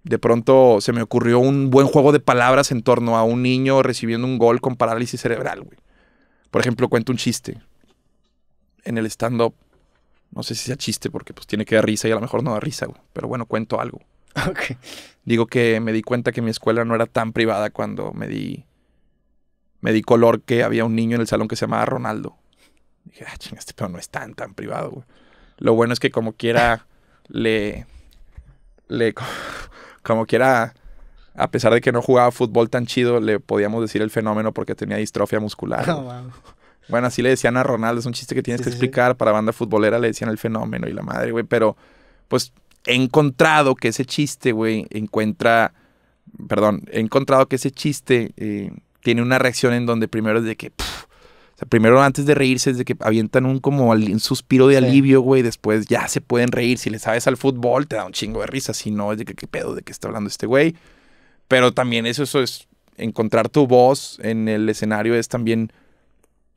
de pronto se me ocurrió un buen juego de palabras en torno a un niño recibiendo un gol con parálisis cerebral, güey. Por ejemplo, cuento un chiste. En el stand-up, no sé si sea chiste porque pues tiene que dar risa y a lo mejor no da risa, güey. Pero bueno, cuento algo. Digo que me di cuenta que mi escuela no era tan privada cuando me di me di color que había un niño en el salón que se llamaba Ronaldo. dije, ah, ching, este pedo no es tan, tan privado, güey. Lo bueno es que como quiera le... le como quiera, a pesar de que no jugaba fútbol tan chido, le podíamos decir el fenómeno porque tenía distrofia muscular. Bueno, así le decían a Ronaldo, es un chiste que tienes que explicar. Para banda futbolera le decían el fenómeno y la madre, güey. Pero, pues, he encontrado que ese chiste, güey, encuentra. Perdón, he encontrado que ese chiste eh, tiene una reacción en donde primero es de que... primero antes de reírse es de que avientan un como un suspiro de alivio, güey. Después ya se pueden reír. Si le sabes al fútbol, te da un chingo de risa. Si no, es de que qué pedo, de qué está hablando este güey. Pero también eso, eso es encontrar tu voz en el escenario es también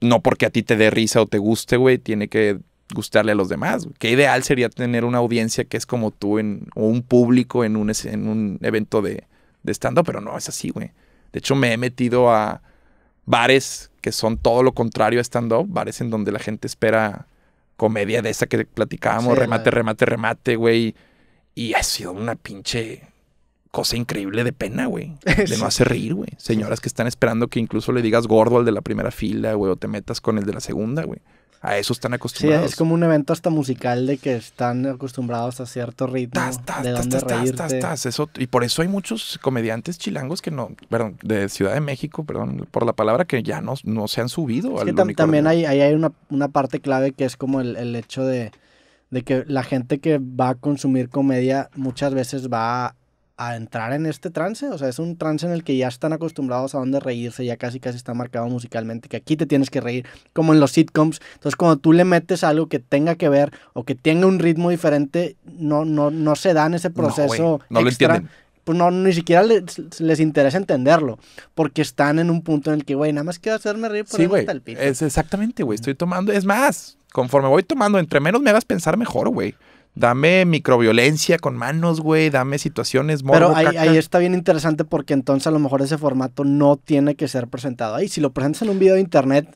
no porque a ti te dé risa o te guste, güey, tiene que gustarle a los demás. Qué ideal sería tener una audiencia que es como tú en, o un público en un, en un evento de, de stand-up, pero no es así, güey. De hecho, me he metido a bares que son todo lo contrario a stand-up, bares en donde la gente espera comedia de esa que platicábamos, remate, remate, remate, güey. Y ha sido una pinche cosa increíble de pena, güey. De no hacer rir güey. Señoras que están esperando que incluso le digas gordo al de la primera fila, güey, o te metas con el de la segunda, güey. A eso están acostumbrados. es como un evento hasta musical de que están acostumbrados a cierto ritmo. de reírte. eso, y por eso hay muchos comediantes chilangos que no, perdón, de Ciudad de México, perdón, por la palabra, que ya no, no se han subido. Es que también hay, hay una, parte clave que es como el, el hecho de, de que la gente que va a consumir comedia muchas veces va a a entrar en este trance. O sea, es un trance en el que ya están acostumbrados a donde reírse, ya casi casi está marcado musicalmente, que aquí te tienes que reír, como en los sitcoms. Entonces, cuando tú le metes algo que tenga que ver o que tenga un ritmo diferente, no, no, no se dan ese proceso. No, no lo entienden pues no, ni siquiera les, interesa entenderlo, porque están en un punto en el que, güey, nada más quiero hacerme reír por sí, güey, Es exactamente, güey, estoy tomando, es más, conforme voy tomando, entre menos me hagas pensar mejor, güey. Dame microviolencia con manos, güey. Dame situaciones morbo, Pero ahí, está bien interesante porque entonces a lo mejor ese formato no tiene que ser presentado ahí. Si lo presentas en un video de internet.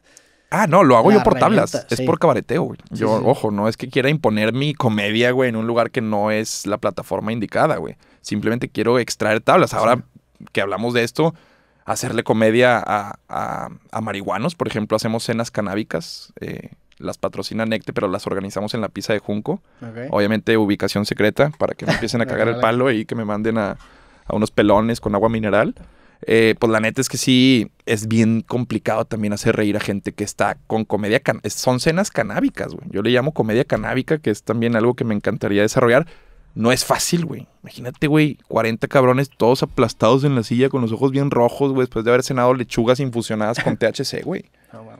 Ah, no, lo hago yo por tablas. Es por cabareteo, güey. Yo, ojo, no es que quiera imponer mi comedia, güey, en un lugar que no es la plataforma indicada, güey. Simplemente quiero extraer tablas. Ahora que hablamos de esto, hacerle comedia a, marihuanos, por ejemplo, hacemos cenas canábicas. Eh, las patrocina Necte, pero las organizamos en la pizza de Junco. Obviamente ubicación secreta para que me empiecen a cagar el palo y que me manden a, unos pelones con agua mineral. Eh, pues la neta es que sí, es bien complicado también hacer reír a gente que está con comedia. son cenas canábicas, güey. Yo le llamo comedia canábica, que es también algo que me encantaría desarrollar. No es fácil, güey. Imagínate, güey, 40 cabrones todos aplastados en la silla con los ojos bien rojos, güey, después de haber cenado lechugas infusionadas con THC, güey. Oh, wow.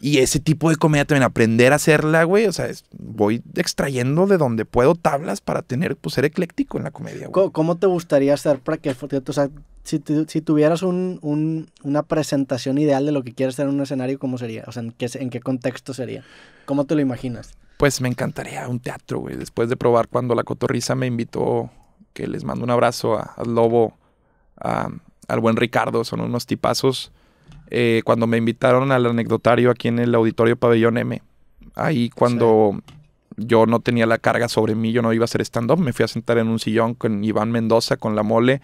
Y ese tipo de comedia también, aprender a hacerla, güey. O sea, voy extrayendo de donde puedo tablas para tener, pues, ser ecléctico en la comedia, güey. ¿Cómo te gustaría ser para que, o sea, si, tuvieras una presentación ideal de lo que quieres hacer en un escenario, ¿cómo sería? O sea, ¿en qué, contexto sería? ¿Cómo te lo imaginas? Pues me encantaría un teatro, güey. Después de probar cuando la cotorriza me invitó, que les mando un abrazo al Lobo, a, al buen Ricardo, son unos tipazos eh, cuando me invitaron al anecdotario aquí en el auditorio Pabellón M. Ahí cuando yo no tenía la carga sobre mí, yo no iba a hacer stand-up, me fui a sentar en un sillón con Iván Mendoza, con La Mole,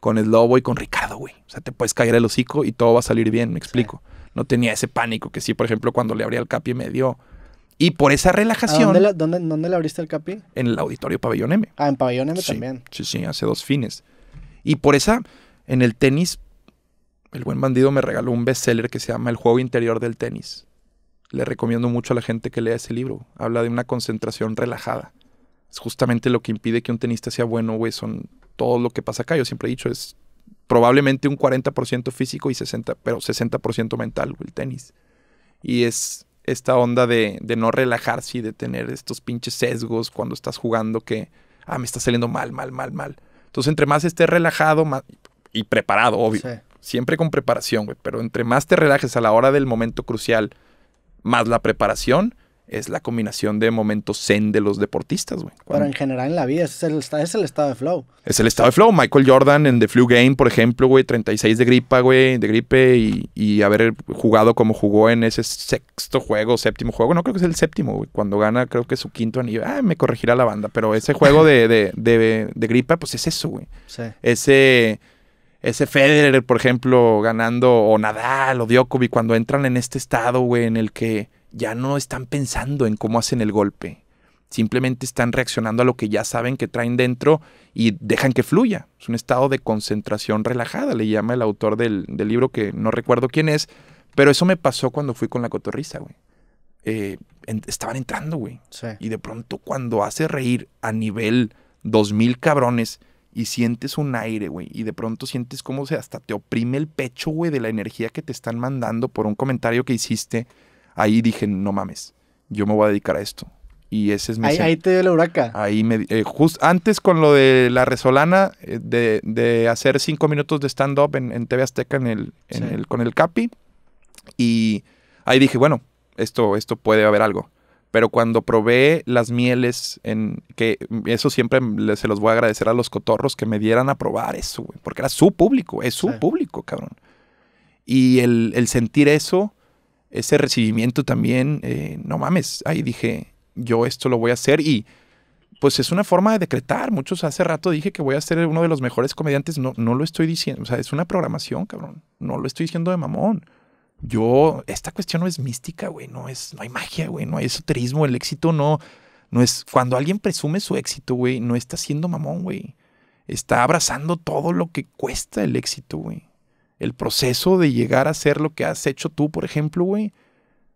con el Lobo y con Ricardo, güey. O sea, te puedes caer el hocico y todo va a salir bien, me explico. No tenía ese pánico que sí, por ejemplo, cuando le abría el capi me dio. Y por esa relajación. dónde, le abriste el capi? En el auditorio Pabellón M. Ah, en Pabellón M también. Sí, sí, hace dos fines. Y por esa, en el tenis, el buen bandido me regaló un bestseller que se llama El juego interior del tenis. Le recomiendo mucho a la gente que lea ese libro. Habla de una concentración relajada. Es justamente lo que impide que un tenista sea bueno, güey. Son todo lo que pasa acá. Yo siempre he dicho, es probablemente un 40% físico y 60%, pero 60% mental, el tenis. Y es esta onda de, no relajarse y de tener estos pinches sesgos cuando estás jugando que, ah, me está saliendo mal, mal, mal, mal. Entonces, entre más estés relajado y preparado, obvio, siempre con preparación, güey, pero entre más te relajes a la hora del momento crucial, más la preparación, es la combinación de momentos zen de los deportistas, güey. Pero en general en la vida es el, es el, estado de flow. Es el estado de flow. Michael Jordan en The Flu Game, por ejemplo, güey, 36 de gripa, güey, de gripe y, haber jugado como jugó en ese sexto juego, séptimo juego. No creo que es el séptimo, güey. Cuando gana, creo que es su quinto anillo. Ah, me corregirá la banda, pero ese juego de, de, de, gripa, pues es eso, güey. Ese ese Federer, por ejemplo, ganando, o Nadal, o Djokovic, cuando entran en este estado, güey, en el que ya no están pensando en cómo hacen el golpe. Simplemente están reaccionando a lo que ya saben que traen dentro y dejan que fluya. Es un estado de concentración relajada, le llama el autor del, libro, que no recuerdo quién es, pero eso me pasó cuando fui con la cotorriza, güey. Eh, estaban entrando, güey. Y de pronto cuando hace reír a nivel 2000 cabrones, y sientes un aire, güey, y de pronto sientes cómo se hasta te oprime el pecho, güey, de la energía que te están mandando por un comentario que hiciste, ahí dije, no mames, yo me voy a dedicar a esto. Y ese es mi... Ahí, ahí te dio la huraca. Ahí me... Eh, just antes con lo de la resolana, eh, de, hacer cinco minutos de stand-up en, TV Azteca en el, con el Capi. Y ahí dije, bueno, esto, esto puede haber algo pero cuando probé las mieles, en, que eso siempre se los voy a agradecer a los cotorros que me dieran a probar eso, porque era su público, es su público, cabrón. Y el, sentir eso, ese recibimiento también, eh, no mames, ahí dije, yo esto lo voy a hacer y pues es una forma de decretar. Muchos hace rato dije que voy a ser uno de los mejores comediantes. No, no lo estoy diciendo. O sea, es una programación, cabrón. No lo estoy diciendo de mamón. Yo, esta cuestión no es mística, güey, no es, no hay magia, güey, no hay esoterismo, el éxito no, no es, cuando alguien presume su éxito, güey, no está siendo mamón, güey. Está abrazando todo lo que cuesta el éxito, güey. El proceso de llegar a ser lo que has hecho tú, por ejemplo, güey.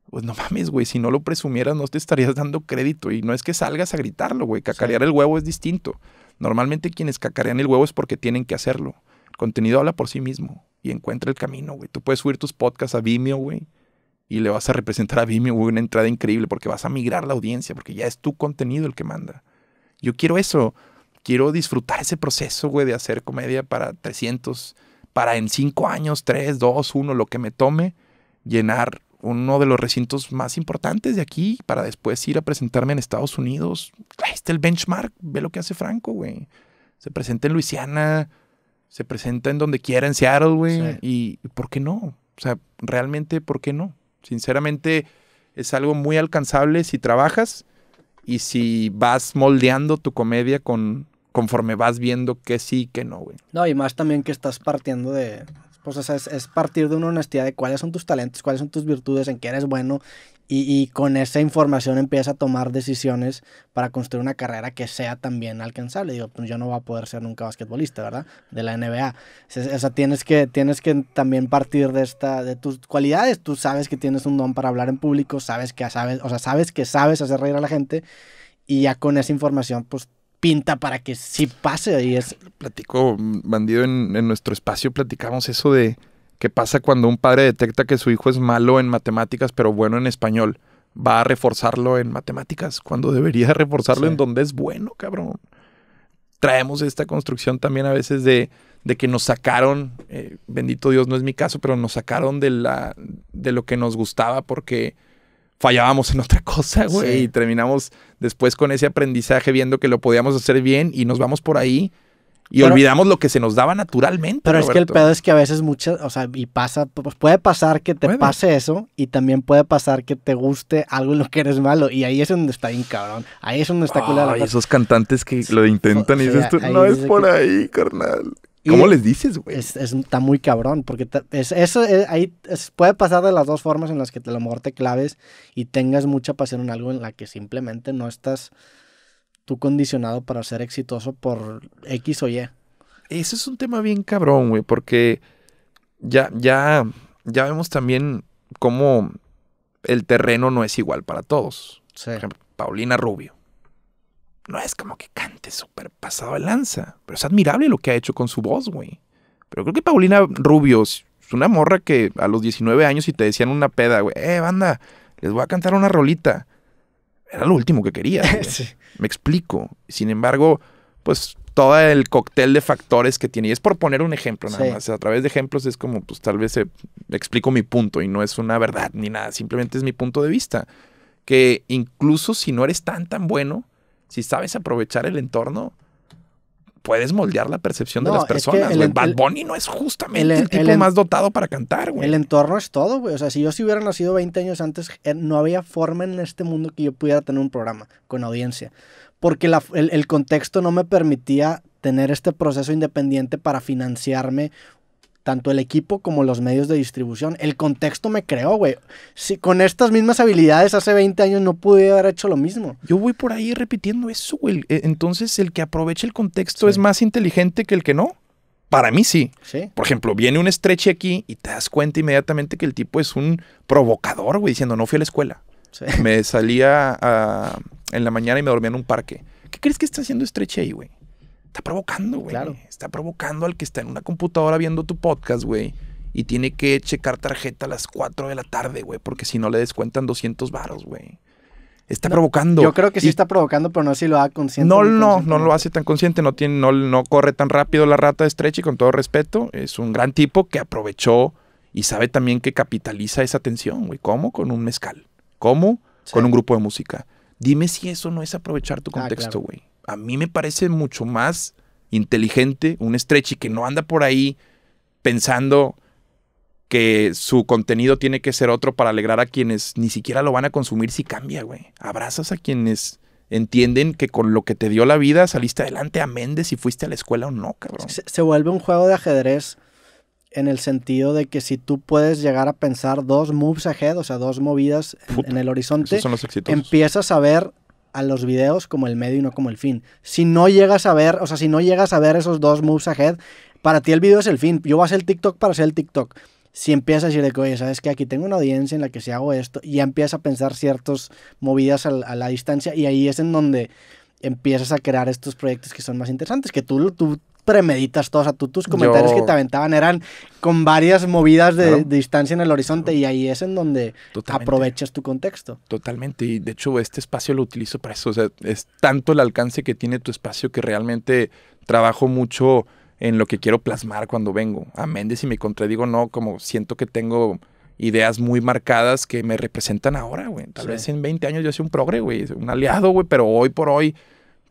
Pues no mames, güey, si no lo presumieras no te estarías dando crédito. Y no es que salgas a gritarlo, güey. Cacarear el huevo es distinto. Normalmente quienes cacarean el huevo es porque tienen que hacerlo. El contenido habla por sí mismo encuentra el camino, güey. Tú puedes subir tus podcasts a Vimeo, güey. Y le vas a representar a Vimeo, güey, una entrada increíble porque vas a migrar la audiencia, porque ya es tu contenido el que manda. Yo quiero eso. Quiero disfrutar ese proceso, güey, de hacer comedia para 300, para en 5 años, 3, 2, 1, lo que me tome, llenar uno de los recintos más importantes de aquí para después ir a presentarme en Estados Unidos. Ahí está el benchmark. Ve lo que hace Franco, güey. Se presenta en Luisiana, se presenta en donde quiera en Seattle, güey. Y, ¿por qué no? O sea, realmente, ¿por qué no? Sinceramente, es algo muy alcanzable si trabajas y si vas moldeando tu comedia con conforme vas viendo que sí y que no, güey. No, y más también que estás partiendo de, pues o sea, es, es, partir de una honestidad de cuáles son tus talentos, cuáles son tus virtudes, en qué eres bueno y, con esa información empieza a tomar decisiones para construir una carrera que sea también alcanzable. Digo, pues yo no voy a poder ser nunca basquetbolista, ¿verdad? De la NBA. O sea, tienes que, tienes que también partir de, esta, de tus cualidades. Tú sabes que tienes un don para hablar en público, sabes que sabes, o sea, sabes que sabes hacer reír a la gente y ya con esa información, pues pinta para que sí pase. Y es... Platico, bandido, en, en nuestro espacio platicamos eso de ¿Qué pasa cuando un padre detecta que su hijo es malo en matemáticas pero bueno en español? Va a reforzarlo en matemáticas cuando debería reforzarlo en donde es bueno, cabrón. Traemos esta construcción también a veces de, que nos sacaron, eh, bendito Dios no es mi caso, pero nos sacaron de, la, de lo que nos gustaba porque fallábamos en otra cosa, güey, y terminamos después con ese aprendizaje viendo que lo podíamos hacer bien y nos vamos por ahí y olvidamos lo que se nos daba naturalmente. Pero es que el pedo es que a veces muchas, o sea, y pasa, pues, puede pasar que te pase eso y también puede pasar que te guste algo en lo que eres malo. Y ahí es donde está bien cabrón. Ahí es donde está culado. Ay, esos cantantes que lo intentan y dices tú, no es por ahí, carnal. ¿Cómo les dices, güey? Es, está muy cabrón, porque es, eso eh, ahí puede pasar de las dos formas en las que te, a lo mejor te claves y tengas mucha pasión en algo en la que simplemente no estás tú condicionado para ser exitoso por X o Y. Ese es un tema bien cabrón, güey, porque ya, ya, ya vemos también cómo el terreno no es igual para todos. Por ejemplo, Paulina Rubio. No es como que cante súper pasado de lanza, pero es admirable lo que ha hecho con su voz, güey. Pero creo que Paulina Rubio es una morra que a los 19 años y te decían una peda, güey, eh, banda, les voy a cantar una rolita era lo último que quería. Me explico. Sin embargo, pues todo el cóctel de factores que tiene. Y es por poner un ejemplo nada más. A través de ejemplos es como, pues tal vez explico mi punto y no es una verdad ni nada. Simplemente es mi punto de vista. Que incluso si no eres tan tan bueno, si sabes aprovechar el entorno, puedes moldear la percepción de las personas. El, Bad Bunny no es justamente el, tipo más dotado para cantar, güey. El entorno es todo, güey. O sea, si yo si hubiera nacido 20 años antes, eh, no había forma en este mundo que yo pudiera tener un programa con audiencia. Porque la, el contexto no me permitía tener este proceso independiente para financiarme tanto el equipo como los medios de distribución. El contexto me creó, güey. Si con estas mismas habilidades hace 20 años no pude haber hecho lo mismo. Yo voy por ahí repitiendo eso, güey. E, entonces, el que aprovecha el contexto es más inteligente que el que no. Para mí sí. Por ejemplo, viene un estreche aquí y te das cuenta inmediatamente que el tipo es un provocador, güey, diciendo, no fui a la escuela. Me salía ah, en la mañana y me dormía en un parque. ¿Qué crees que está haciendo estreche ahí, güey? está provocando, güey. Está provocando al que está en una computadora viendo tu podcast, güey. Y tiene que checar tarjeta a las 4 de la tarde, güey, porque si no le descuentan 200 varos, güey. Está provocando. Yo creo que sí está provocando, pero no sé si lo hace consciente. No, no, no lo hace tan consciente, no, tiene, no, no corre tan rápido la rata de Stretch y con todo respeto, es un gran tipo que aprovechó y sabe también que capitaliza esa atención, güey. ¿Cómo? Con un mezcal. ¿Cómo? Con un grupo de música. Dime si eso no es aprovechar tu ah, contexto, güey a mí me parece mucho más inteligente un stretchy que no anda por ahí pensando que su contenido tiene que ser otro para alegrar a quienes ni siquiera lo van a consumir si cambia, güey. Abrazas a quienes entienden que con lo que te dio la vida saliste adelante, a Méndez si fuiste a la escuela o no, cabrón. Se, vuelve un juego de ajedrez en el sentido de que si tú puedes llegar a pensar dos moves ahead, o sea, dos movidas en, el horizonte, empiezas a ver a los videos como el medio y no como el fin. Si no llegas a ver, o sea, si no llegas a ver esos dos moves ahead, para ti el video es el fin. Yo voy a hacer el TikTok para hacer el TikTok. Si empiezas a decir de que, oye, sabes que aquí tengo una audiencia en la que si hago esto, y ya empiezas a pensar ciertas movidas a, la distancia, y ahí es en donde empiezas a crear estos proyectos que son más interesantes, que tú, tú premeditas todos. a tus comentarios que te aventaban eran con varias movidas de, distancia en el horizonte y ahí es en donde aprovechas tu contexto. Totalmente. Y de hecho, este espacio lo utilizo para eso. O sea, es tanto el alcance que tiene tu espacio que realmente trabajo mucho en lo que quiero plasmar cuando vengo. a Méndez y me contradigo no, como siento que tengo ideas muy marcadas que me representan ahora, güey. Tal vez en 20 años yo sea un progre, güey, un aliado, güey, pero hoy por hoy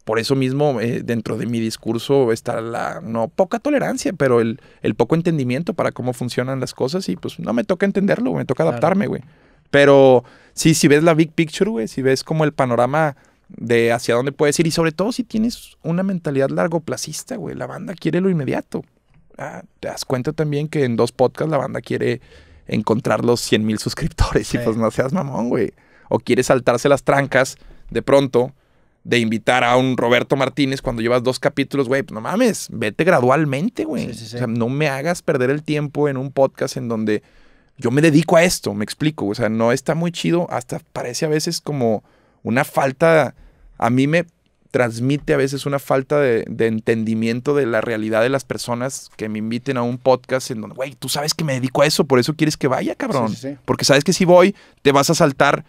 por eso mismo, eh, dentro de mi discurso está la no poca tolerancia, pero el, poco entendimiento para cómo funcionan las cosas. Y pues no me toca entenderlo, me toca adaptarme, güey. Pero sí, si ves la big picture, güey, si ves como el panorama de hacia dónde puedes ir y sobre todo si tienes una mentalidad largoplacista, güey, la banda quiere lo inmediato. Ah, te das cuenta también que en dos podcasts la banda quiere encontrar los 100 mil suscriptores y pues no seas mamón, güey. O quiere saltarse las trancas de pronto de invitar a un Roberto Martínez cuando llevas dos capítulos, güey, pues no mames, vete gradualmente, güey. O sea, no me hagas perder el tiempo en un podcast en donde yo me dedico a esto, me explico. O sea, no está muy chido, hasta parece a veces como una falta, a mí me transmite a veces una falta de, de entendimiento de la realidad de las personas que me inviten a un podcast en donde, güey, tú sabes que me dedico a eso, por eso quieres que vaya, cabrón. Porque sabes que si voy, te vas a saltar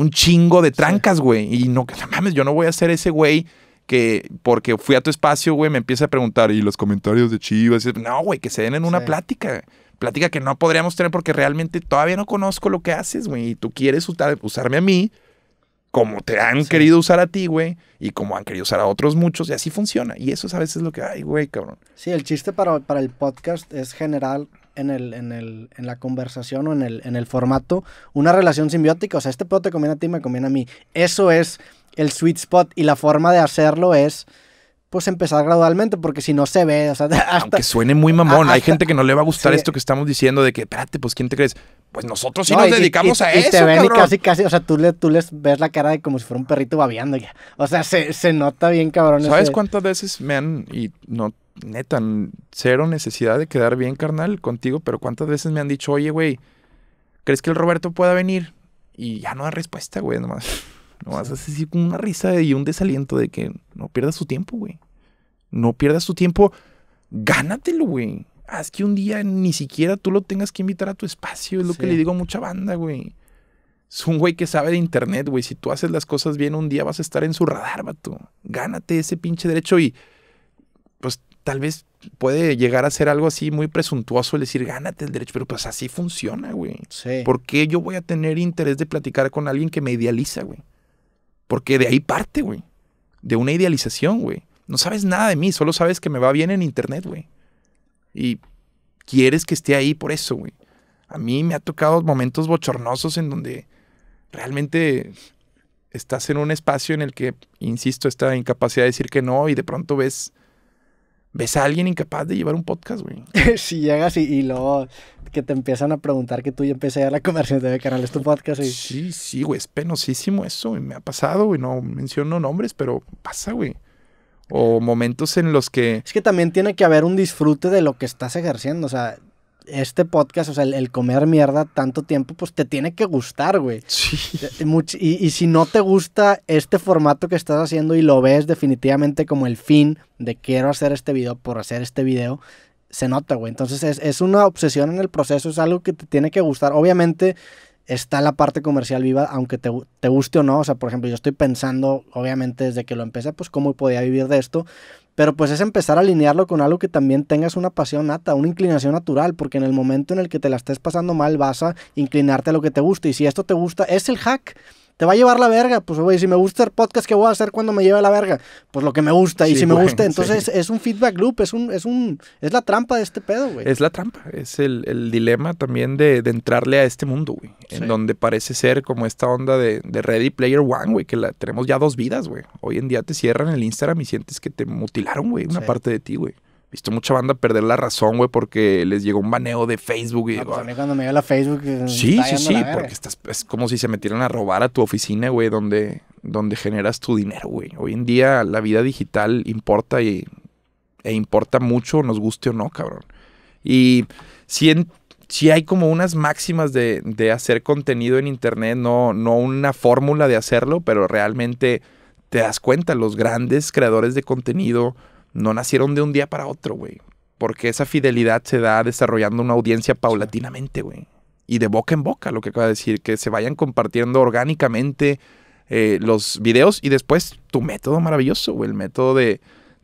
un chingo de trancas, güey. Y no, mames, yo no voy a ser ese güey que porque fui a tu espacio, güey, me empieza a preguntar, ¿y los comentarios de Chivas? No, güey, que se den en una plática. Plática que no podríamos tener porque realmente todavía no conozco lo que haces, güey. Y tú quieres usarme a mí como te han querido usar a ti, güey, y como han querido usar a otros muchos, y así funciona. Y eso es a veces lo que, hay, güey, cabrón. Sí, el chiste para, el podcast es general en, el, en, el, en la conversación o en el, en el formato una relación simbiótica. O sea, este pedo te conviene a ti, me conviene a mí. Eso es el sweet spot y la forma de hacerlo es pues empezar gradualmente, porque si no se ve, o sea, Aunque suene muy mamón, ah, hay gente que no le va a gustar esto que estamos diciendo de que, espérate, pues ¿quién te crees? Pues nosotros sí nos dedicamos a a y eso, te ven y casi, casi, o sea, tú, le, tú les ves la cara de como si fuera un perrito babeando ya. O sea, se, nota bien, cabrón. ¿Sabes cuántas veces me han, y no neta, cero necesidad de quedar bien, carnal, contigo, pero cuántas veces me han dicho, oye, güey, ¿crees que el Roberto pueda venir? Y ya no da respuesta, güey, nomás. Nomás sí. así con una risa y un desaliento de que no pierdas tu tiempo, güey. No pierdas tu tiempo, gánatelo, güey. Haz que un día ni siquiera tú lo tengas que invitar a tu espacio, es lo que le digo a mucha banda, güey. Es un güey que sabe de internet, güey. Si tú haces las cosas bien, un día vas a estar en su radar, vato. Gánate ese pinche derecho y pues tal vez puede llegar a ser algo así muy presuntuoso el decir, gánate el derecho, pero pues así funciona, güey. Sí. ¿Por qué yo voy a tener interés de platicar con alguien que me idealiza, güey? Porque de ahí parte, güey. De una idealización, güey. No sabes nada de mí, solo sabes que me va bien en internet, güey. Y quieres que esté ahí por eso, güey. A mí me ha tocado momentos bochornosos en donde realmente estás en un espacio en el que, insisto, esta incapacidad de decir que no y de pronto ves ves a alguien incapaz de llevar un podcast, güey. si llegas y, luego que te empiezan a preguntar que tú ya empecé a la comerciante de canal, es tu podcast. Sí, sí, güey, es penosísimo eso, güey. Me ha pasado, güey. No menciono nombres, pero pasa, güey. O momentos en los que... Es que también tiene que haber un disfrute de lo que estás ejerciendo. O sea, este podcast, o sea, el, comer mierda tanto tiempo, pues te tiene que gustar, güey. Sí. Y, si no te gusta este formato que estás haciendo y lo ves definitivamente como el fin de quiero hacer este video por hacer este video, se nota, güey. Entonces es, es una obsesión en el proceso, es algo que te tiene que gustar. Obviamente, está la parte comercial viva, aunque te, guste o no. O sea, por ejemplo, yo estoy pensando, obviamente, desde que lo empecé, pues cómo podía vivir de esto. Pero pues es empezar a alinearlo con algo que también tengas una pasión nata, una inclinación natural, porque en el momento en el que te la estés pasando mal vas a inclinarte a lo que te gusta. Y si esto te gusta, es el hack te va a llevar la verga. Pues, güey, si me gusta el podcast, que voy a hacer cuando me lleve la verga? Pues lo que me gusta. y si me gusta, entonces es, un feedback loop, es un, es un, es la trampa de este pedo, güey. Es la trampa, es el, el dilema también de, entrarle a este mundo, güey. En donde parece ser como esta onda de, de Ready Player One, güey, que la tenemos ya dos vidas, güey. Hoy en día te cierran el Instagram y sientes que te mutilaron, güey, una parte de ti, güey visto mucha banda perder la razón, güey, porque les llegó un baneo de Facebook. Y pues cuando me dio la Facebook. Eh, sí, sí, sí, porque estás, es como si se metieran a robar a tu oficina, güey, donde, donde generas tu dinero, güey. Hoy en día la vida digital importa y, e importa mucho, nos guste o no, cabrón. Y si, si hay como unas máximas de, hacer contenido en Internet, no, no una fórmula de hacerlo, pero realmente te das cuenta, los grandes creadores de contenido no nacieron de un día para otro, güey. Porque esa fidelidad se da desarrollando una audiencia paulatinamente, güey. Y de boca en boca, lo que acaba de decir, que se vayan compartiendo orgánicamente eh, los videos y después tu método maravilloso, güey, el método de,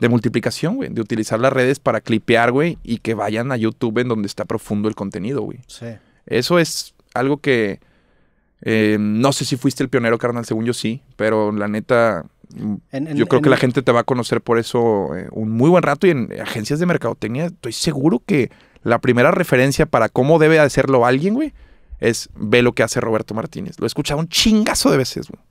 multiplicación, güey, de utilizar las redes para clipear, güey, y que vayan a YouTube en donde está profundo el contenido, güey. Sí. Eso es algo que eh, no sé si fuiste el pionero, carnal, según yo sí, pero la neta yo creo que la gente te va a conocer por eso eh, un muy buen rato y en agencias de mercadotecnia estoy seguro que la primera referencia para cómo debe hacerlo alguien, güey, es ve lo que hace Roberto Martínez. Lo he escuchado un chingazo de veces, güey.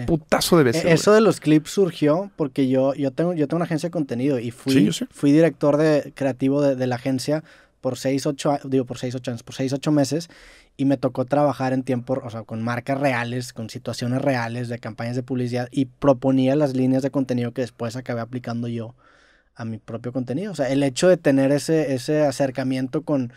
Un putazo de veces. E, eso de los clips surgió porque yo, yo, tengo, yo tengo una agencia de contenido y fui, fui director de, creativo de, la agencia por seis ocho digo por seis ocho por 6, 8 meses y me tocó trabajar en tiempo, o sea, con marcas reales, con situaciones reales de campañas de publicidad y proponía las líneas de contenido que después acabé aplicando yo a mi propio contenido. O sea, el hecho de tener ese, ese acercamiento con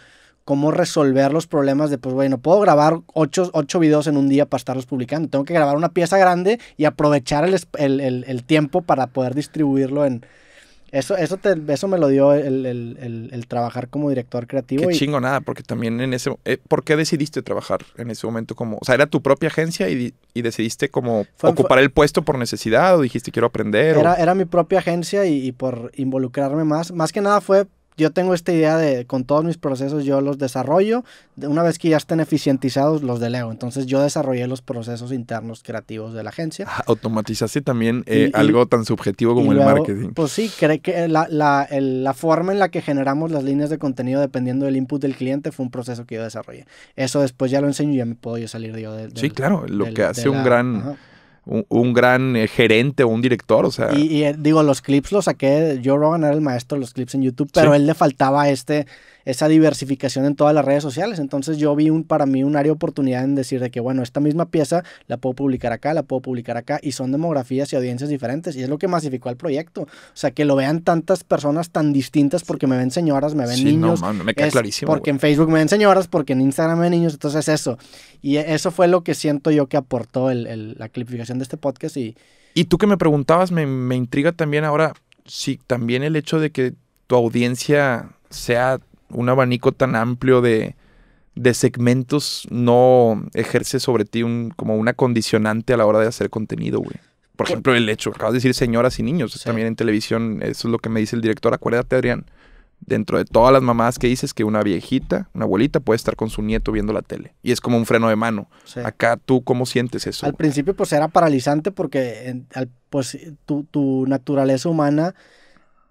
cómo resolver los problemas de, pues, bueno, no puedo grabar ocho, videos en un día para estarlos publicando. Tengo que grabar una pieza grande y aprovechar el tiempo para poder distribuirlo en, eso, eso, eso me lo dio el, trabajar como director creativo. Qué chingo nada, porque también en ese... Eh, ¿Por qué decidiste trabajar en ese momento como... O sea, ¿era tu propia agencia y, decidiste como ocupar el puesto por necesidad o dijiste quiero aprender? Era, era mi propia agencia y, por involucrarme más. Más que nada fue yo tengo esta idea de con todos mis procesos yo los desarrollo, una vez que ya estén eficientizados los delego. Entonces yo desarrollé los procesos internos creativos de la agencia. Ah, automatizaste también eh, algo tan subjetivo como el marketing. Pues sí, creo que la, forma en la que generamos las líneas de contenido dependiendo del input del cliente fue un proceso que yo desarrollé. Eso después ya lo enseño y ya me puedo yo salir yo de... sí, claro, lo que hace un gran un, gran eh, gerente o un director, o sea. Y, eh, digo, los clips los saqué, Yo, Rogan era el maestro de los clips en YouTube, pero él le faltaba este esa diversificación en todas las redes sociales. Entonces yo vi un, para mí un área de oportunidad en decir de que, bueno, esta misma pieza la puedo publicar acá, la puedo publicar acá, y son demografías y audiencias diferentes. Y es lo que masificó el proyecto. O sea, que lo vean tantas personas tan distintas porque me ven señoras, me ven niños. No, me queda clarísimo. Porque en Facebook me ven señoras, porque en Instagram me ven niños. Entonces eso. Y eso fue lo que siento yo que aportó la clipificación de este podcast. Y, y tú que me preguntabas, me, intriga también ahora si también el hecho de que tu audiencia sea un abanico tan amplio de, segmentos no ejerce sobre ti un, como una condicionante a la hora de hacer contenido, güey. Por ejemplo, el hecho, acabas de decir señoras y niños, también en televisión, eso es lo que me dice el director, acuérdate Adrián, dentro de todas las mamás que dices que una viejita, una abuelita puede estar con su nieto viendo la tele y es como un freno de mano. Acá tú cómo sientes eso? Al principio pues era paralizante porque pues tu, tu naturaleza humana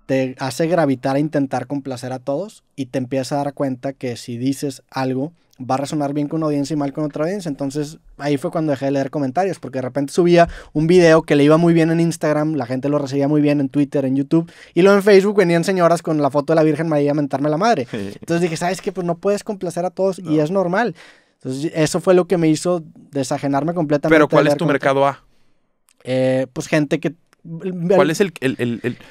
te hace gravitar a intentar complacer a todos y te empiezas a dar cuenta que si dices algo va a resonar bien con una audiencia y mal con otra audiencia. Entonces ahí fue cuando dejé de leer comentarios, porque de repente subía un video que le iba muy bien en Instagram, la gente lo recibía muy bien en Twitter, en YouTube, y luego en Facebook venían señoras con la foto de la Virgen María a mentarme la madre. Entonces dije, ¿sabes qué? Pues no puedes complacer a todos y es normal. Entonces eso fue lo que me hizo desajenarme completamente. Pero ¿cuál es tu mercado A? Eh, pues gente que ¿Cuál es el...?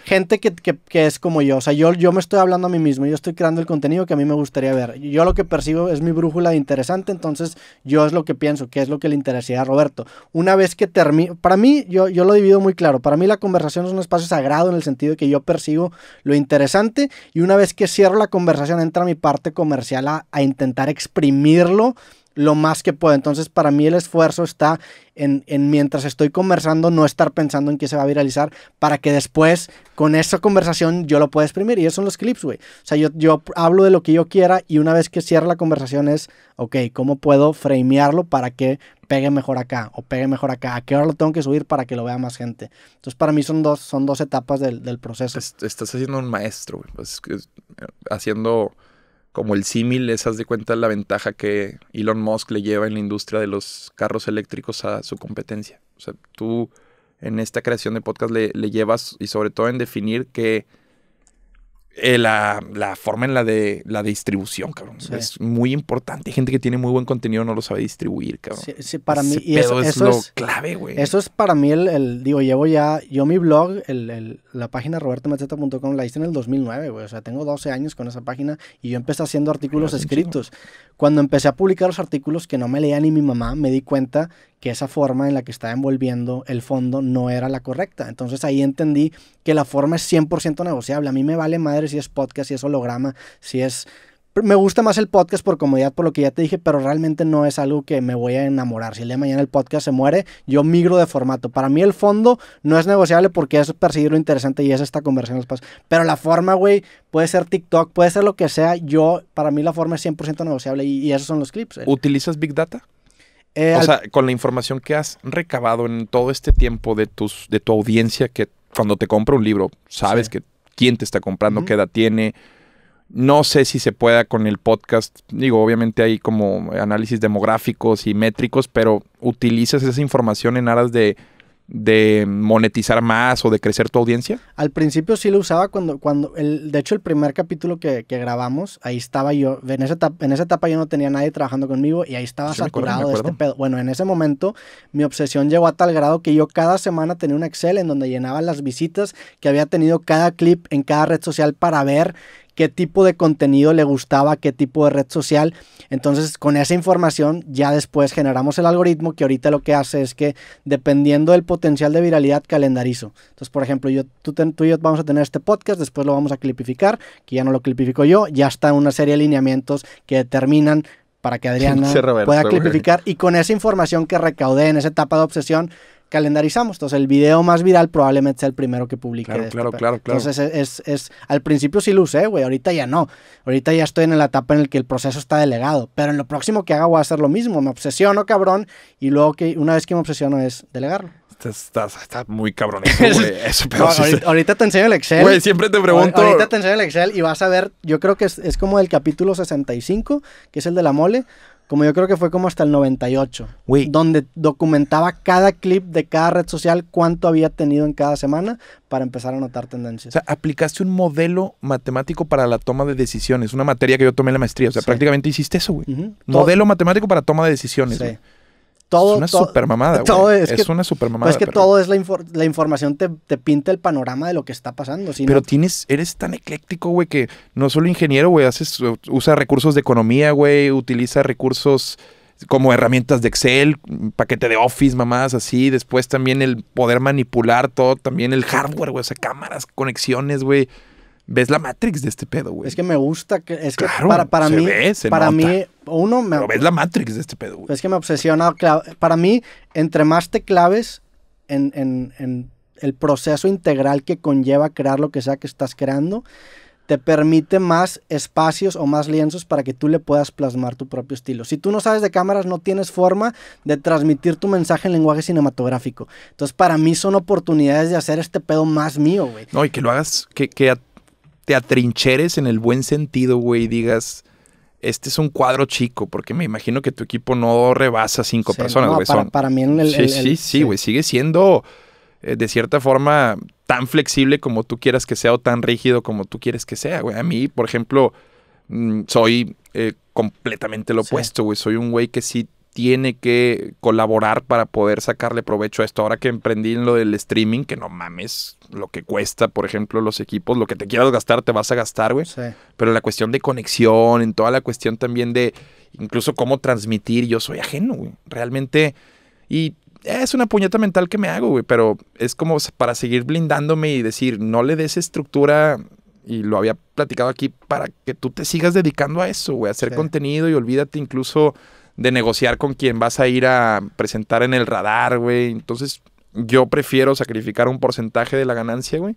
Gente que, es como yo. O sea, yo, yo me estoy hablando a mí mismo. Yo estoy creando el contenido que a mí me gustaría ver. Yo lo que percibo es mi brújula de interesante. Entonces, yo es lo que pienso, que es lo que le interesaría a Roberto. Una vez que termino... Para mí, yo, yo lo divido muy claro. Para mí la conversación es un espacio sagrado en el sentido de que yo percibo lo interesante. Y una vez que cierro la conversación, entra mi parte comercial a, a intentar exprimirlo lo más que puedo. Entonces, para mí el esfuerzo está en, mientras estoy conversando, no estar pensando en qué se va a viralizar, para que después, con esa conversación, yo lo pueda exprimir. Y esos son los clips, güey. O sea, yo, yo hablo de lo que yo quiera y una vez que cierra la conversación es, ok, ¿cómo puedo framearlo para que pegue mejor acá o pegue mejor acá? ¿A qué hora lo tengo que subir para que lo vea más gente? Entonces, para mí son dos, son dos etapas del, proceso. estás haciendo un maestro, güey. Pues, eh, haciendo como el símil, esas de cuenta la ventaja que Elon Musk le lleva en la industria de los carros eléctricos a su competencia. O sea, tú en esta creación de podcast le, le llevas y sobre todo en definir que eh, la, la, forma en la de la distribución, cabrón. Es muy importante. Hay gente que tiene muy buen contenido no lo sabe distribuir, cabrón. para mí y eso, es clave, güey. Eso es para mí el, digo, llevo ya, yo mi blog, el, la página robertomacheta.com la hice en el 2009, güey. O sea, tengo 12 años con esa página y yo empecé haciendo artículos escritos. Cuando empecé a publicar los artículos que no me leía ni mi mamá, me di cuenta que esa forma en la que estaba envolviendo el fondo no era la correcta. Entonces ahí entendí que la forma es 100% negociable. A mí me vale madre si es podcast, si es holograma, si es... Me gusta más el podcast por comodidad, por lo que ya te dije, pero realmente no es algo que me voy a enamorar. Si el día de mañana el podcast se muere, yo migro de formato. Para mí el fondo no es negociable porque es perseguir lo interesante y es esta conversión. Pero la forma, güey, puede ser TikTok, puede ser lo que sea. Yo, para mí la forma es 100% negociable y, esos son los clips. ¿Utilizas Big Data? Eh, o sea, con la información que has recabado en todo este tiempo de, tus, de tu audiencia, que cuando te compra un libro, sabes que quién te está comprando, qué edad tiene. No sé si se pueda con el podcast. Digo, obviamente hay como análisis demográficos y métricos, pero utilizas esa información en aras de de monetizar más o de crecer tu audiencia? Al principio sí lo usaba cuando, cuando el, de hecho el primer capítulo que, grabamos, ahí estaba yo, en esa, etapa, en esa etapa yo no tenía nadie trabajando conmigo y ahí estaba saturado este pedo. Bueno, en ese momento mi obsesión llegó a tal grado que yo cada semana tenía un Excel en donde llenaba las visitas que había tenido cada clip en cada red social para ver qué tipo de contenido le gustaba, qué tipo de red social. Entonces, con esa información ya después generamos el algoritmo que ahorita lo que hace es que dependiendo del potencial de viralidad calendarizo. Entonces, por ejemplo, yo, tú, y yo vamos a tener este podcast, después lo vamos a clipificar, que ya no lo clipifico yo, ya está una serie de lineamientos que determinan para que Adriana pueda clipificar. Y con esa información que recaudé en esa etapa de obsesión, calendarizamos. Entonces, el video más viral probablemente sea el primero que publique. Claro, este claro, claro, Entonces, es, es, al principio sí usé, güey. Ahorita ya no. Ahorita ya estoy en la etapa en la que el proceso está delegado. Pero en lo próximo que haga voy a hacer lo mismo. Me obsesiono, cabrón. Y luego que una vez que me obsesiono es delegarlo. Está, muy cabrón eso, ahorita, te enseño el Excel. Güey, siempre te pregunto. Ahorita te enseño el Excel y vas a ver, yo creo que es, es como el capítulo 65, que es el de la mole, como yo creo que fue como hasta el 98, donde documentaba cada clip de cada red social, cuánto había tenido en cada semana para empezar a notar tendencias. O sea, aplicaste un modelo matemático para la toma de decisiones, una materia que yo tomé en la maestría, o sea, prácticamente hiciste eso, güey. Modelo matemático para toma de decisiones. Sí. Es una super mamada. güey. es, una super mamada. es que todo es la, la información, te, pinta el panorama de lo que está pasando. pero tienes, eres tan ecléctico, güey, que no solo ingeniero, güey, haces, usa recursos de economía, güey, utiliza recursos como herramientas de Excel, paquete de Office, mamadas así. Después también el poder manipular todo, también el hardware, güey, o sea, cámaras, conexiones, güey ves la Matrix de este pedo, güey. Es que me gusta, es claro, para, mí, para mí, uno me... ves la Matrix de este pedo, güey. Es que me obsesiona, para mí, entre más te claves en, el proceso integral que conlleva crear lo que sea que estás creando, te permite más espacios o más lienzos para que tú le puedas plasmar tu propio estilo. Si tú no sabes de cámaras, no tienes forma de transmitir tu mensaje en lenguaje cinematográfico. Entonces, para mí son oportunidades de hacer este pedo más mío, güey. No, y que lo hagas, que, te atrincheres en el buen sentido, güey, y digas, este es un cuadro chico, porque me imagino que tu equipo no rebasa cinco personas, güey. Para, mí Sí, sí, sí, güey, sigue siendo eh, de cierta forma tan flexible como tú quieras que sea o tan rígido como tú quieres que sea, güey. A mí, por ejemplo, mm, soy eh, completamente lo opuesto, güey. Soy un güey que sí tiene que colaborar para poder sacarle provecho a esto. Ahora que emprendí en lo del streaming, que no mames lo que cuesta, por ejemplo, los equipos, lo que te quieras gastar, te vas a gastar, güey. Pero la cuestión de conexión, en toda la cuestión también de incluso cómo transmitir, yo soy ajeno, güey. Realmente, y es una puñeta mental que me hago, güey, pero es como para seguir blindándome y decir, no le des estructura y lo había platicado aquí, para que tú te sigas dedicando a eso, güey, a hacer contenido y olvídate incluso de negociar con quien vas a ir a presentar en el radar, güey. Entonces, yo prefiero sacrificar un porcentaje de la ganancia, güey.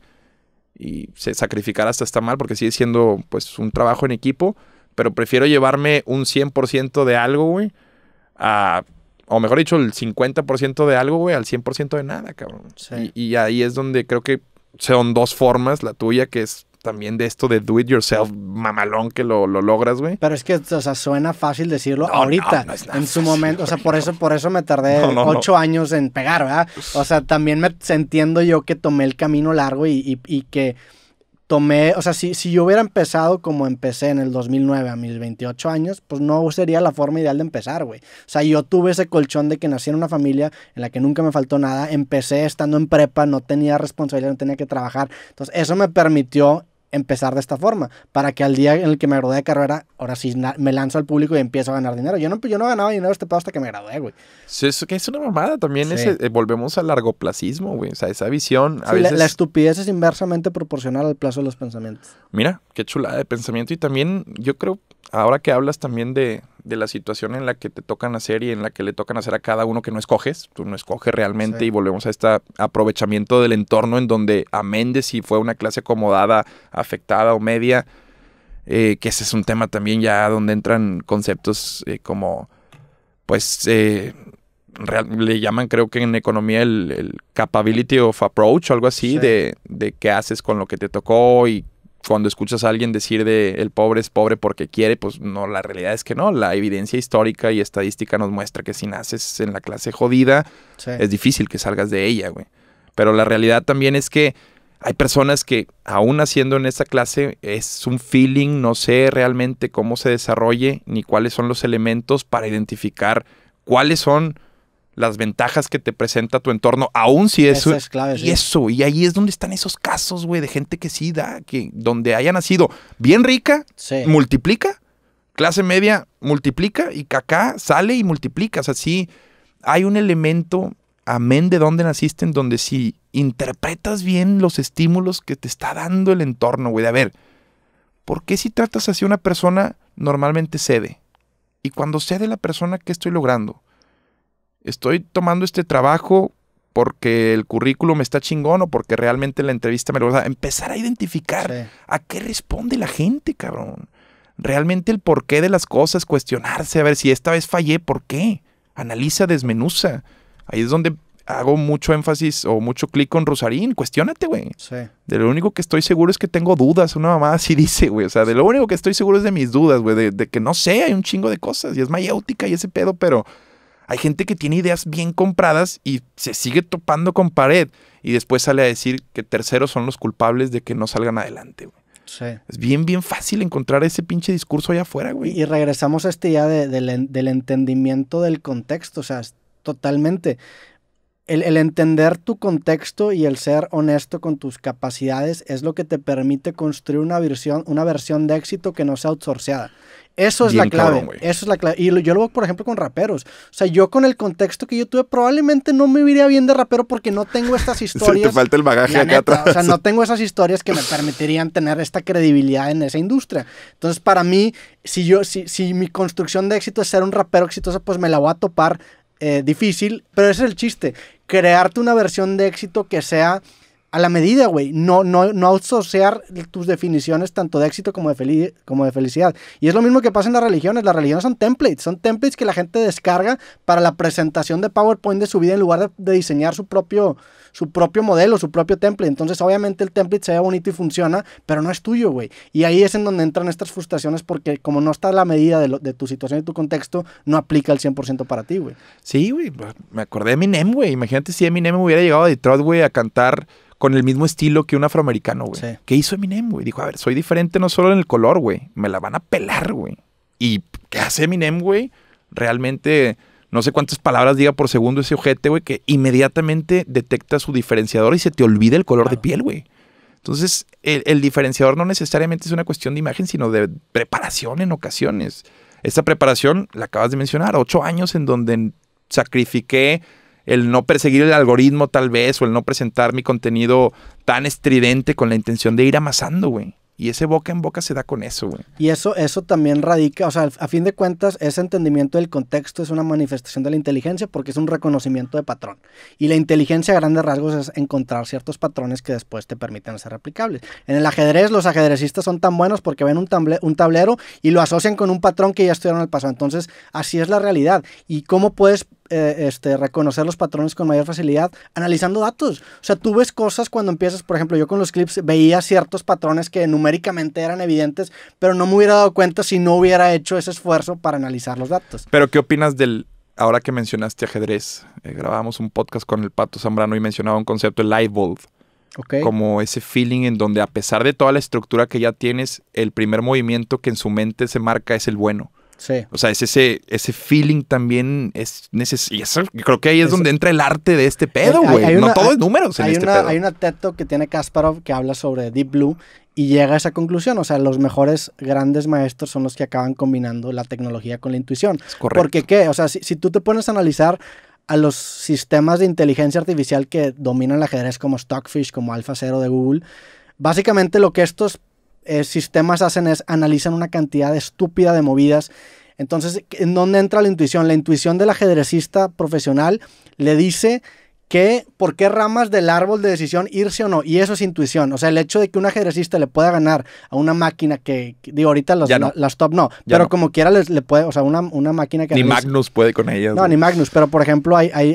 Y sacrificar hasta está mal porque sigue siendo, pues, un trabajo en equipo. Pero prefiero llevarme un 100% de algo, güey, a o mejor dicho, el 50% de algo, güey, al 100% de nada, cabrón. y, ahí es donde creo que son dos formas, la tuya que es también de esto de do it yourself mamalón que lo, logras, güey. Pero es que, o sea, suena fácil decirlo ahorita, en su momento, o sea, por eso, por eso me tardé ocho años en pegar, ¿verdad? O sea, también me entiendo yo que tomé el camino largo y que tomé, o sea, si, si yo hubiera empezado como empecé en el 2009 a mis 28 años, pues no sería la forma ideal de empezar, güey. O sea, yo tuve ese colchón de que nací en una familia en la que nunca me faltó nada, empecé estando en prepa, no tenía responsabilidad, no tenía que trabajar. Entonces, eso me permitió empezar de esta forma, para que al día en el que me gradué de carrera, ahora sí me lanzo al público y empiezo a ganar dinero. Yo no, yo no ganaba dinero este pedo hasta que me gradué, güey. Sí, eso que es una mamada también, eh, volvemos al largoplacismo, güey, o sea, esa visión la, la, estupidez es inversamente proporcional al plazo de los pensamientos. Mira, qué chulada de pensamiento y también yo creo ahora que hablas también de, la situación en la que te tocan hacer y en la que le tocan hacer a cada uno que no escoges, tú no escoges realmente y volvemos a este aprovechamiento del entorno en donde a si fue una clase acomodada, afectada o media, eh, que ese es un tema también ya donde entran conceptos eh, como, pues, eh, le llaman creo que en economía el, capability of approach o algo así, de, de qué haces con lo que te tocó y cuando escuchas a alguien decir de el pobre es pobre porque quiere, pues no, la realidad es que no. La evidencia histórica y estadística nos muestra que si naces en la clase jodida, es difícil que salgas de ella, güey. Pero la realidad también es que hay personas que, aún haciendo en esa clase, es un feeling, no sé realmente cómo se desarrolle ni cuáles son los elementos para identificar cuáles son las ventajas que te presenta tu entorno, aún si eso, es clave. Y eso, y ahí es donde están esos casos, güey, de gente que sí da, que donde haya nacido bien rica, multiplica, clase media multiplica, y acá sale y multiplicas. así hay un elemento, amén de dónde naciste, en donde si interpretas bien los estímulos que te está dando el entorno, güey, a ver, ¿por qué si tratas así una persona normalmente cede? Y cuando cede la persona, que estoy logrando? estoy tomando este trabajo porque el currículum está chingón o porque realmente la entrevista me lo va a empezar a identificar a qué responde la gente, cabrón. Realmente el porqué de las cosas, cuestionarse, a ver si esta vez fallé, ¿por qué? Analiza, desmenuza. Ahí es donde hago mucho énfasis o mucho clic con Rosarín. Cuestiónate, güey. Sí. De lo único que estoy seguro es que tengo dudas. Una mamá así dice, güey. O sea, de lo único que estoy seguro es de mis dudas, güey. De, de, que no sé, hay un chingo de cosas y es mayéutica y ese pedo, pero hay gente que tiene ideas bien compradas y se sigue topando con pared y después sale a decir que terceros son los culpables de que no salgan adelante. Es bien, bien fácil encontrar ese pinche discurso allá afuera, güey. Y regresamos a este ya del, entendimiento del contexto, o sea, totalmente. El, entender tu contexto y el ser honesto con tus capacidades es lo que te permite construir una versión, una versión de éxito que no sea outsourceada. Eso es la clave. eso es la clave. Y yo lo veo, por ejemplo, con raperos. O sea, yo con el contexto que yo tuve, probablemente no me iría bien de rapero porque no tengo estas historias. te falta el bagaje acá atrás. O sea, no tengo esas historias que me permitirían tener esta credibilidad en esa industria. Entonces, para mí, si yo, si, si mi construcción de éxito es ser un rapero exitoso, pues me la voy a topar eh, difícil. Pero ese es el chiste. Crearte una versión de éxito que sea a la medida, güey. No, no, no tus definiciones tanto de éxito como de, como de felicidad. Y es lo mismo que pasa en las religiones. Las religiones son templates. Son templates que la gente descarga para la presentación de PowerPoint de su vida en lugar de, diseñar su propio, su propio modelo, su propio template. Entonces, obviamente, el template se ve bonito y funciona, pero no es tuyo, güey. Y ahí es en donde entran estas frustraciones porque, como no está a la medida de, tu situación y tu contexto, no aplica al 100% para ti, güey. Sí, güey. Me acordé de Eminem, güey. Imagínate si Eminem hubiera llegado a Detroit, güey, a cantar con el mismo estilo que un afroamericano, güey. ¿Qué hizo Eminem, güey? Dijo, a ver, soy diferente no solo en el color, güey. Me la van a pelar, güey. ¿Y qué hace Eminem, güey? Realmente, no sé cuántas palabras diga por segundo ese objeto, güey, que inmediatamente detecta su diferenciador y se te olvida el color de piel, güey. Entonces, el, el, diferenciador no necesariamente es una cuestión de imagen, sino de preparación en ocasiones. Esta preparación, la acabas de mencionar, ocho años en donde sacrifiqué el no perseguir el algoritmo tal vez, o el no presentar mi contenido tan estridente con la intención de ir amasando, güey. Y ese boca en boca se da con eso, güey. Y eso, eso también radica, o sea, a fin de cuentas, ese entendimiento del contexto es una manifestación de la inteligencia porque es un reconocimiento de patrón. Y la inteligencia a grandes rasgos es encontrar ciertos patrones que después te permiten ser replicables. En el ajedrez, los ajedrecistas son tan buenos porque ven un, tablero, un tablero y lo asocian con un patrón que ya estudiaron al pasado. Entonces, así es la realidad. ¿Y cómo puedes eh, este, reconocer los patrones con mayor facilidad analizando datos. O sea, tú ves cosas cuando empiezas, por ejemplo, yo con los clips veía ciertos patrones que numéricamente eran evidentes, pero no me hubiera dado cuenta si no hubiera hecho ese esfuerzo para analizar los datos. Pero ¿qué opinas del, ahora que mencionaste ajedrez? Eh, grabamos un podcast con el Pato Zambrano y mencionaba un concepto, el light bulb. Como ese feeling en donde a pesar de toda la estructura que ya tienes, el primer movimiento que en su mente se marca es el bueno. O sea, es ese, ese feeling también es necesario. creo que ahí es donde entra el arte de este eh, pedo, güey. No todo es números en hay este una, Hay una teto que tiene Kasparov que habla sobre Deep Blue y llega a esa conclusión. O sea, los mejores grandes maestros son los que acaban combinando la tecnología con la intuición. Es correcto. Porque qué? O sea, si, tú te pones a analizar a los sistemas de inteligencia artificial que dominan el ajedrez como Stockfish, como Alpha Cero de Google, básicamente lo que estos eh, sistemas hacen es analizan una cantidad estúpida de movidas. Entonces, ¿en dónde entra la intuición? La intuición del ajedrecista profesional le dice por qué ramas del árbol de decisión irse o no. Y eso es intuición. O sea, el hecho de que un ajedrecista le pueda ganar a una máquina que, digo, ahorita las top no, pero como quiera les, le puede, o sea, una, máquina que... Ni Magnus puede con ellas. No, ni Magnus, pero por ejemplo hay, hay,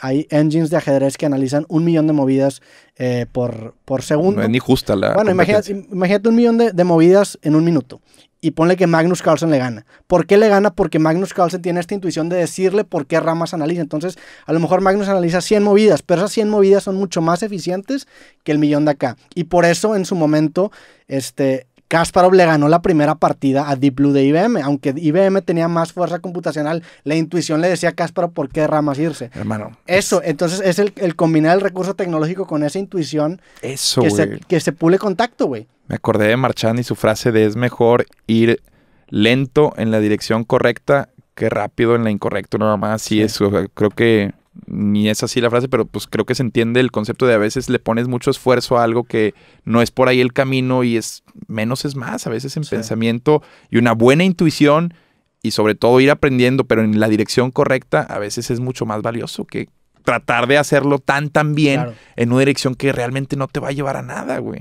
hay, engines de ajedrez que analizan un millón de movidas eh, por, por segundo. No es ni justa la... Bueno, imagínate, imagínate, un millón de movidas en un minuto y ponle que Magnus Carlsen le gana. ¿Por qué le gana? Porque Magnus Carlsen tiene esta intuición de decirle por qué ramas analiza. Entonces, a lo mejor Magnus analiza 100 movidas, pero esas 100 movidas son mucho más eficientes que el millón de acá. Y por eso, en su momento, este, Kasparov le ganó la primera partida a Deep Blue de IBM. Aunque IBM tenía más fuerza computacional, la intuición le decía a Kasparov por qué ramas irse. Hermano. Eso, entonces es el, combinar el recurso tecnológico con esa intuición Eso, que, se, que, se, pule contacto, güey. Me acordé de Marchand y su frase de es mejor ir lento en la dirección correcta que rápido en la incorrecta, nada más. y eso, creo que ni es así la frase, pero pues creo que se entiende el concepto de a veces le pones mucho esfuerzo a algo que no es por ahí el camino y es menos es más, a veces en pensamiento y una buena intuición y sobre todo ir aprendiendo, pero en la dirección correcta, a veces es mucho más valioso que tratar de hacerlo tan tan bien en una dirección que realmente no te va a llevar a nada, güey.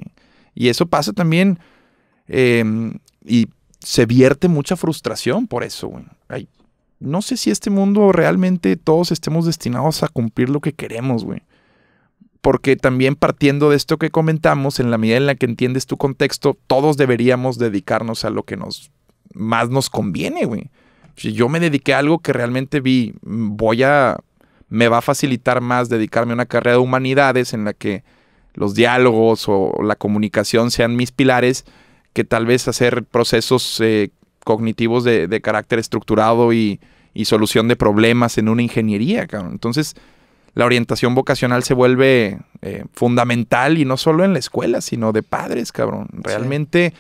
Y eso pasa también em, y se vierte mucha frustración por eso, güey no sé si este mundo realmente todos estemos destinados a cumplir lo que queremos, güey. Porque también partiendo de esto que comentamos, en la medida en la que entiendes tu contexto, todos deberíamos dedicarnos a lo que nos más nos conviene, güey. Si yo me dediqué a algo que realmente vi, voy a me va a facilitar más dedicarme a una carrera de humanidades en la que los diálogos o la comunicación sean mis pilares, que tal vez hacer procesos eh, cognitivos de, carácter estructurado y, y solución de problemas en una ingeniería, cabrón. Entonces, la orientación vocacional se vuelve eh, fundamental y no solo en la escuela, sino de padres, cabrón. Realmente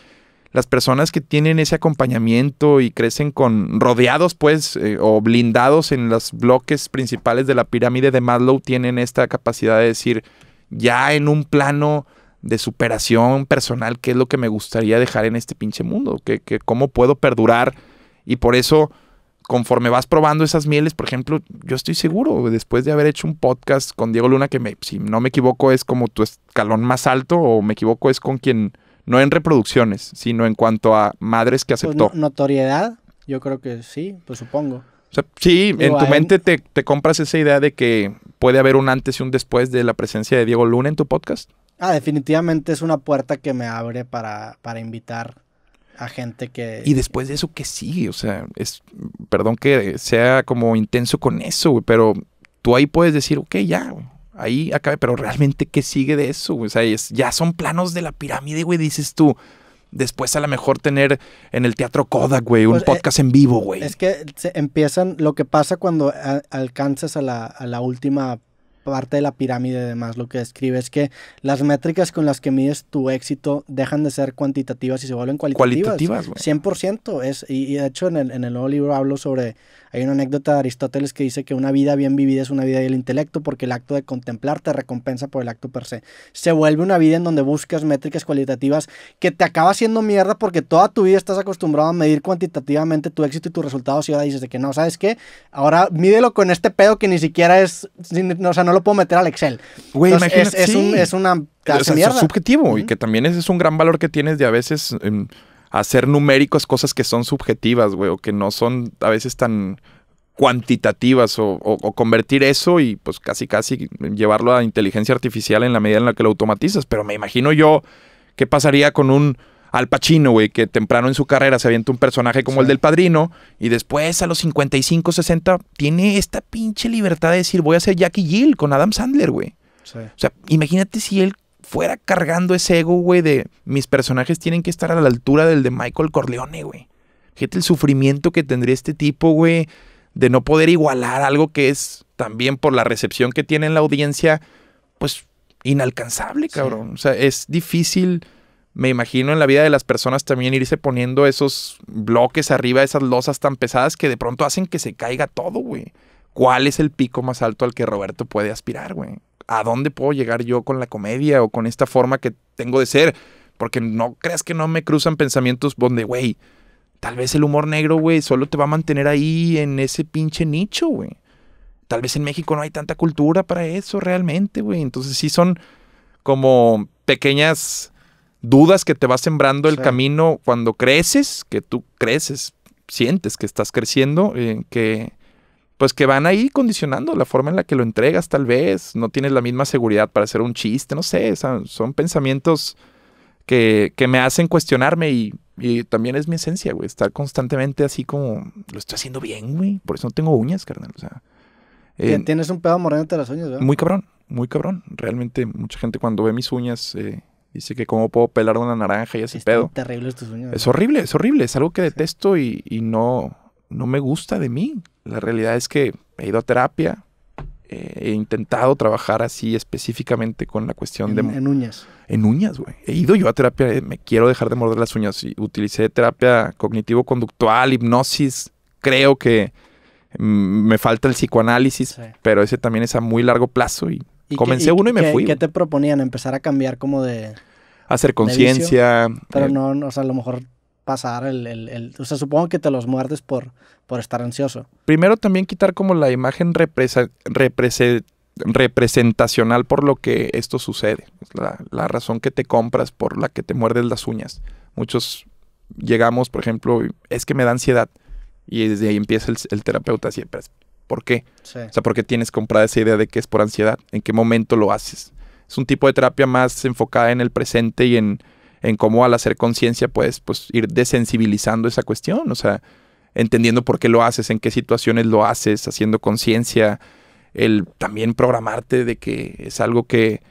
las personas que tienen ese acompañamiento y crecen con rodeados, pues, eh, o blindados en los bloques principales de la pirámide de Maslow, tienen esta capacidad de decir, ya en un plano de superación personal, qué es lo que me gustaría dejar en este pinche mundo, cómo puedo perdurar y por eso conforme vas probando esas mieles, por ejemplo, yo estoy seguro, después de haber hecho un podcast con Diego Luna, que me, si no me equivoco es como tu escalón más alto, o me equivoco es con quien, no en reproducciones, sino en cuanto a madres que pues aceptó. notoriedad, yo creo que sí, pues supongo. sí, en tu mente te, compras esa idea de que puede haber un antes y un después de la presencia de Diego Luna en tu podcast. Ah, definitivamente es una puerta que me abre para invitar a gente que... Y después de eso, ¿qué sigue? O sea, es, perdón que sea como intenso con eso, güey, pero tú ahí puedes decir, ok, ya, ahí acabe, pero realmente, ¿qué sigue de eso? O sea, ya son planos de la pirámide, güey, dices tú. Después a lo mejor tener en el teatro Kodak, güey, un pues, eh, podcast en vivo, güey. Es que empiezan, lo que pasa cuando alcanzas a la, a la última parte de la pirámide además lo que escribe es que las métricas con las que mides tu éxito dejan de ser cuantitativas y se vuelven cualitativas. Cualitativas, 100%. Es, y, de hecho en el, en el nuevo libro hablo sobre hay una anécdota de Aristóteles que dice que una vida bien vivida es una vida del intelecto porque el acto de contemplar te recompensa por el acto per se. Se vuelve una vida en donde buscas métricas cualitativas que te acaba siendo mierda porque toda tu vida estás acostumbrado a medir cuantitativamente tu éxito y tus resultados y ahora dices que no, ¿sabes qué? Ahora mídelo con este pedo que ni siquiera es, o sea, no lo puedo meter al Excel. es, un, una... es subjetivo y que también es un gran valor que tienes de a veces... Em, hacer numéricos cosas que son subjetivas, güey, o que no son a veces tan cuantitativas o, convertir eso y pues casi casi llevarlo a inteligencia artificial en la medida en la que lo automatizas. Pero me imagino yo qué pasaría con un Al Pacino, güey, que temprano en su carrera se avienta un personaje como el del Padrino y después a los 55, 60 tiene esta pinche libertad de decir voy a ser Jackie Gill con Adam Sandler, güey. O sea, imagínate si él fuera cargando ese ego, güey, de mis personajes tienen que estar a la altura del de Michael Corleone, güey. Fíjate el sufrimiento que tendría este tipo, güey, de no poder igualar algo que es también por la recepción que tiene en la audiencia, pues inalcanzable, cabrón. O sea, es difícil, me imagino, en la vida de las personas también irse poniendo esos bloques arriba, esas losas tan pesadas que de pronto hacen que se caiga todo, güey. ¿Cuál es el pico más alto al que Roberto puede aspirar, güey? a dónde puedo llegar yo con la comedia o con esta forma que tengo de ser. Porque no creas que no me cruzan pensamientos donde, güey, tal vez el humor negro, güey, solo te va a mantener ahí en ese pinche nicho, güey. Tal vez en México no hay tanta cultura para eso realmente, güey. Entonces sí son como pequeñas dudas que te va sembrando el camino cuando creces, que tú creces, sientes que estás creciendo, eh, que pues que van ahí condicionando la forma en la que lo entregas tal vez, no tienes la misma seguridad para hacer un chiste, no sé, son, pensamientos que, me hacen cuestionarme y, también es mi esencia, güey, estar constantemente así como, lo estoy haciendo bien, güey, por eso no tengo uñas, carnal, o sea. tienes un pedo de las uñas, ¿verdad? Muy cabrón, muy cabrón, realmente mucha gente cuando ve mis uñas... Eh, dice que cómo puedo pelar una naranja y así pedo. es terrible tus uñas. Es horrible, es horrible. Es algo que detesto y, y no, no me gusta de mí. La realidad es que he ido a terapia, eh, he intentado trabajar así específicamente con la cuestión de... En uñas. En uñas, güey. He ido yo a terapia, eh, me quiero dejar de morder las uñas. Y utilicé terapia cognitivo-conductual, hipnosis, creo que mm, me falta el psicoanálisis, pero ese también es a muy largo plazo y, comencé uno y me fui. ¿Qué te proponían? ¿Empezar a cambiar como de...? hacer conciencia. Pero eh, no, o sea, a lo mejor pasar el, O sea, supongo que te los muerdes por, por estar ansioso. Primero también quitar como la imagen representacional por lo que esto sucede. La, razón que te compras por la que te muerdes las uñas. Muchos llegamos, por ejemplo, es que me da ansiedad. Y desde ahí empieza el, terapeuta siempre. ¿Por qué? O sea, ¿por qué tienes comprada esa idea de que es por ansiedad? ¿En qué momento lo haces? Es un tipo de terapia más enfocada en el presente y en en cómo al hacer conciencia puedes pues, ir desensibilizando esa cuestión, o sea, entendiendo por qué lo haces, en qué situaciones lo haces, haciendo conciencia, el también programarte de que es algo que,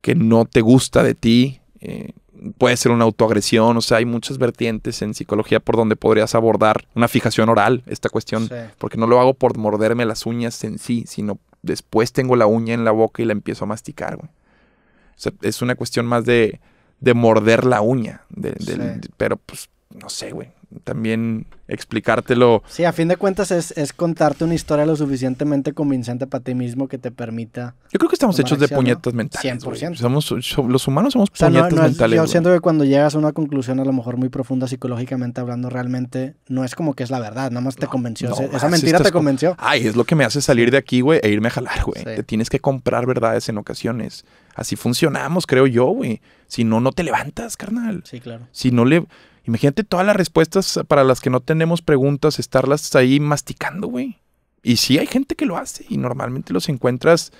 que no te gusta de ti, eh, puede ser una autoagresión, o sea, hay muchas vertientes en psicología por donde podrías abordar una fijación oral, esta cuestión, porque no lo hago por morderme las uñas en sí, sino después tengo la uña en la boca y la empiezo a masticar, O sea, es una cuestión más de de morder la uña. del, pero pues, no sé, güey también explicártelo. Sí, a fin de cuentas es, contarte una historia lo suficientemente convincente para ti mismo que te permita. Yo creo que estamos hechos de puñetas mentales. 100%. los humanos somos puñetas yo siento que cuando llegas a una conclusión, a lo mejor muy profunda psicológicamente hablando, realmente no es como que es la verdad, nada más te convenció. esa mentira te convenció. ay, es lo que me hace salir de aquí, güey, e irme a jalar, güey. Te tienes que comprar verdades en ocasiones. Así funcionamos, creo yo, güey. Si no, no te levantas, carnal. Sí, claro. Si no le Imagínate todas las respuestas para las que no tenemos preguntas, estarlas ahí masticando, güey. Y sí hay gente que lo hace y normalmente los encuentras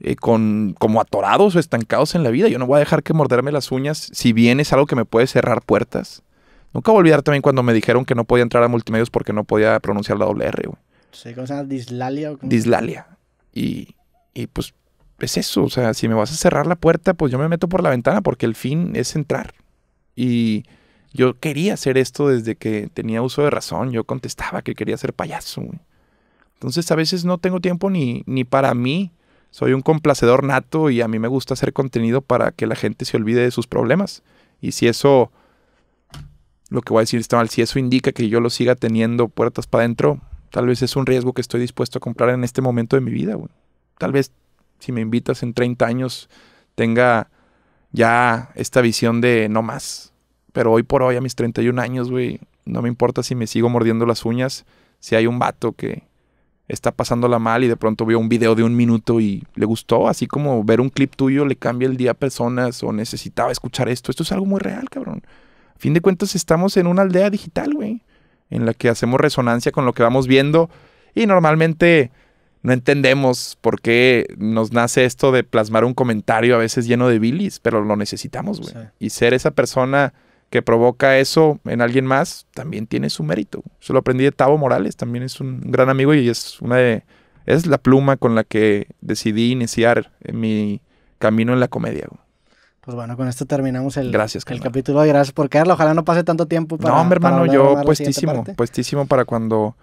eh, con, como atorados o estancados en la vida. Yo no voy a dejar que morderme las uñas si bien es algo que me puede cerrar puertas. Nunca voy a olvidar también cuando me dijeron que no podía entrar a multimedios porque no podía pronunciar la doble R, güey. Sí, ¿Cómo se ¿Dislalia? O Dislalia. y pues es eso. O sea, si me vas a cerrar la puerta, pues yo me meto por la ventana porque el fin es entrar. Y yo quería hacer esto desde que tenía uso de razón. Yo contestaba que quería ser payaso. Güey. Entonces a veces no tengo tiempo ni, ni para mí. Soy un complacedor nato y a mí me gusta hacer contenido para que la gente se olvide de sus problemas. Y si eso, lo que voy a decir está mal, si eso indica que yo lo siga teniendo puertas para adentro, tal vez es un riesgo que estoy dispuesto a comprar en este momento de mi vida. Tal vez si me invitas en 30 años tenga ya esta visión de no más pero hoy por hoy, a mis 31 años, güey, no me importa si me sigo mordiendo las uñas. Si hay un vato que está pasándola mal y de pronto vio un video de un minuto y le gustó, así como ver un clip tuyo le cambia el día a personas o necesitaba escuchar esto. Esto es algo muy real, cabrón. A fin de cuentas, estamos en una aldea digital, güey, en la que hacemos resonancia con lo que vamos viendo y normalmente no entendemos por qué nos nace esto de plasmar un comentario a veces lleno de bilis, pero lo necesitamos, güey. Y ser esa persona que provoca eso en alguien más, también tiene su mérito. Eso lo aprendí de Tavo Morales, también es un gran amigo y es una de, es la pluma con la que decidí iniciar mi camino en la comedia. Pues bueno, con esto terminamos el, gracias, el capítulo. Gracias por quedarlo. Ojalá no pase tanto tiempo para. No, mi hermano, yo puestísimo, puestísimo para cuando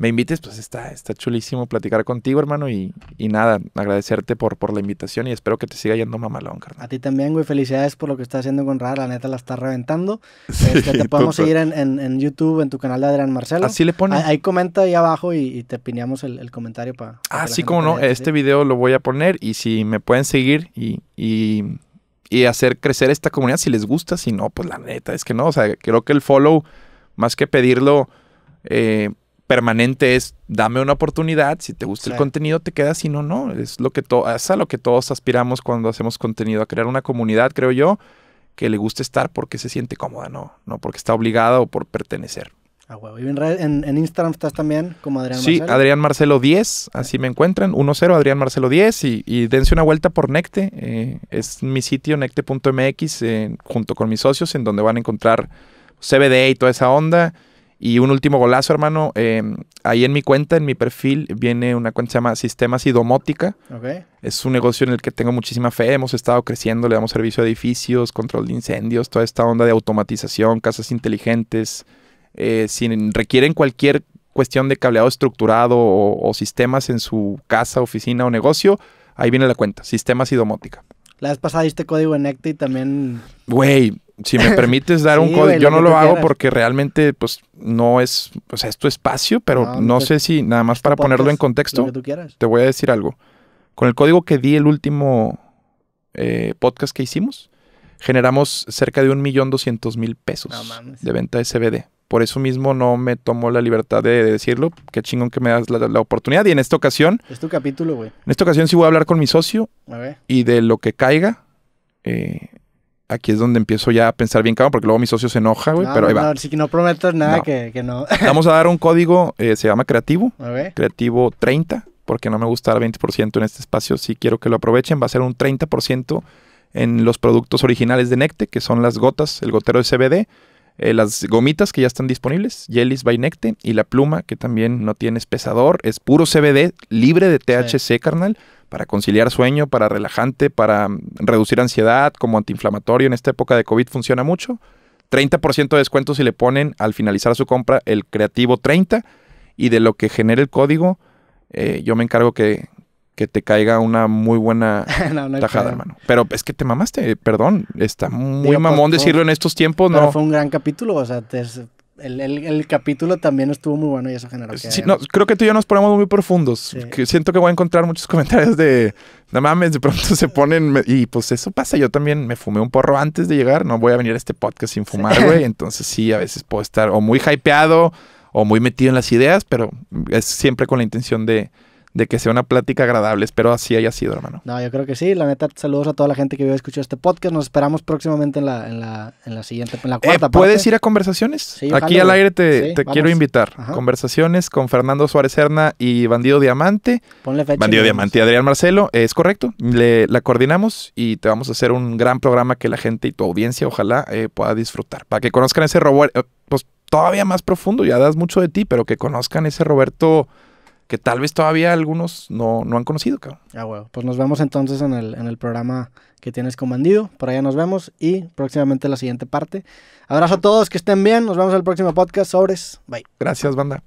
me invites, pues está, está chulísimo platicar contigo, hermano. Y, nada, agradecerte por, por la invitación y espero que te siga yendo mamalón, carnal. A ti también, güey. Felicidades por lo que estás haciendo con Rara, La neta la está reventando. Este, te podemos seguir en, YouTube, en tu canal de Adrián Marcelo. Así le pones. Ahí, comenta ahí abajo y, te pineamos el, comentario para. Ah, sí, como no. Este video lo voy a poner y si me pueden seguir y, y hacer crecer esta comunidad si les gusta, si no, pues la neta, es que no, o sea, creo que el follow, más que pedirlo, eh, permanente es dame una oportunidad, si te gusta el contenido te quedas, si no, no, es, lo que es a lo que todos aspiramos cuando hacemos contenido, a crear una comunidad, creo yo, que le guste estar porque se siente cómoda, no, no porque está obligada o por pertenecer. Ah, huevo. Y en, Instagram estás también como Adrián Marcelo. Sí, Adrián Marcelo 10, así me encuentran. 1-0 Adrián Marcelo 10 y, dense una vuelta por Necte. Eh, es mi sitio, necte.mx, junto con mis socios, en donde van a encontrar CBD y toda esa onda. Y un último golazo, hermano. Em, ahí en mi cuenta, en mi perfil, viene una cuenta que se llama Sistemas y Domótica. Okay. Es un negocio en el que tengo muchísima fe. Hemos estado creciendo, le damos servicio a edificios, control de incendios, toda esta onda de automatización, casas inteligentes. Eh, si requieren cualquier cuestión de cableado estructurado o, sistemas en su casa, oficina o negocio, ahí viene la cuenta, Sistemas y Domótica. La vez pasada diste código en Ecti y también. Güey, si me permites dar un código, yo no lo, hago porque realmente, pues, no es, o sea, es tu espacio, pero no, pues, sé si, nada más pues, para ponerlo en contexto, te voy a decir algo. Con el código que di el último eh, podcast que hicimos, generamos cerca de un millón doscientos mil pesos de venta de CBD. Por eso mismo no me tomo la libertad de, decirlo. Qué chingón que me das la, oportunidad. Y en esta ocasión. Es tu capítulo, güey. En esta ocasión sí voy a hablar con mi socio. Y de lo que caiga. Eh, aquí es donde empiezo ya a pensar bien, cabrón, porque luego mi socio se enoja, güey, pero ahí va. No, no prometo nada Que, no. Vamos a dar un código, eh, se llama Creativo, Creativo 30, porque no me gusta el 20% en este espacio, Si quiero que lo aprovechen, va a ser un 30% en los productos originales de Necte, que son las gotas, el gotero de CBD, eh, las gomitas que ya están disponibles, Jellies by Necte, y la pluma, que también no tiene espesador, es puro CBD, libre de THC, carnal, para conciliar sueño, para relajante, para mm, reducir ansiedad, como antiinflamatorio en esta época de COVID funciona mucho. 30% de descuento si le ponen al finalizar su compra el creativo 30 y de lo que genere el código, eh, yo me encargo que, te caiga una muy buena tajada, hermano. Pero es que te mamaste, perdón. Está muy mamón decirlo en estos tiempos, ¿no? Fue un gran capítulo, o sea, te, el, capítulo también estuvo muy bueno y eso generó creo que tú y yo nos ponemos muy profundos. siento que voy a encontrar muchos comentarios de... No mames, de pronto se ponen... Y pues eso pasa. Yo también me fumé un porro antes de llegar. No voy a venir a este podcast sin fumar, güey. Entonces sí, a veces puedo estar o muy hypeado o muy metido en las ideas, pero es siempre con la intención de de que sea una plática agradable. Espero así haya sido, hermano. No, yo creo que sí. La neta, saludos a toda la gente que ha escuchado este podcast. Nos esperamos próximamente en la, en la, siguiente, en la eh, cuarta ¿Puedes ir a conversaciones? Sí, Aquí al aire te, quiero invitar. Conversaciones con Fernando Suárez Herna y Bandido Diamante. Ponle fecha. Bandido Diamante y Adrián Marcelo. Es correcto. Le, la coordinamos y te vamos a hacer un gran programa que la gente y tu audiencia ojalá eh, pueda disfrutar. Para que conozcan ese Roberto, eh, pues todavía más profundo. Ya das mucho de ti, pero que conozcan ese Roberto que tal vez todavía algunos no, han conocido, cabrón. Ah, bueno. Pues nos vemos entonces en el, en el programa que tienes con Bandido. Por allá nos vemos y próximamente la siguiente parte. Abrazo a todos, que estén bien. Nos vemos en el próximo podcast. Sobres. Bye. Gracias, banda.